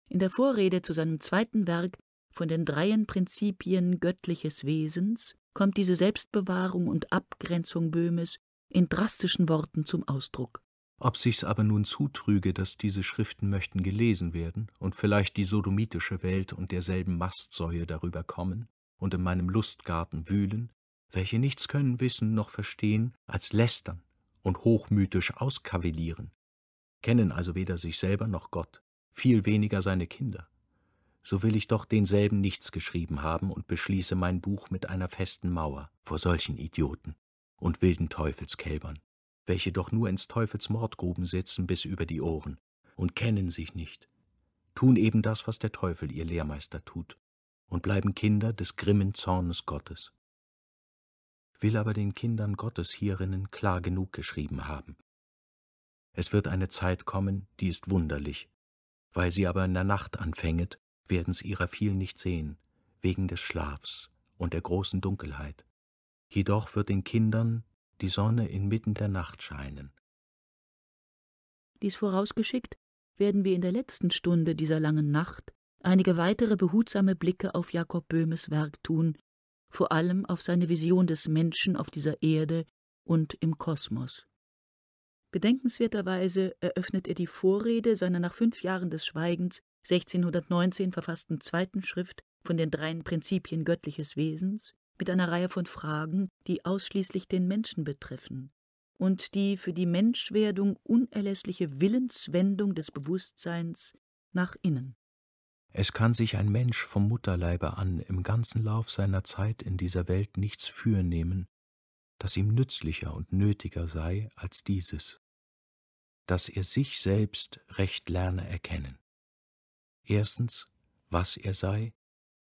In der Vorrede zu seinem zweiten Werk von den dreien Prinzipien göttliches Wesens kommt diese Selbstbewahrung und Abgrenzung Böhmes in drastischen Worten zum Ausdruck. Ob sich's aber nun zutrüge, dass diese Schriften möchten gelesen werden und vielleicht die sodomitische Welt und derselben Mastsäue darüber kommen, und in meinem Lustgarten wühlen, welche nichts können wissen noch verstehen als lästern und hochmythisch auskavillieren, kennen also weder sich selber noch Gott, viel weniger seine Kinder. So will ich doch denselben nichts geschrieben haben und beschließe mein Buch mit einer festen Mauer vor solchen Idioten und wilden Teufelskälbern, welche doch nur ins Teufels Mordgruben sitzen bis über die Ohren und kennen sich nicht, tun eben das, was der Teufel ihr Lehrmeister tut und bleiben Kinder des grimmen Zornes Gottes. Will aber den Kindern Gottes hierinnen klar genug geschrieben haben. Es wird eine Zeit kommen, die ist wunderlich. Weil sie aber in der Nacht anfänget, sie ihrer viel nicht sehen, wegen des Schlafs und der großen Dunkelheit. Jedoch wird den Kindern die Sonne inmitten der Nacht scheinen. Dies vorausgeschickt, werden wir in der letzten Stunde dieser langen Nacht einige weitere behutsame Blicke auf Jakob Böhmes Werk tun, vor allem auf seine Vision des Menschen auf dieser Erde und im Kosmos. Bedenkenswerterweise eröffnet er die Vorrede seiner nach fünf Jahren des Schweigens 1619 verfassten zweiten Schrift von den dreien Prinzipien göttliches Wesens mit einer Reihe von Fragen, die ausschließlich den Menschen betreffen und die für die Menschwerdung unerlässliche Willenswendung des Bewusstseins nach innen. Es kann sich ein Mensch vom Mutterleibe an im ganzen Lauf seiner Zeit in dieser Welt nichts fürnehmen, das ihm nützlicher und nötiger sei als dieses, dass er sich selbst recht lerne erkennen. Erstens, was er sei,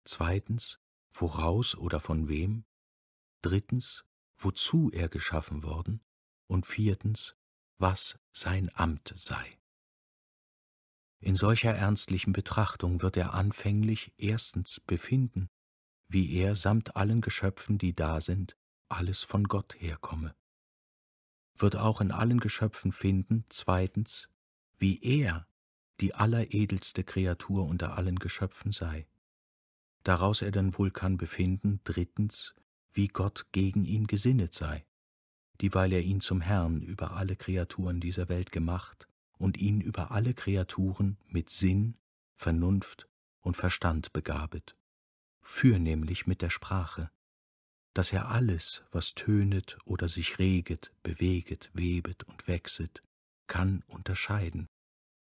zweitens, woraus oder von wem, drittens, wozu er geschaffen worden und viertens, was sein Amt sei. In solcher ernstlichen Betrachtung wird er anfänglich erstens befinden, wie er samt allen Geschöpfen, die da sind, alles von Gott herkomme. Wird auch in allen Geschöpfen finden, zweitens, wie er die alleredelste Kreatur unter allen Geschöpfen sei. Daraus er dann wohl kann befinden, drittens, wie Gott gegen ihn gesinnet sei, dieweil er ihn zum Herrn über alle Kreaturen dieser Welt gemacht und ihn über alle Kreaturen mit Sinn, Vernunft und Verstand begabet, fürnehmlich mit der Sprache, dass er alles, was tönet oder sich reget, beweget, webet und wächset, kann unterscheiden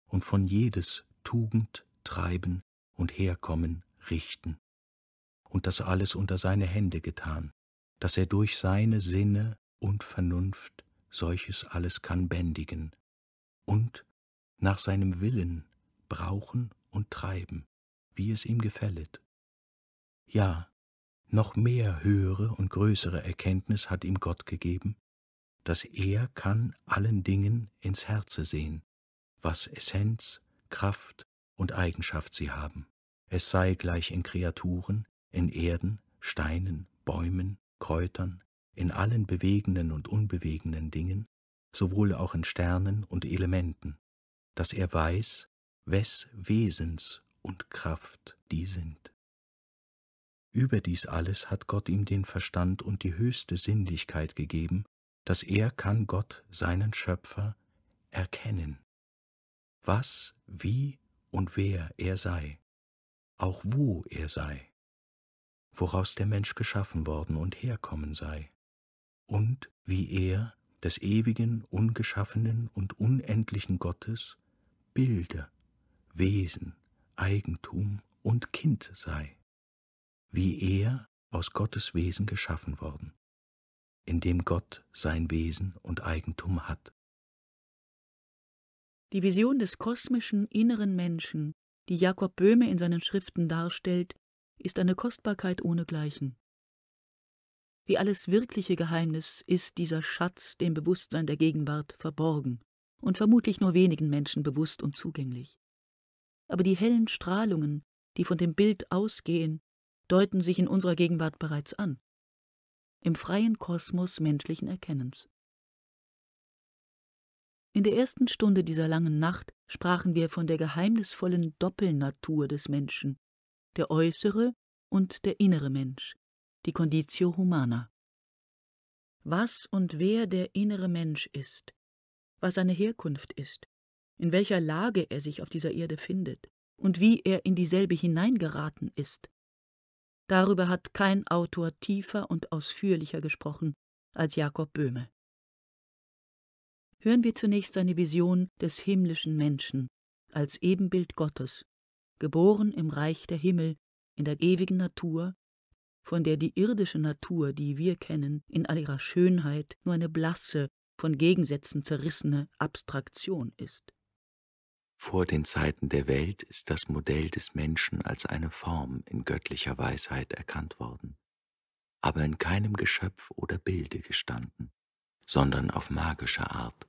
und von jedes Tugend, Treiben und Herkommen richten, und das alles unter seine Hände getan, dass er durch seine Sinne und Vernunft solches alles kann bändigen und nach seinem Willen brauchen und treiben, wie es ihm gefället. Ja, noch mehr höhere und größere Erkenntnis hat ihm Gott gegeben, dass er kann allen Dingen ins Herze sehen, was Essenz, Kraft und Eigenschaft sie haben, es sei gleich in Kreaturen, in Erden, Steinen, Bäumen, Kräutern, in allen bewegenden und unbewegenden Dingen, sowohl auch in Sternen und Elementen, dass er weiß, wes Wesens und Kraft die sind. Über dies alles hat Gott ihm den Verstand und die höchste Sinnlichkeit gegeben, dass er kann Gott, seinen Schöpfer, erkennen, was, wie und wer er sei, auch wo er sei, woraus der Mensch geschaffen worden und herkommen sei, und wie er, des ewigen, ungeschaffenen und unendlichen Gottes, Bilder, Wesen, Eigentum und Kind sei, wie er aus Gottes Wesen geschaffen worden, in dem Gott sein Wesen und Eigentum hat. Die Vision des kosmischen inneren Menschen, die Jakob Böhme in seinen Schriften darstellt, ist eine Kostbarkeit ohnegleichen. Wie alles wirkliche Geheimnis ist dieser Schatz dem Bewusstsein der Gegenwart verborgen und vermutlich nur wenigen Menschen bewusst und zugänglich. Aber die hellen Strahlungen, die von dem Bild ausgehen, deuten sich in unserer Gegenwart bereits an, im freien Kosmos menschlichen Erkennens. In der ersten Stunde dieser langen Nacht sprachen wir von der geheimnisvollen Doppelnatur des Menschen, der äußere und der innere Mensch, die Conditio Humana. Was und wer der innere Mensch ist, was seine Herkunft ist, in welcher Lage er sich auf dieser Erde findet und wie er in dieselbe hineingeraten ist. Darüber hat kein Autor tiefer und ausführlicher gesprochen als Jakob Böhme. Hören wir zunächst seine Vision des himmlischen Menschen als Ebenbild Gottes, geboren im Reich der Himmel, in der ewigen Natur, von der die irdische Natur, die wir kennen, in all ihrer Schönheit nur eine blasse, von Gegensätzen zerrissene Abstraktion ist. Vor den Zeiten der Welt ist das Modell des Menschen als eine Form in göttlicher Weisheit erkannt worden, aber in keinem Geschöpf oder Bilde gestanden, sondern auf magische Art,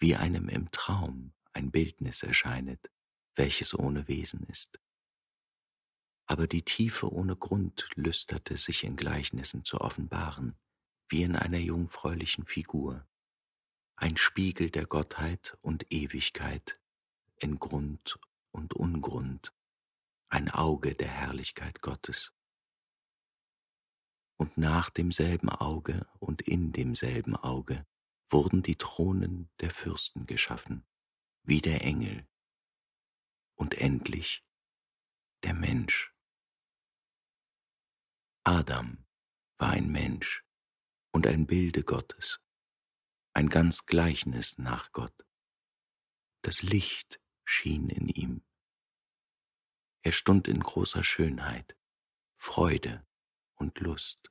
wie einem im Traum ein Bildnis erscheinet, welches ohne Wesen ist. Aber die Tiefe ohne Grund lüsterte sich in Gleichnissen zu offenbaren, wie in einer jungfräulichen Figur, ein Spiegel der Gottheit und Ewigkeit in Grund und Ungrund, ein Auge der Herrlichkeit Gottes. Und nach demselben Auge und in demselben Auge wurden die Thronen der Fürsten geschaffen, wie der Engel und endlich der Mensch. Adam war ein Mensch und ein Bilde Gottes ein ganz Gleichnis nach Gott. Das Licht schien in ihm. Er stund in großer Schönheit, Freude und Lust,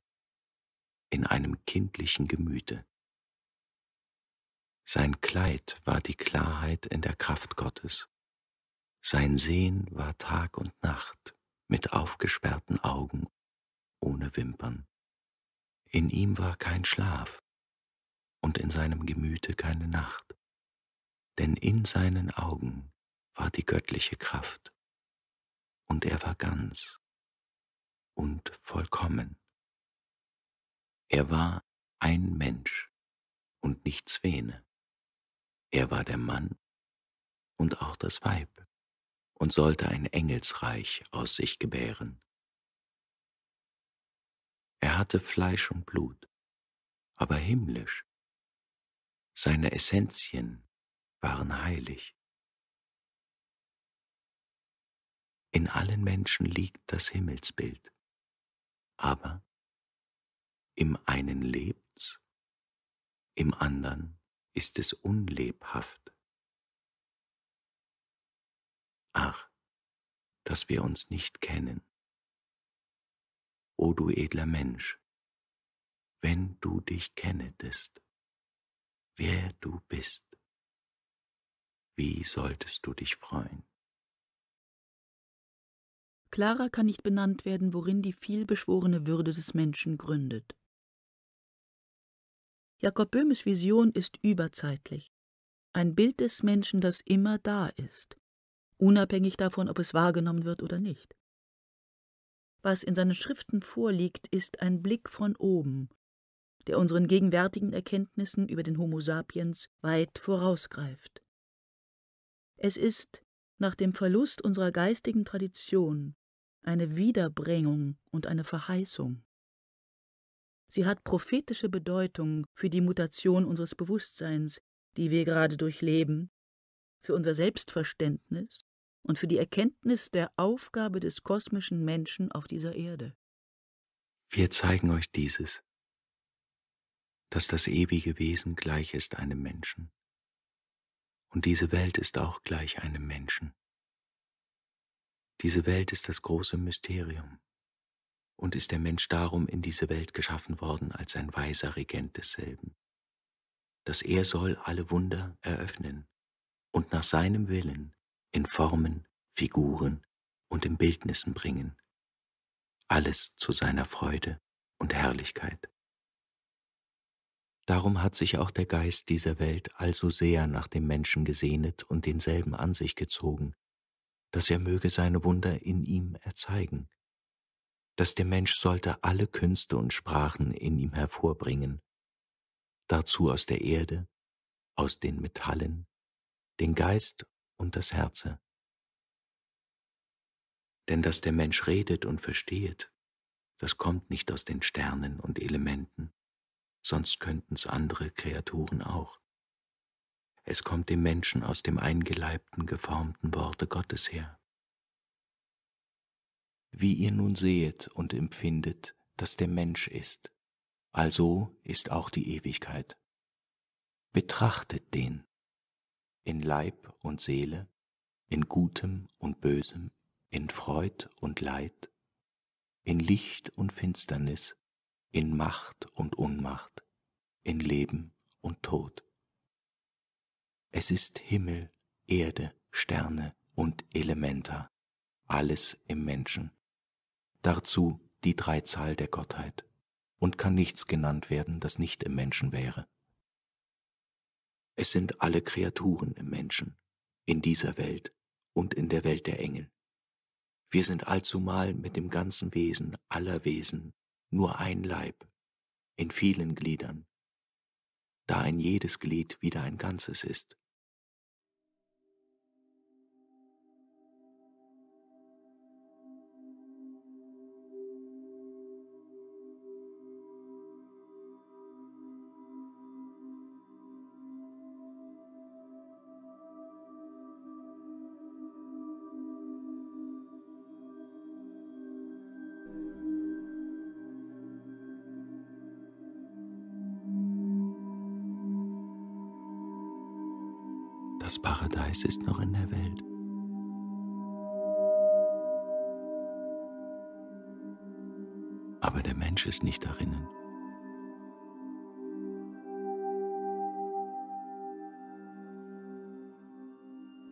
in einem kindlichen Gemüte. Sein Kleid war die Klarheit in der Kraft Gottes. Sein Sehen war Tag und Nacht mit aufgesperrten Augen, ohne Wimpern. In ihm war kein Schlaf und in seinem Gemüte keine Nacht, denn in seinen Augen war die göttliche Kraft, und er war ganz und vollkommen. Er war ein Mensch und nicht Zwene. Er war der Mann und auch das Weib und sollte ein Engelsreich aus sich gebären. Er hatte Fleisch und Blut, aber himmlisch seine Essenzien waren heilig. In allen Menschen liegt das Himmelsbild, aber im einen lebt's, im anderen ist es unlebhaft. Ach, dass wir uns nicht kennen. O du edler Mensch, wenn du dich kennetest wer du bist. Wie solltest du dich freuen? Klarer kann nicht benannt werden, worin die vielbeschworene Würde des Menschen gründet. Jakob Böhmes Vision ist überzeitlich, ein Bild des Menschen, das immer da ist, unabhängig davon, ob es wahrgenommen wird oder nicht. Was in seinen Schriften vorliegt, ist ein Blick von oben, der unseren gegenwärtigen Erkenntnissen über den Homo sapiens weit vorausgreift. Es ist nach dem Verlust unserer geistigen Tradition eine Wiederbringung und eine Verheißung. Sie hat prophetische Bedeutung für die Mutation unseres Bewusstseins, die wir gerade durchleben, für unser Selbstverständnis und für die Erkenntnis der Aufgabe des kosmischen Menschen auf dieser Erde. Wir zeigen euch dieses, dass das ewige Wesen gleich ist einem Menschen. Und diese Welt ist auch gleich einem Menschen. Diese Welt ist das große Mysterium. Und ist der Mensch darum in diese Welt geschaffen worden als ein weiser Regent desselben. Dass er soll alle Wunder eröffnen und nach seinem Willen in Formen, Figuren und in Bildnissen bringen. Alles zu seiner Freude und Herrlichkeit. Darum hat sich auch der Geist dieser Welt allzu also sehr nach dem Menschen gesehnet und denselben an sich gezogen, dass er möge seine Wunder in ihm erzeigen, dass der Mensch sollte alle Künste und Sprachen in ihm hervorbringen, dazu aus der Erde, aus den Metallen, den Geist und das Herze. Denn dass der Mensch redet und verstehet, das kommt nicht aus den Sternen und Elementen, sonst könnten's andere Kreaturen auch. Es kommt dem Menschen aus dem eingeleibten, geformten Worte Gottes her. Wie ihr nun sehet und empfindet, dass der Mensch ist, also ist auch die Ewigkeit. Betrachtet den in Leib und Seele, in Gutem und Bösem, in Freud und Leid, in Licht und Finsternis, in Macht und Unmacht, in Leben und Tod. Es ist Himmel, Erde, Sterne und Elementa, alles im Menschen. Dazu die Dreizahl der Gottheit und kann nichts genannt werden, das nicht im Menschen wäre. Es sind alle Kreaturen im Menschen, in dieser Welt und in der Welt der Engel. Wir sind allzumal mit dem ganzen Wesen aller Wesen nur ein Leib, in vielen Gliedern, da ein jedes Glied wieder ein Ganzes ist. Geist ist noch in der Welt. Aber der Mensch ist nicht darinnen.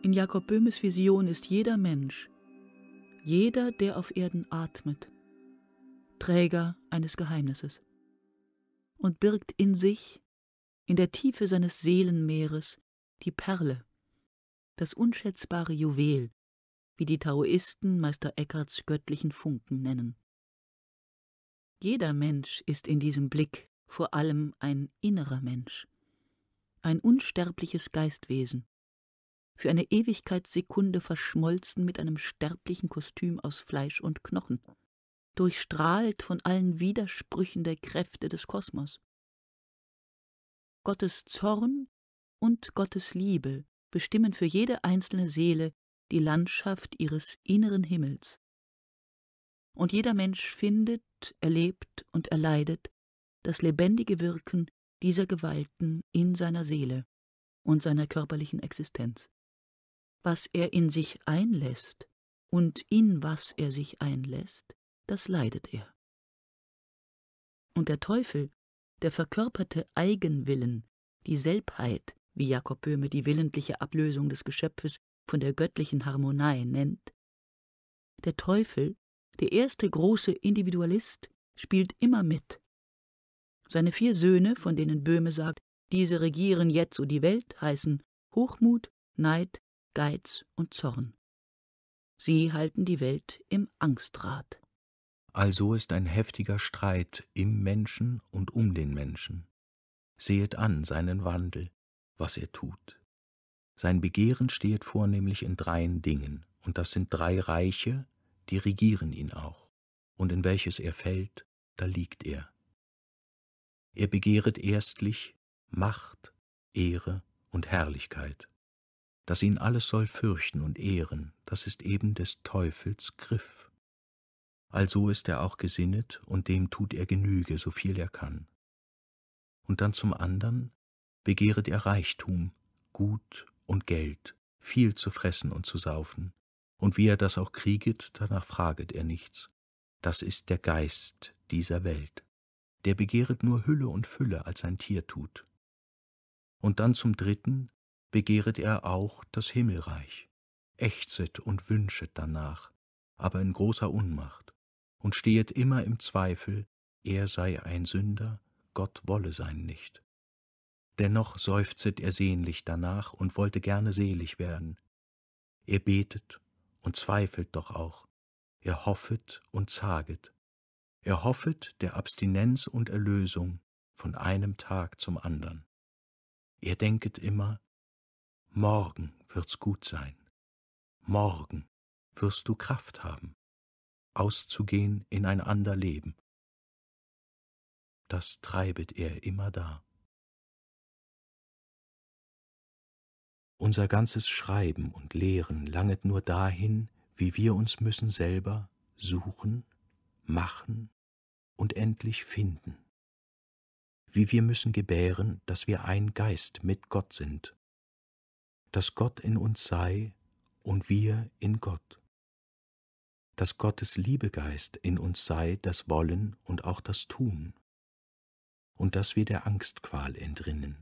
In Jakob Böhmes Vision ist jeder Mensch, jeder, der auf Erden atmet, Träger eines Geheimnisses und birgt in sich, in der Tiefe seines Seelenmeeres, die Perle das unschätzbare Juwel, wie die Taoisten Meister Eckarts göttlichen Funken nennen. Jeder Mensch ist in diesem Blick vor allem ein innerer Mensch, ein unsterbliches Geistwesen, für eine Ewigkeitssekunde verschmolzen mit einem sterblichen Kostüm aus Fleisch und Knochen, durchstrahlt von allen Widersprüchen der Kräfte des Kosmos. Gottes Zorn und Gottes Liebe bestimmen für jede einzelne Seele die Landschaft ihres inneren Himmels. Und jeder Mensch findet, erlebt und erleidet das lebendige Wirken dieser Gewalten in seiner Seele und seiner körperlichen Existenz. Was er in sich einlässt und in was er sich einlässt, das leidet er. Und der Teufel, der verkörperte Eigenwillen, die Selbheit, wie Jakob Böhme die willentliche Ablösung des Geschöpfes von der göttlichen Harmonei nennt. Der Teufel, der erste große Individualist, spielt immer mit. Seine vier Söhne, von denen Böhme sagt, diese regieren jetzt so die Welt, heißen Hochmut, Neid, Geiz und Zorn. Sie halten die Welt im Angstrad. Also ist ein heftiger Streit im Menschen und um den Menschen. Sehet an seinen Wandel was er tut. Sein Begehren steht vornehmlich in dreien Dingen, und das sind drei Reiche, die regieren ihn auch, und in welches er fällt, da liegt er. Er begehret erstlich Macht, Ehre und Herrlichkeit. Dass ihn alles soll fürchten und ehren, das ist eben des Teufels Griff. Also ist er auch gesinnet, und dem tut er Genüge, so viel er kann. Und dann zum andern begehret ihr Reichtum, Gut und Geld, viel zu fressen und zu saufen, und wie er das auch krieget, danach fraget er nichts. Das ist der Geist dieser Welt. Der begehret nur Hülle und Fülle, als ein Tier tut. Und dann zum dritten begehret er auch das Himmelreich, ächzet und wünschet danach, aber in großer Unmacht, und stehet immer im Zweifel, er sei ein Sünder, Gott wolle sein nicht. Dennoch seufzet er sehnlich danach und wollte gerne selig werden. Er betet und zweifelt doch auch. Er hoffet und zaget. Er hoffet der Abstinenz und Erlösung von einem Tag zum andern. Er denket immer, morgen wird's gut sein. Morgen wirst du Kraft haben, auszugehen in ein ander Leben. Das treibet er immer da. Unser ganzes Schreiben und Lehren langet nur dahin, wie wir uns müssen selber suchen, machen und endlich finden. Wie wir müssen gebären, dass wir ein Geist mit Gott sind, dass Gott in uns sei und wir in Gott, dass Gottes Liebegeist in uns sei das Wollen und auch das Tun, und dass wir der Angstqual entrinnen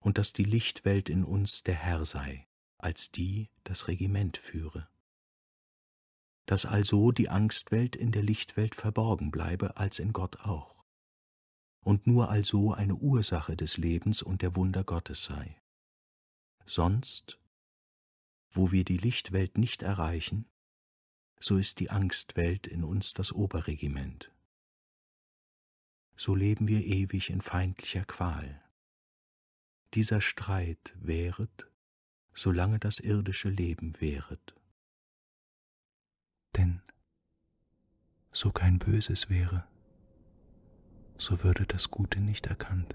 und dass die Lichtwelt in uns der Herr sei, als die das Regiment führe. Dass also die Angstwelt in der Lichtwelt verborgen bleibe, als in Gott auch, und nur also eine Ursache des Lebens und der Wunder Gottes sei. Sonst, wo wir die Lichtwelt nicht erreichen, so ist die Angstwelt in uns das Oberregiment. So leben wir ewig in feindlicher Qual dieser Streit währet, solange das irdische Leben währet. Denn so kein Böses wäre, so würde das Gute nicht erkannt.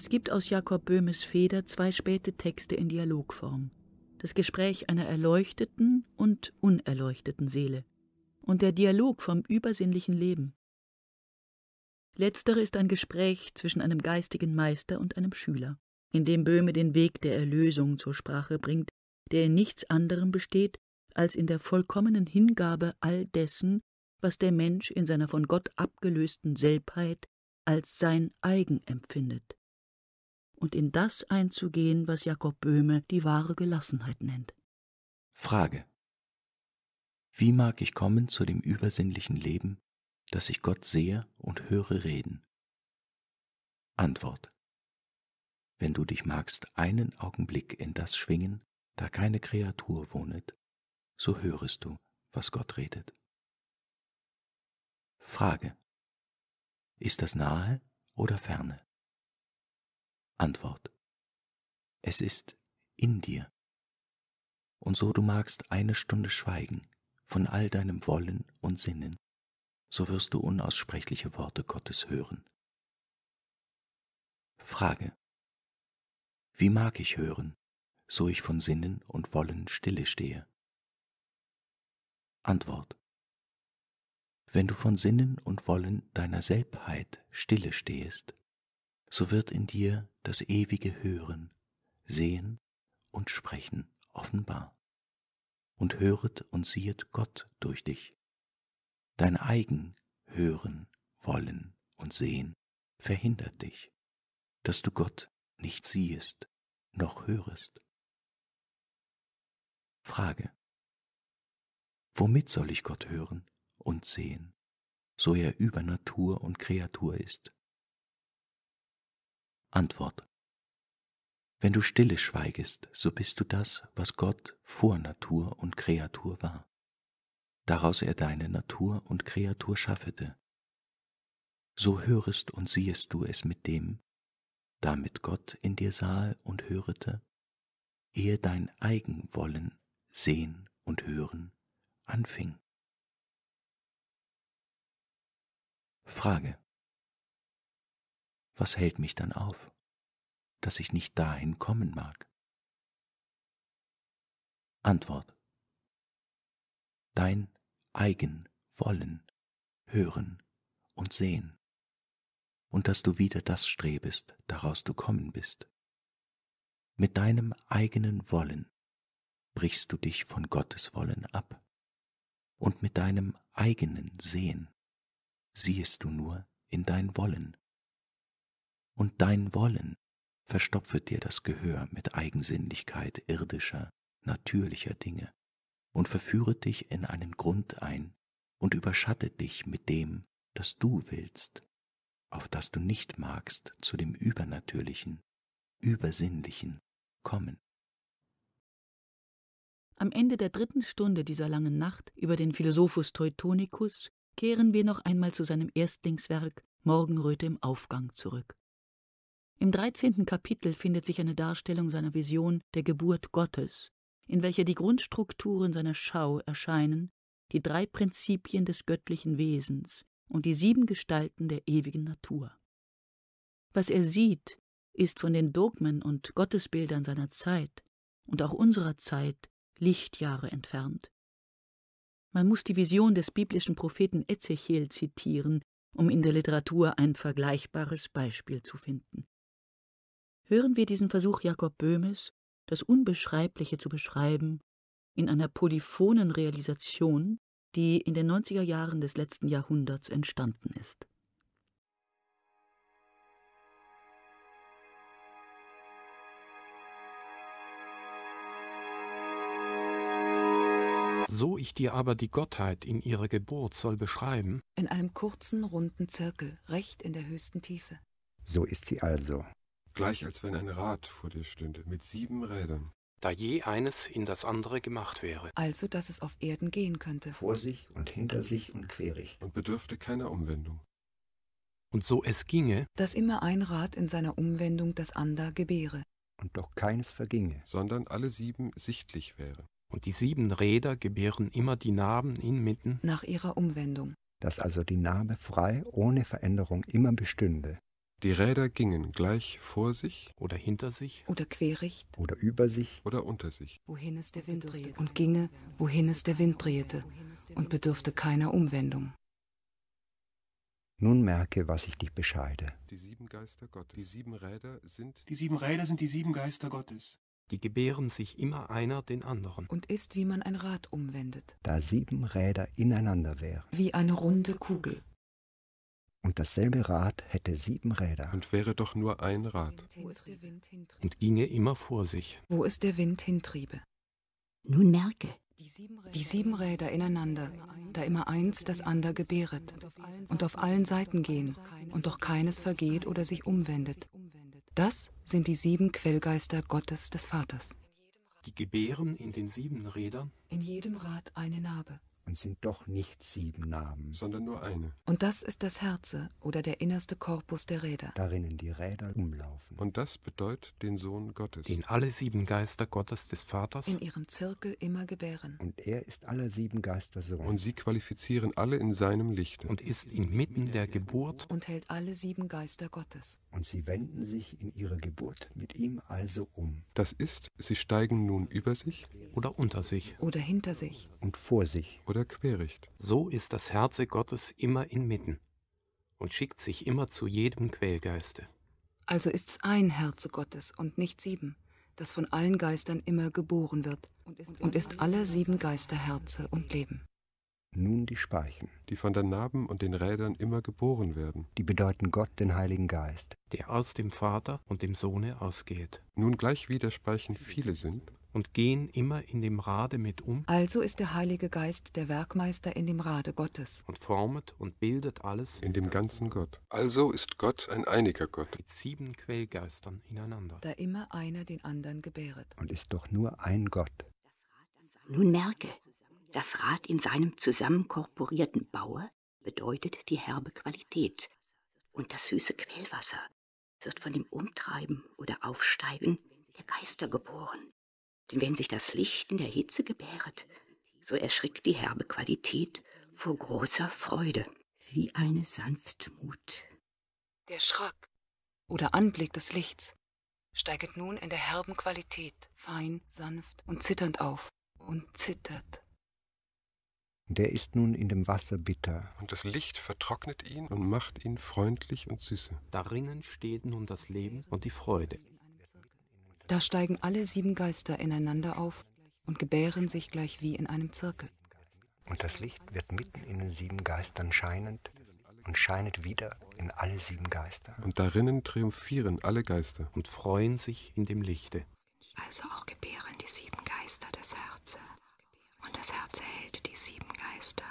Es gibt aus Jakob Böhmes Feder zwei späte Texte in Dialogform. Das Gespräch einer erleuchteten und unerleuchteten Seele und der Dialog vom übersinnlichen Leben. Letztere ist ein Gespräch zwischen einem geistigen Meister und einem Schüler, in dem Böhme den Weg der Erlösung zur Sprache bringt, der in nichts anderem besteht als in der vollkommenen Hingabe all dessen, was der Mensch in seiner von Gott abgelösten Selbheit als sein eigen empfindet und in das einzugehen, was Jakob Böhme die wahre Gelassenheit nennt. Frage. Wie mag ich kommen zu dem übersinnlichen Leben, dass ich Gott sehe und höre reden? Antwort. Wenn du dich magst einen Augenblick in das schwingen, da keine Kreatur wohnet, so hörest du, was Gott redet. Frage. Ist das nahe oder ferne? Antwort. Es ist in dir. Und so du magst eine Stunde schweigen von all deinem Wollen und Sinnen, so wirst du unaussprechliche Worte Gottes hören. Frage. Wie mag ich hören, so ich von Sinnen und Wollen stille stehe? Antwort. Wenn du von Sinnen und Wollen deiner Selbheit stille stehest, so wird in dir das ewige Hören, Sehen und Sprechen offenbar. Und höret und siehet Gott durch dich. Dein eigen Hören, Wollen und Sehen verhindert dich, dass du Gott nicht siehest noch hörest. Frage. Womit soll ich Gott hören und sehen, so er über Natur und Kreatur ist Antwort. Wenn du stille schweigest, so bist du das, was Gott vor Natur und Kreatur war, daraus er deine Natur und Kreatur schaffete. So hörest und siehest du es mit dem, damit Gott in dir sahe und hörete, ehe dein Eigenwollen, Sehen und Hören anfing. Frage. Was hält mich dann auf, dass ich nicht dahin kommen mag? Antwort. Dein eigen Wollen, Hören und Sehen, und dass du wieder das strebest, daraus du kommen bist. Mit deinem eigenen Wollen brichst du dich von Gottes Wollen ab, und mit deinem eigenen Sehen siehest du nur in dein Wollen und dein Wollen verstopfet dir das Gehör mit Eigensinnlichkeit irdischer, natürlicher Dinge und verführet dich in einen Grund ein und überschattet dich mit dem, das du willst, auf das du nicht magst, zu dem Übernatürlichen, Übersinnlichen kommen. Am Ende der dritten Stunde dieser langen Nacht über den Philosophus Teutonicus kehren wir noch einmal zu seinem Erstlingswerk Morgenröte im Aufgang zurück. Im 13. Kapitel findet sich eine Darstellung seiner Vision der Geburt Gottes, in welcher die Grundstrukturen seiner Schau erscheinen, die drei Prinzipien des göttlichen Wesens und die sieben Gestalten der ewigen Natur. Was er sieht, ist von den Dogmen und Gottesbildern seiner Zeit und auch unserer Zeit Lichtjahre entfernt. Man muss die Vision des biblischen Propheten Ezechiel zitieren, um in der Literatur ein vergleichbares Beispiel zu finden hören wir diesen Versuch Jakob Böhmes, das Unbeschreibliche zu beschreiben, in einer polyphonen Realisation, die in den 90er Jahren des letzten Jahrhunderts entstanden ist. So ich dir aber die Gottheit in ihrer Geburt soll beschreiben. In einem kurzen, runden Zirkel, recht in der höchsten Tiefe. So ist sie also, gleich als wenn ein Rad vor dir stünde, mit sieben Rädern. Da je eines in das andere gemacht wäre. Also, dass es auf Erden gehen könnte. Vor sich und hinter sich und querig. Und bedürfte keiner Umwendung. Und so es ginge, dass immer ein Rad in seiner Umwendung das andere gebäre. Und doch keines verginge. Sondern alle sieben sichtlich wären. Und die sieben Räder gebären immer die Narben inmitten. Nach ihrer Umwendung. Dass also die Narbe frei, ohne Veränderung immer bestünde die Räder gingen gleich vor sich oder hinter sich oder querricht oder über sich oder unter sich, wohin es der Wind drehte und ginge, wohin es der Wind drehte und bedürfte keiner Umwendung. Nun merke, was ich dich bescheide. Die sieben Geister Gottes, die sieben Räder sind die sieben Räder sind die sieben Geister Gottes. Die gebären sich immer einer den anderen. Und ist, wie man ein Rad umwendet. Da sieben Räder ineinander wären. Wie eine runde Kugel. Und dasselbe Rad hätte sieben Räder. Und wäre doch nur ein Rad. Und ginge immer vor sich. Wo es der Wind hintriebe. Nun merke. Die sieben Räder ineinander, da immer eins das ander gebäret und auf allen Seiten gehen und doch keines vergeht oder sich umwendet. Das sind die sieben Quellgeister Gottes des Vaters. Die gebären in den sieben Rädern. In jedem Rad eine Narbe und sind doch nicht sieben Namen. Sondern nur eine. Und das ist das Herze oder der innerste Korpus der Räder. Darinnen die Räder umlaufen. Und das bedeutet den Sohn Gottes. Den alle sieben Geister Gottes des Vaters in ihrem Zirkel immer gebären. Und er ist aller sieben Geister Sohn. Und sie qualifizieren alle in seinem Lichte. Und ist inmitten der Geburt. Und hält alle sieben Geister Gottes. Und sie wenden sich in ihrer Geburt mit ihm also um. Das ist, sie steigen nun über sich. Oder unter sich. Oder hinter sich. Und vor sich. Oder oder querigt. So ist das Herze Gottes immer inmitten und schickt sich immer zu jedem Quälgeiste. Also ist's ein Herze Gottes und nicht sieben, das von allen Geistern immer geboren wird und ist, und ist aller sieben Geister Herze und Leben. Nun die Speichen, die von den Narben und den Rädern immer geboren werden. Die bedeuten Gott, den Heiligen Geist, der aus dem Vater und dem Sohne ausgeht. Nun gleich wie der Speichen viele sind, und gehen immer in dem Rade mit um. Also ist der Heilige Geist der Werkmeister in dem Rade Gottes. Und formet und bildet alles. In dem ganzen Gott. Also ist Gott ein einiger Gott. Mit sieben Quellgeistern ineinander. Da immer einer den anderen gebäret. Und ist doch nur ein Gott. Nun merke, das Rad in seinem zusammenkorporierten Baue bedeutet die herbe Qualität. Und das süße Quellwasser wird von dem Umtreiben oder Aufsteigen der Geister geboren. Denn wenn sich das Licht in der Hitze gebäret, so erschrickt die herbe Qualität vor großer Freude, wie eine Sanftmut. Der Schrack oder Anblick des Lichts steiget nun in der herben Qualität fein, sanft und zitternd auf und zittert. Der ist nun in dem Wasser bitter. Und das Licht vertrocknet ihn und macht ihn freundlich und süße. Darinnen steht nun das Leben und die Freude. Da steigen alle sieben Geister ineinander auf und gebären sich gleich wie in einem Zirkel. Und das Licht wird mitten in den sieben Geistern scheinend und scheinet wieder in alle sieben Geister. Und darinnen triumphieren alle Geister und freuen sich in dem Lichte. Also auch gebären die sieben Geister das Herz. Und das Herz erhält die sieben Geister,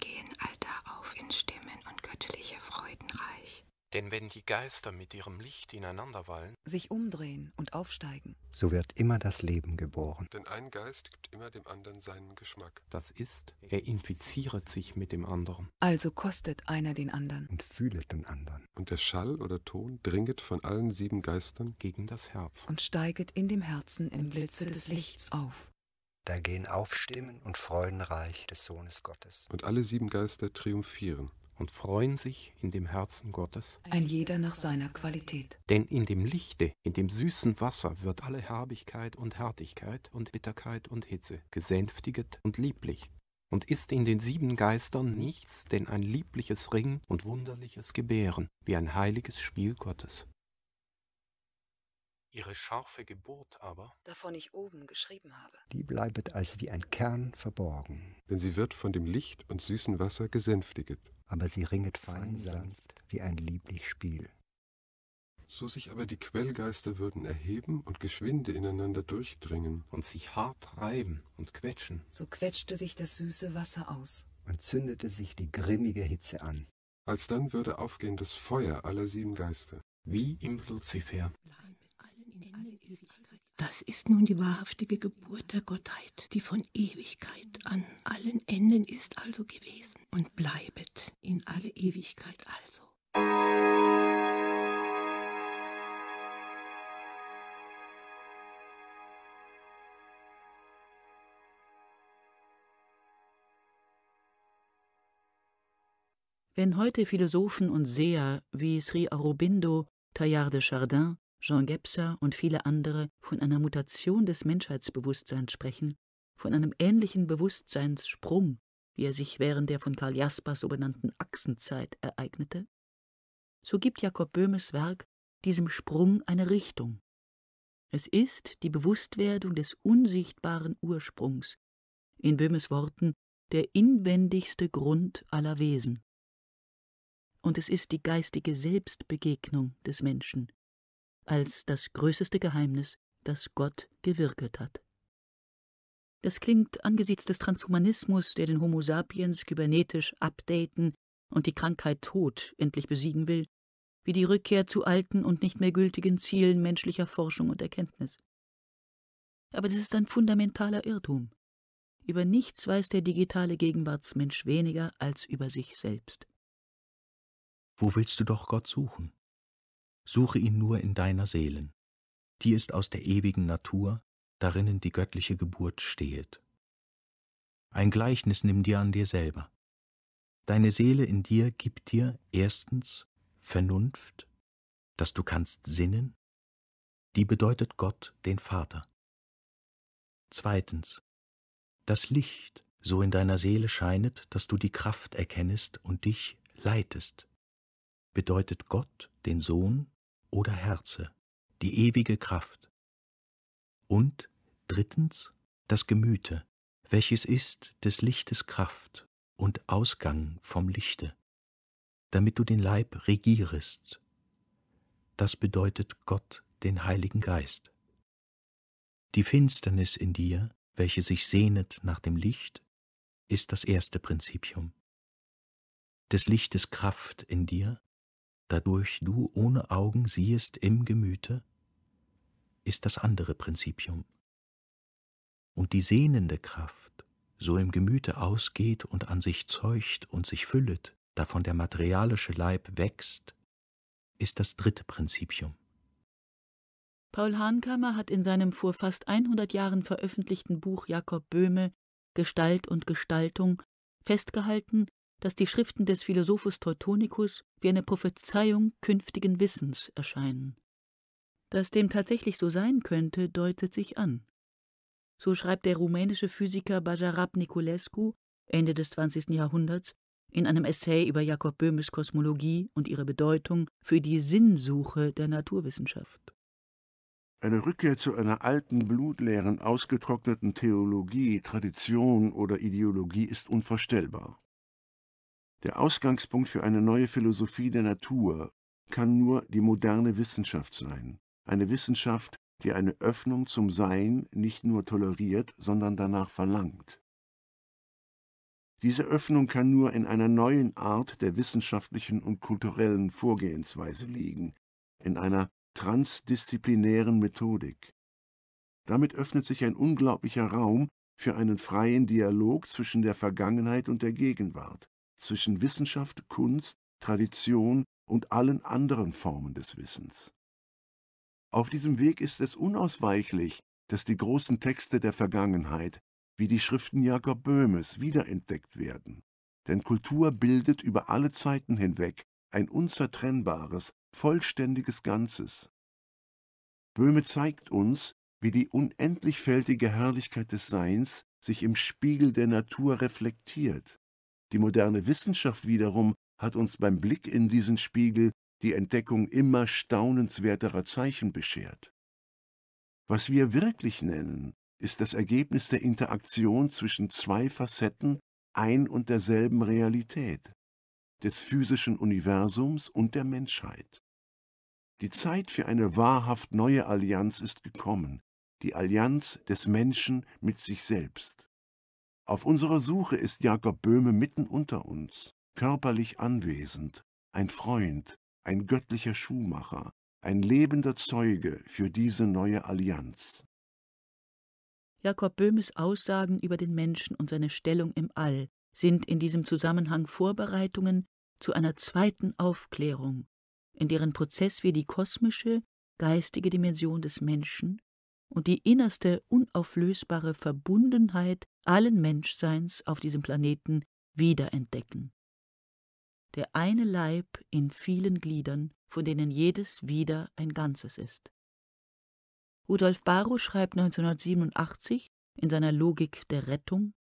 gehen all da auf in Stimmen und göttliche Freudenreich. Denn wenn die Geister mit ihrem Licht ineinanderwallen, sich umdrehen und aufsteigen, so wird immer das Leben geboren. Denn ein Geist gibt immer dem anderen seinen Geschmack. Das ist, er infiziert sich mit dem anderen. Also kostet einer den anderen. Und fühlet den anderen. Und der Schall oder Ton dringet von allen sieben Geistern gegen das Herz. Und steiget in dem Herzen im Blitze des Lichts auf. Da gehen Aufstimmen und Freudenreich des Sohnes Gottes. Und alle sieben Geister triumphieren und freuen sich in dem Herzen Gottes? Ein jeder nach seiner Qualität. Denn in dem Lichte, in dem süßen Wasser wird alle Herbigkeit und Härtigkeit und Bitterkeit und Hitze gesänftiget und lieblich. Und ist in den sieben Geistern nichts denn ein liebliches Ring und wunderliches Gebären, wie ein heiliges Spiel Gottes. Ihre scharfe Geburt aber, davon ich oben geschrieben habe, die bleibet als wie ein Kern verborgen. Denn sie wird von dem Licht und süßen Wasser gesänftiget. Aber sie ringet fein sanft wie ein lieblich Spiel. So sich aber die Quellgeister würden erheben und geschwinde ineinander durchdringen und sich hart reiben und quetschen. So quetschte sich das süße Wasser aus und zündete sich die grimmige Hitze an. Alsdann würde aufgehen das Feuer aller sieben Geister. Wie im Luzifer in alle Ewigkeit. Das ist nun die wahrhaftige Geburt der Gottheit, die von Ewigkeit an allen Enden ist also gewesen und bleibet in alle Ewigkeit also. Wenn heute Philosophen und Seher wie Sri Aurobindo, Teilhard de Chardin Jean Gebser und viele andere von einer Mutation des Menschheitsbewusstseins sprechen, von einem ähnlichen Bewusstseinssprung, wie er sich während der von Karl Jaspers so benannten Achsenzeit ereignete? So gibt Jakob Böhmes Werk diesem Sprung eine Richtung. Es ist die Bewusstwerdung des unsichtbaren Ursprungs, in Böhmes Worten der inwendigste Grund aller Wesen. Und es ist die geistige Selbstbegegnung des Menschen, als das größeste Geheimnis, das Gott gewirket hat. Das klingt angesichts des Transhumanismus, der den Homo sapiens kybernetisch updaten und die Krankheit Tod endlich besiegen will, wie die Rückkehr zu alten und nicht mehr gültigen Zielen menschlicher Forschung und Erkenntnis. Aber das ist ein fundamentaler Irrtum. Über nichts weiß der digitale Gegenwartsmensch weniger als über sich selbst. Wo willst du doch Gott suchen? suche ihn nur in deiner Seelen. Die ist aus der ewigen Natur, darinnen die göttliche Geburt stehet. Ein Gleichnis nimm dir an dir selber. Deine Seele in dir gibt dir erstens Vernunft, dass du kannst sinnen, die bedeutet Gott den Vater. Zweitens, das Licht so in deiner Seele scheinet, dass du die Kraft erkennest und dich leitest, bedeutet Gott den Sohn oder Herze, die ewige Kraft. Und drittens das Gemüte, welches ist des Lichtes Kraft und Ausgang vom Lichte, damit du den Leib regierest. Das bedeutet Gott, den Heiligen Geist. Die Finsternis in dir, welche sich sehnet nach dem Licht, ist das erste Prinzipium. Des Lichtes Kraft in dir dadurch du ohne Augen siehest im Gemüte, ist das andere Prinzipium. Und die sehnende Kraft so im Gemüte ausgeht und an sich zeucht und sich füllet, davon der materialische Leib wächst, ist das dritte Prinzipium. Paul Hahnkammer hat in seinem vor fast 100 Jahren veröffentlichten Buch Jakob Böhme Gestalt und Gestaltung festgehalten, dass die Schriften des Philosophus Teutonicus wie eine Prophezeiung künftigen Wissens erscheinen. Dass dem tatsächlich so sein könnte, deutet sich an. So schreibt der rumänische Physiker Bajarab Niculescu Ende des 20. Jahrhunderts in einem Essay über Jakob Böhmes Kosmologie und ihre Bedeutung für die Sinnsuche der Naturwissenschaft. Eine Rückkehr zu einer alten, blutleeren, ausgetrockneten Theologie, Tradition oder Ideologie ist unvorstellbar. Der Ausgangspunkt für eine neue Philosophie der Natur kann nur die moderne Wissenschaft sein, eine Wissenschaft, die eine Öffnung zum Sein nicht nur toleriert, sondern danach verlangt. Diese Öffnung kann nur in einer neuen Art der wissenschaftlichen und kulturellen Vorgehensweise liegen, in einer transdisziplinären Methodik. Damit öffnet sich ein unglaublicher Raum für einen freien Dialog zwischen der Vergangenheit und der Gegenwart, zwischen Wissenschaft, Kunst, Tradition und allen anderen Formen des Wissens. Auf diesem Weg ist es unausweichlich, dass die großen Texte der Vergangenheit, wie die Schriften Jakob Böhmes, wiederentdeckt werden. Denn Kultur bildet über alle Zeiten hinweg ein unzertrennbares, vollständiges Ganzes. Böhme zeigt uns, wie die unendlich fältige Herrlichkeit des Seins sich im Spiegel der Natur reflektiert die moderne Wissenschaft wiederum hat uns beim Blick in diesen Spiegel die Entdeckung immer staunenswerterer Zeichen beschert. Was wir wirklich nennen, ist das Ergebnis der Interaktion zwischen zwei Facetten ein und derselben Realität, des physischen Universums und der Menschheit. Die Zeit für eine wahrhaft neue Allianz ist gekommen, die Allianz des Menschen mit sich selbst. Auf unserer Suche ist Jakob Böhme mitten unter uns, körperlich anwesend, ein Freund, ein göttlicher Schuhmacher, ein lebender Zeuge für diese neue Allianz. Jakob Böhmes Aussagen über den Menschen und seine Stellung im All sind in diesem Zusammenhang Vorbereitungen zu einer zweiten Aufklärung, in deren Prozess wir die kosmische, geistige Dimension des Menschen und die innerste unauflösbare Verbundenheit allen Menschseins auf diesem Planeten wiederentdecken. Der eine Leib in vielen Gliedern, von denen jedes wieder ein Ganzes ist. Rudolf Baruch schreibt 1987 in seiner Logik der Rettung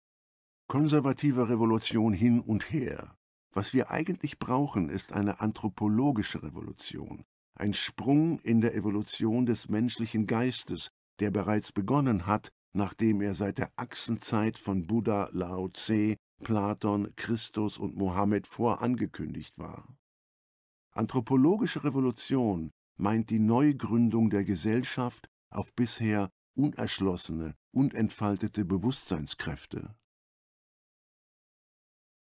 Konservative Revolution hin und her. Was wir eigentlich brauchen, ist eine anthropologische Revolution, ein Sprung in der Evolution des menschlichen Geistes, der bereits begonnen hat, nachdem er seit der Achsenzeit von Buddha, Lao Tse, Platon, Christus und Mohammed vorangekündigt war. Anthropologische Revolution meint die Neugründung der Gesellschaft auf bisher unerschlossene, unentfaltete Bewusstseinskräfte.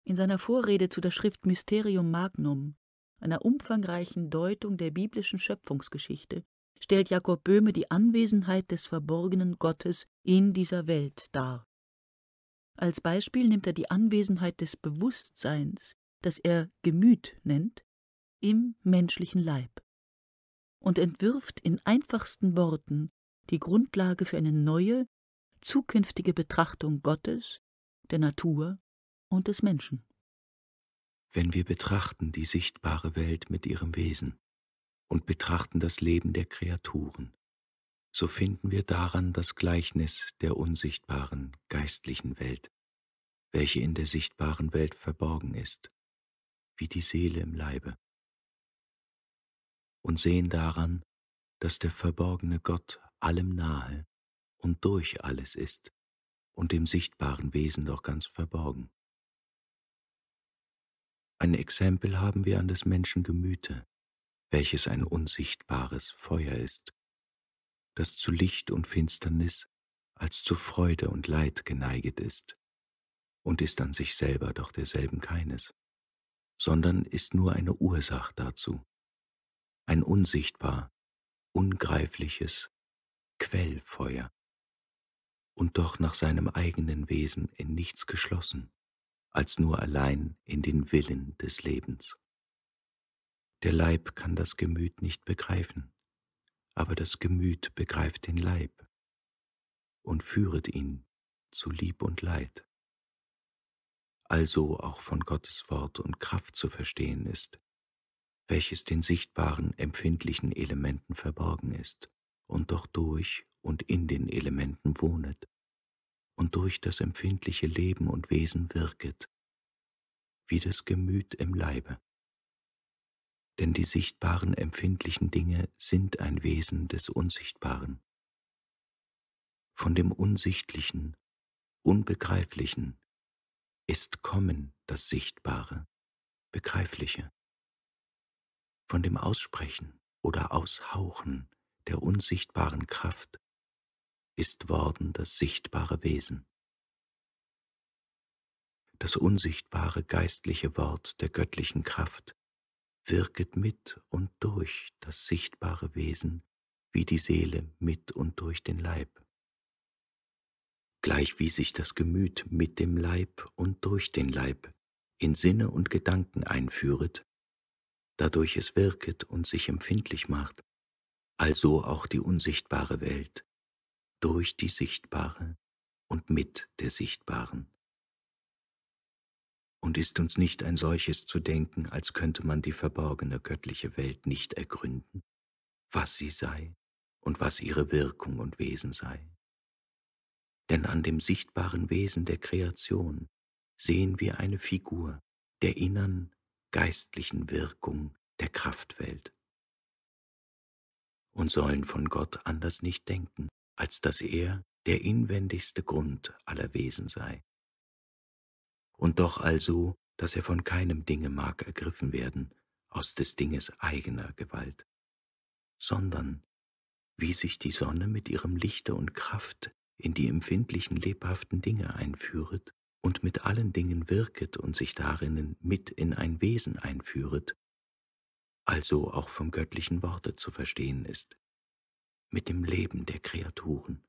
In seiner Vorrede zu der Schrift Mysterium Magnum, einer umfangreichen Deutung der biblischen Schöpfungsgeschichte, stellt Jakob Böhme die Anwesenheit des verborgenen Gottes in dieser Welt dar. Als Beispiel nimmt er die Anwesenheit des Bewusstseins, das er Gemüt nennt, im menschlichen Leib und entwirft in einfachsten Worten die Grundlage für eine neue, zukünftige Betrachtung Gottes, der Natur und des Menschen. Wenn wir betrachten die sichtbare Welt mit ihrem Wesen, und betrachten das Leben der Kreaturen, so finden wir daran das Gleichnis der unsichtbaren geistlichen Welt, welche in der sichtbaren Welt verborgen ist, wie die Seele im Leibe, und sehen daran, dass der verborgene Gott allem nahe und durch alles ist und dem sichtbaren Wesen doch ganz verborgen. Ein Exempel haben wir an des Menschen Gemüte, welches ein unsichtbares Feuer ist, das zu Licht und Finsternis als zu Freude und Leid geneiget ist, und ist an sich selber doch derselben keines, sondern ist nur eine Ursache dazu, ein unsichtbar, ungreifliches Quellfeuer, und doch nach seinem eigenen Wesen in nichts geschlossen, als nur allein in den Willen des Lebens. Der Leib kann das Gemüt nicht begreifen, aber das Gemüt begreift den Leib und führet ihn zu Lieb und Leid. Also auch von Gottes Wort und Kraft zu verstehen ist, welches den sichtbaren, empfindlichen Elementen verborgen ist und doch durch und in den Elementen wohnet und durch das empfindliche Leben und Wesen wirket, wie das Gemüt im Leibe denn die sichtbaren empfindlichen Dinge sind ein Wesen des Unsichtbaren. Von dem Unsichtlichen, Unbegreiflichen ist Kommen das Sichtbare, Begreifliche. Von dem Aussprechen oder Aushauchen der unsichtbaren Kraft ist worden das sichtbare Wesen. Das unsichtbare geistliche Wort der göttlichen Kraft wirket mit und durch das sichtbare Wesen, wie die Seele mit und durch den Leib. Gleich wie sich das Gemüt mit dem Leib und durch den Leib in Sinne und Gedanken einführet, dadurch es wirket und sich empfindlich macht, also auch die unsichtbare Welt durch die sichtbare und mit der sichtbaren und ist uns nicht ein solches zu denken, als könnte man die verborgene göttliche Welt nicht ergründen, was sie sei und was ihre Wirkung und Wesen sei. Denn an dem sichtbaren Wesen der Kreation sehen wir eine Figur der innern geistlichen Wirkung der Kraftwelt und sollen von Gott anders nicht denken, als dass er der inwendigste Grund aller Wesen sei und doch also, dass er von keinem Dinge mag ergriffen werden aus des Dinges eigener Gewalt, sondern wie sich die Sonne mit ihrem Lichte und Kraft in die empfindlichen, lebhaften Dinge einführet und mit allen Dingen wirket und sich darinnen mit in ein Wesen einführet, also auch vom göttlichen Worte zu verstehen ist, mit dem Leben der Kreaturen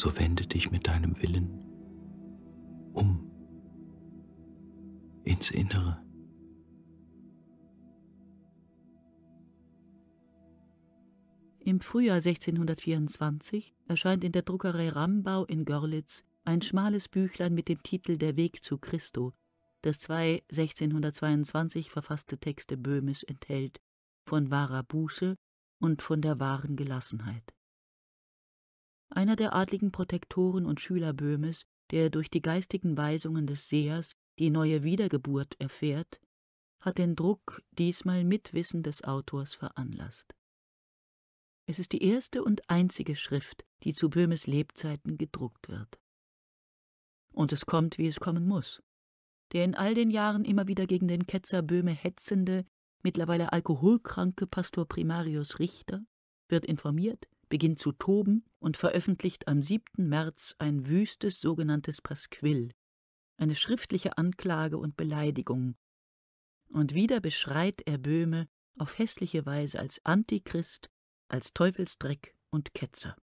so wende dich mit deinem Willen um ins Innere. Im Frühjahr 1624 erscheint in der Druckerei Rambau in Görlitz ein schmales Büchlein mit dem Titel Der Weg zu Christo, das zwei 1622 verfasste Texte Böhmes enthält, von wahrer Buße und von der wahren Gelassenheit einer der adligen Protektoren und Schüler Böhmes, der durch die geistigen Weisungen des Sehers die neue Wiedergeburt erfährt, hat den Druck diesmal mit Wissen des Autors veranlasst. Es ist die erste und einzige Schrift, die zu Böhmes Lebzeiten gedruckt wird. Und es kommt, wie es kommen muss. Der in all den Jahren immer wieder gegen den Ketzer Böhme hetzende, mittlerweile alkoholkranke Pastor Primarius Richter wird informiert, beginnt zu toben und veröffentlicht am 7. März ein wüstes sogenanntes Pasquill, eine schriftliche Anklage und Beleidigung. Und wieder beschreit er Böhme auf hässliche Weise als Antichrist, als Teufelsdreck und Ketzer.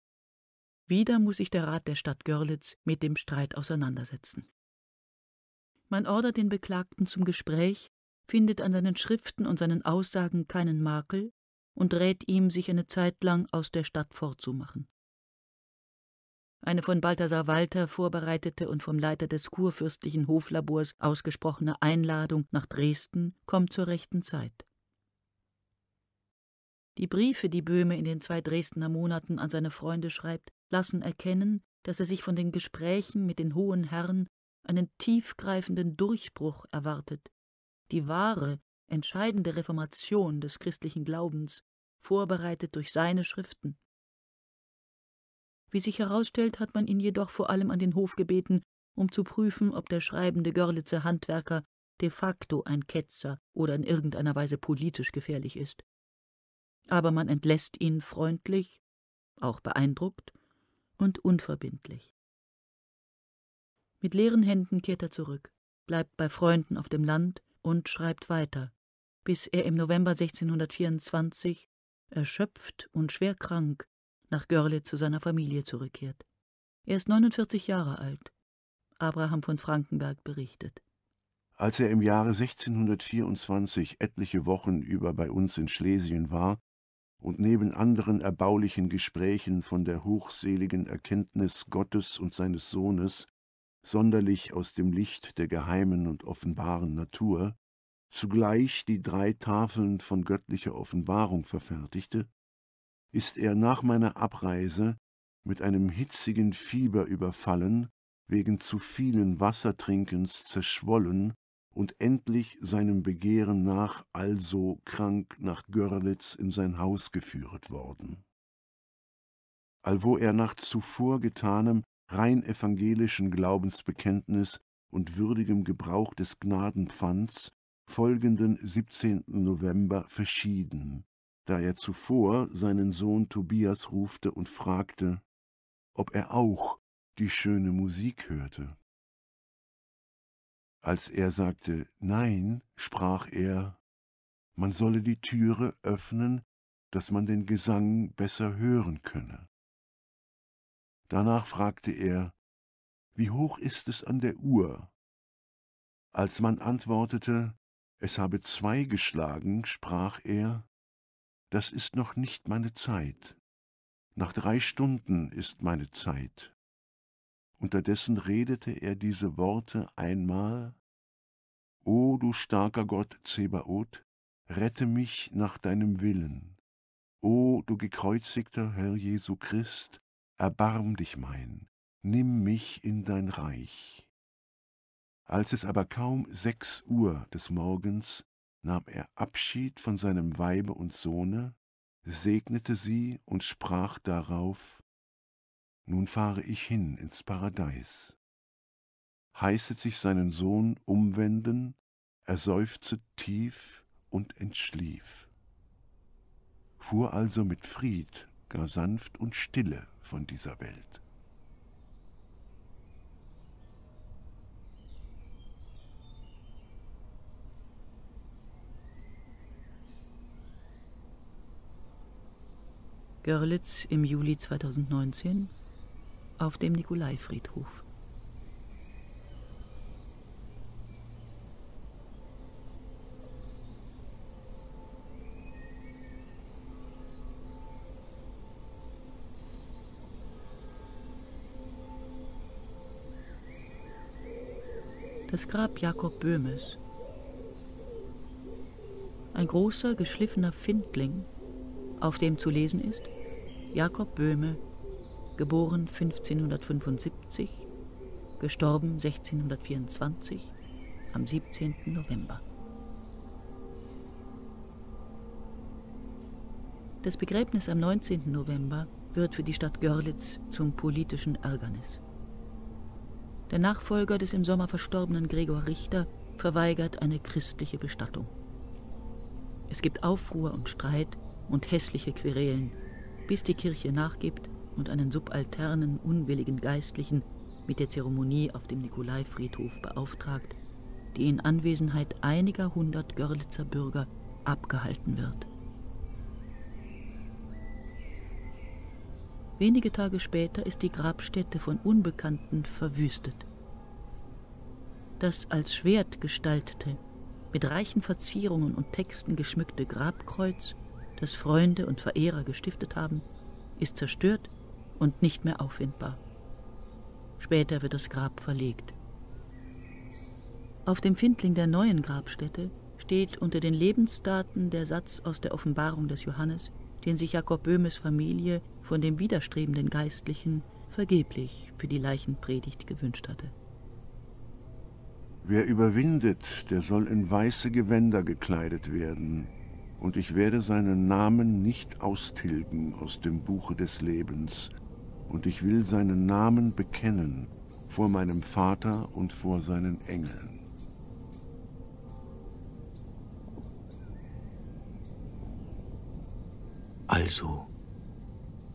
Wieder muss sich der Rat der Stadt Görlitz mit dem Streit auseinandersetzen. Man ordert den Beklagten zum Gespräch, findet an seinen Schriften und seinen Aussagen keinen Makel und rät ihm, sich eine Zeit lang aus der Stadt fortzumachen. Eine von Balthasar Walter vorbereitete und vom Leiter des kurfürstlichen Hoflabors ausgesprochene Einladung nach Dresden kommt zur rechten Zeit. Die Briefe, die Böhme in den zwei Dresdner Monaten an seine Freunde schreibt, lassen erkennen, dass er sich von den Gesprächen mit den hohen Herren einen tiefgreifenden Durchbruch erwartet. Die wahre, entscheidende Reformation des christlichen Glaubens, vorbereitet durch seine Schriften. Wie sich herausstellt, hat man ihn jedoch vor allem an den Hof gebeten, um zu prüfen, ob der schreibende Görlitzer Handwerker de facto ein Ketzer oder in irgendeiner Weise politisch gefährlich ist. Aber man entlässt ihn freundlich, auch beeindruckt und unverbindlich. Mit leeren Händen kehrt er zurück, bleibt bei Freunden auf dem Land und schreibt weiter, bis er im November 1624 erschöpft und schwer krank nach Görlitz zu seiner Familie zurückkehrt. Er ist 49 Jahre alt. Abraham von Frankenberg berichtet. Als er im Jahre 1624 etliche Wochen über bei uns in Schlesien war und neben anderen erbaulichen Gesprächen von der hochseligen Erkenntnis Gottes und seines Sohnes sonderlich aus dem Licht der geheimen und offenbaren Natur, zugleich die drei Tafeln von göttlicher Offenbarung verfertigte, ist er nach meiner Abreise mit einem hitzigen Fieber überfallen, wegen zu vielen Wassertrinkens zerschwollen und endlich seinem Begehren nach also krank nach Görlitz in sein Haus geführet worden. Allwo er nach zuvor getanem rein evangelischen Glaubensbekenntnis und würdigem Gebrauch des Gnadenpfands folgenden 17. November verschieden, da er zuvor seinen Sohn Tobias rufte und fragte, ob er auch die schöne Musik hörte. Als er sagte Nein, sprach er, man solle die Türe öffnen, dass man den Gesang besser hören könne. Danach fragte er, wie hoch ist es an der Uhr? Als man antwortete, es habe zwei geschlagen, sprach er, das ist noch nicht meine Zeit. Nach drei Stunden ist meine Zeit. Unterdessen redete er diese Worte einmal, O du starker Gott Zebaoth, rette mich nach deinem Willen. O du gekreuzigter Herr Jesu Christ, erbarm dich mein, nimm mich in dein Reich. Als es aber kaum sechs Uhr des Morgens nahm er Abschied von seinem Weibe und Sohne, segnete sie und sprach darauf, Nun fahre ich hin ins Paradies. Heißet sich seinen Sohn umwenden, er seufzte tief und entschlief. Fuhr also mit Fried, gar sanft und stille von dieser Welt. Görlitz im Juli 2019 auf dem Nikolaifriedhof. Das Grab Jakob Böhmes. Ein großer, geschliffener Findling, auf dem zu lesen ist, Jakob Böhme, geboren 1575, gestorben 1624 am 17. November. Das Begräbnis am 19. November wird für die Stadt Görlitz zum politischen Ärgernis. Der Nachfolger des im Sommer verstorbenen Gregor Richter verweigert eine christliche Bestattung. Es gibt Aufruhr und Streit und hässliche Querelen bis die Kirche nachgibt und einen subalternen, unwilligen Geistlichen mit der Zeremonie auf dem Nikolaivriedhof beauftragt, die in Anwesenheit einiger hundert Görlitzer Bürger abgehalten wird. Wenige Tage später ist die Grabstätte von Unbekannten verwüstet. Das als Schwert gestaltete, mit reichen Verzierungen und Texten geschmückte Grabkreuz das Freunde und Verehrer gestiftet haben, ist zerstört und nicht mehr auffindbar. Später wird das Grab verlegt. Auf dem Findling der neuen Grabstätte steht unter den Lebensdaten der Satz aus der Offenbarung des Johannes, den sich Jakob Böhmes Familie von dem widerstrebenden Geistlichen vergeblich für die Leichenpredigt gewünscht hatte. Wer überwindet, der soll in weiße Gewänder gekleidet werden, und ich werde seinen Namen nicht austilgen aus dem Buche des Lebens, und ich will seinen Namen bekennen vor meinem Vater und vor seinen Engeln. Also,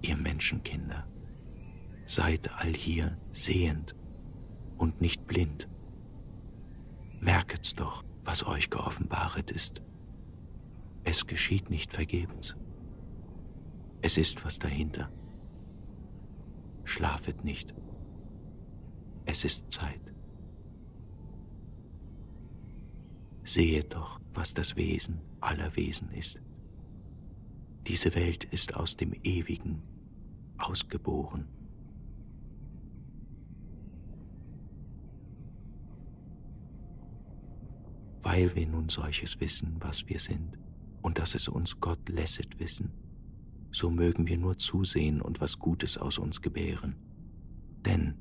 ihr Menschenkinder, seid all hier sehend und nicht blind. Merket's doch, was euch geoffenbaret ist. Es geschieht nicht vergebens. Es ist was dahinter. Schlafet nicht. Es ist Zeit. Sehet doch, was das Wesen aller Wesen ist. Diese Welt ist aus dem Ewigen ausgeboren. Weil wir nun solches wissen, was wir sind, und dass es uns Gott lässet wissen. So mögen wir nur zusehen und was Gutes aus uns gebären. Denn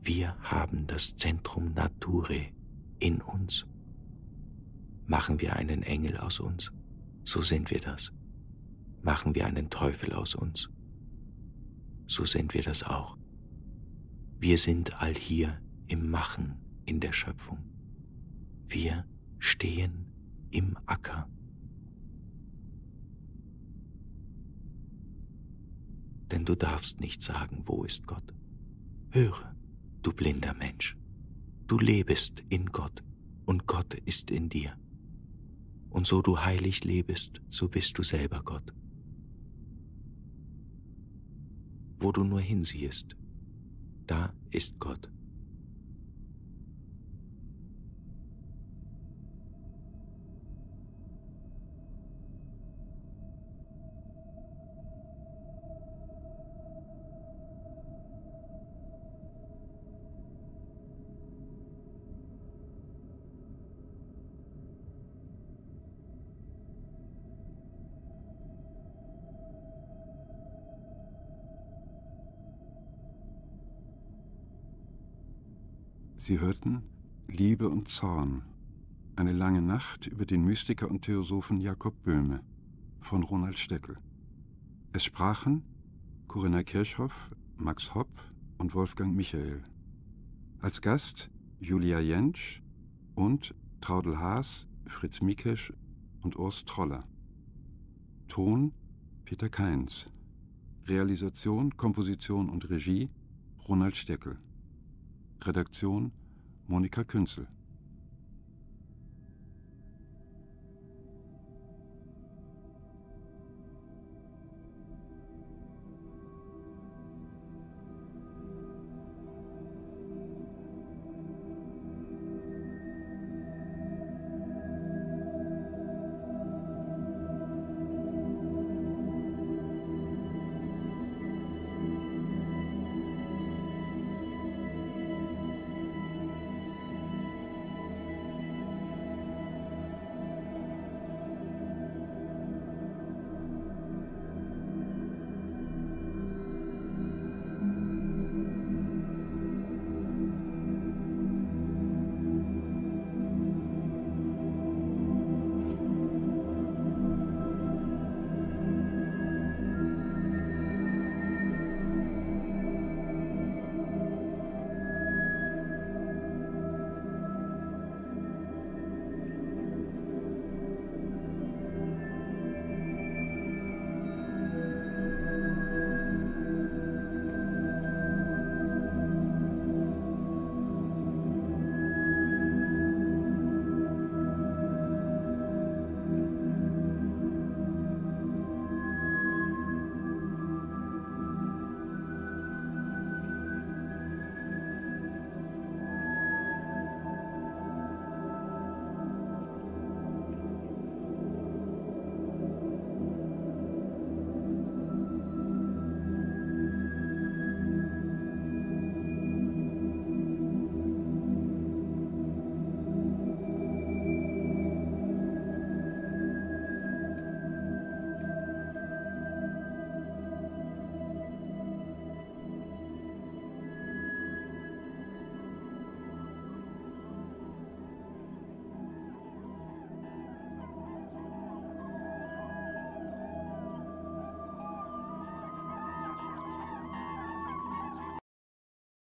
wir haben das Zentrum Nature in uns. Machen wir einen Engel aus uns, so sind wir das. Machen wir einen Teufel aus uns, so sind wir das auch. Wir sind all hier im Machen in der Schöpfung. Wir stehen im Acker. denn du darfst nicht sagen, wo ist Gott. Höre, du blinder Mensch, du lebest in Gott und Gott ist in dir. Und so du heilig lebest, so bist du selber Gott. Wo du nur hinsiehest, da ist Gott. Sie hörten Liebe und Zorn. Eine lange Nacht über den Mystiker und Theosophen Jakob Böhme von Ronald Steckel. Es sprachen Corinna Kirchhoff, Max Hopp und Wolfgang Michael. Als Gast Julia Jentsch und Traudel Haas, Fritz Mikesch und Urs Troller. Ton Peter Keins. Realisation, Komposition und Regie Ronald Steckel. Redaktion Monika Künzel.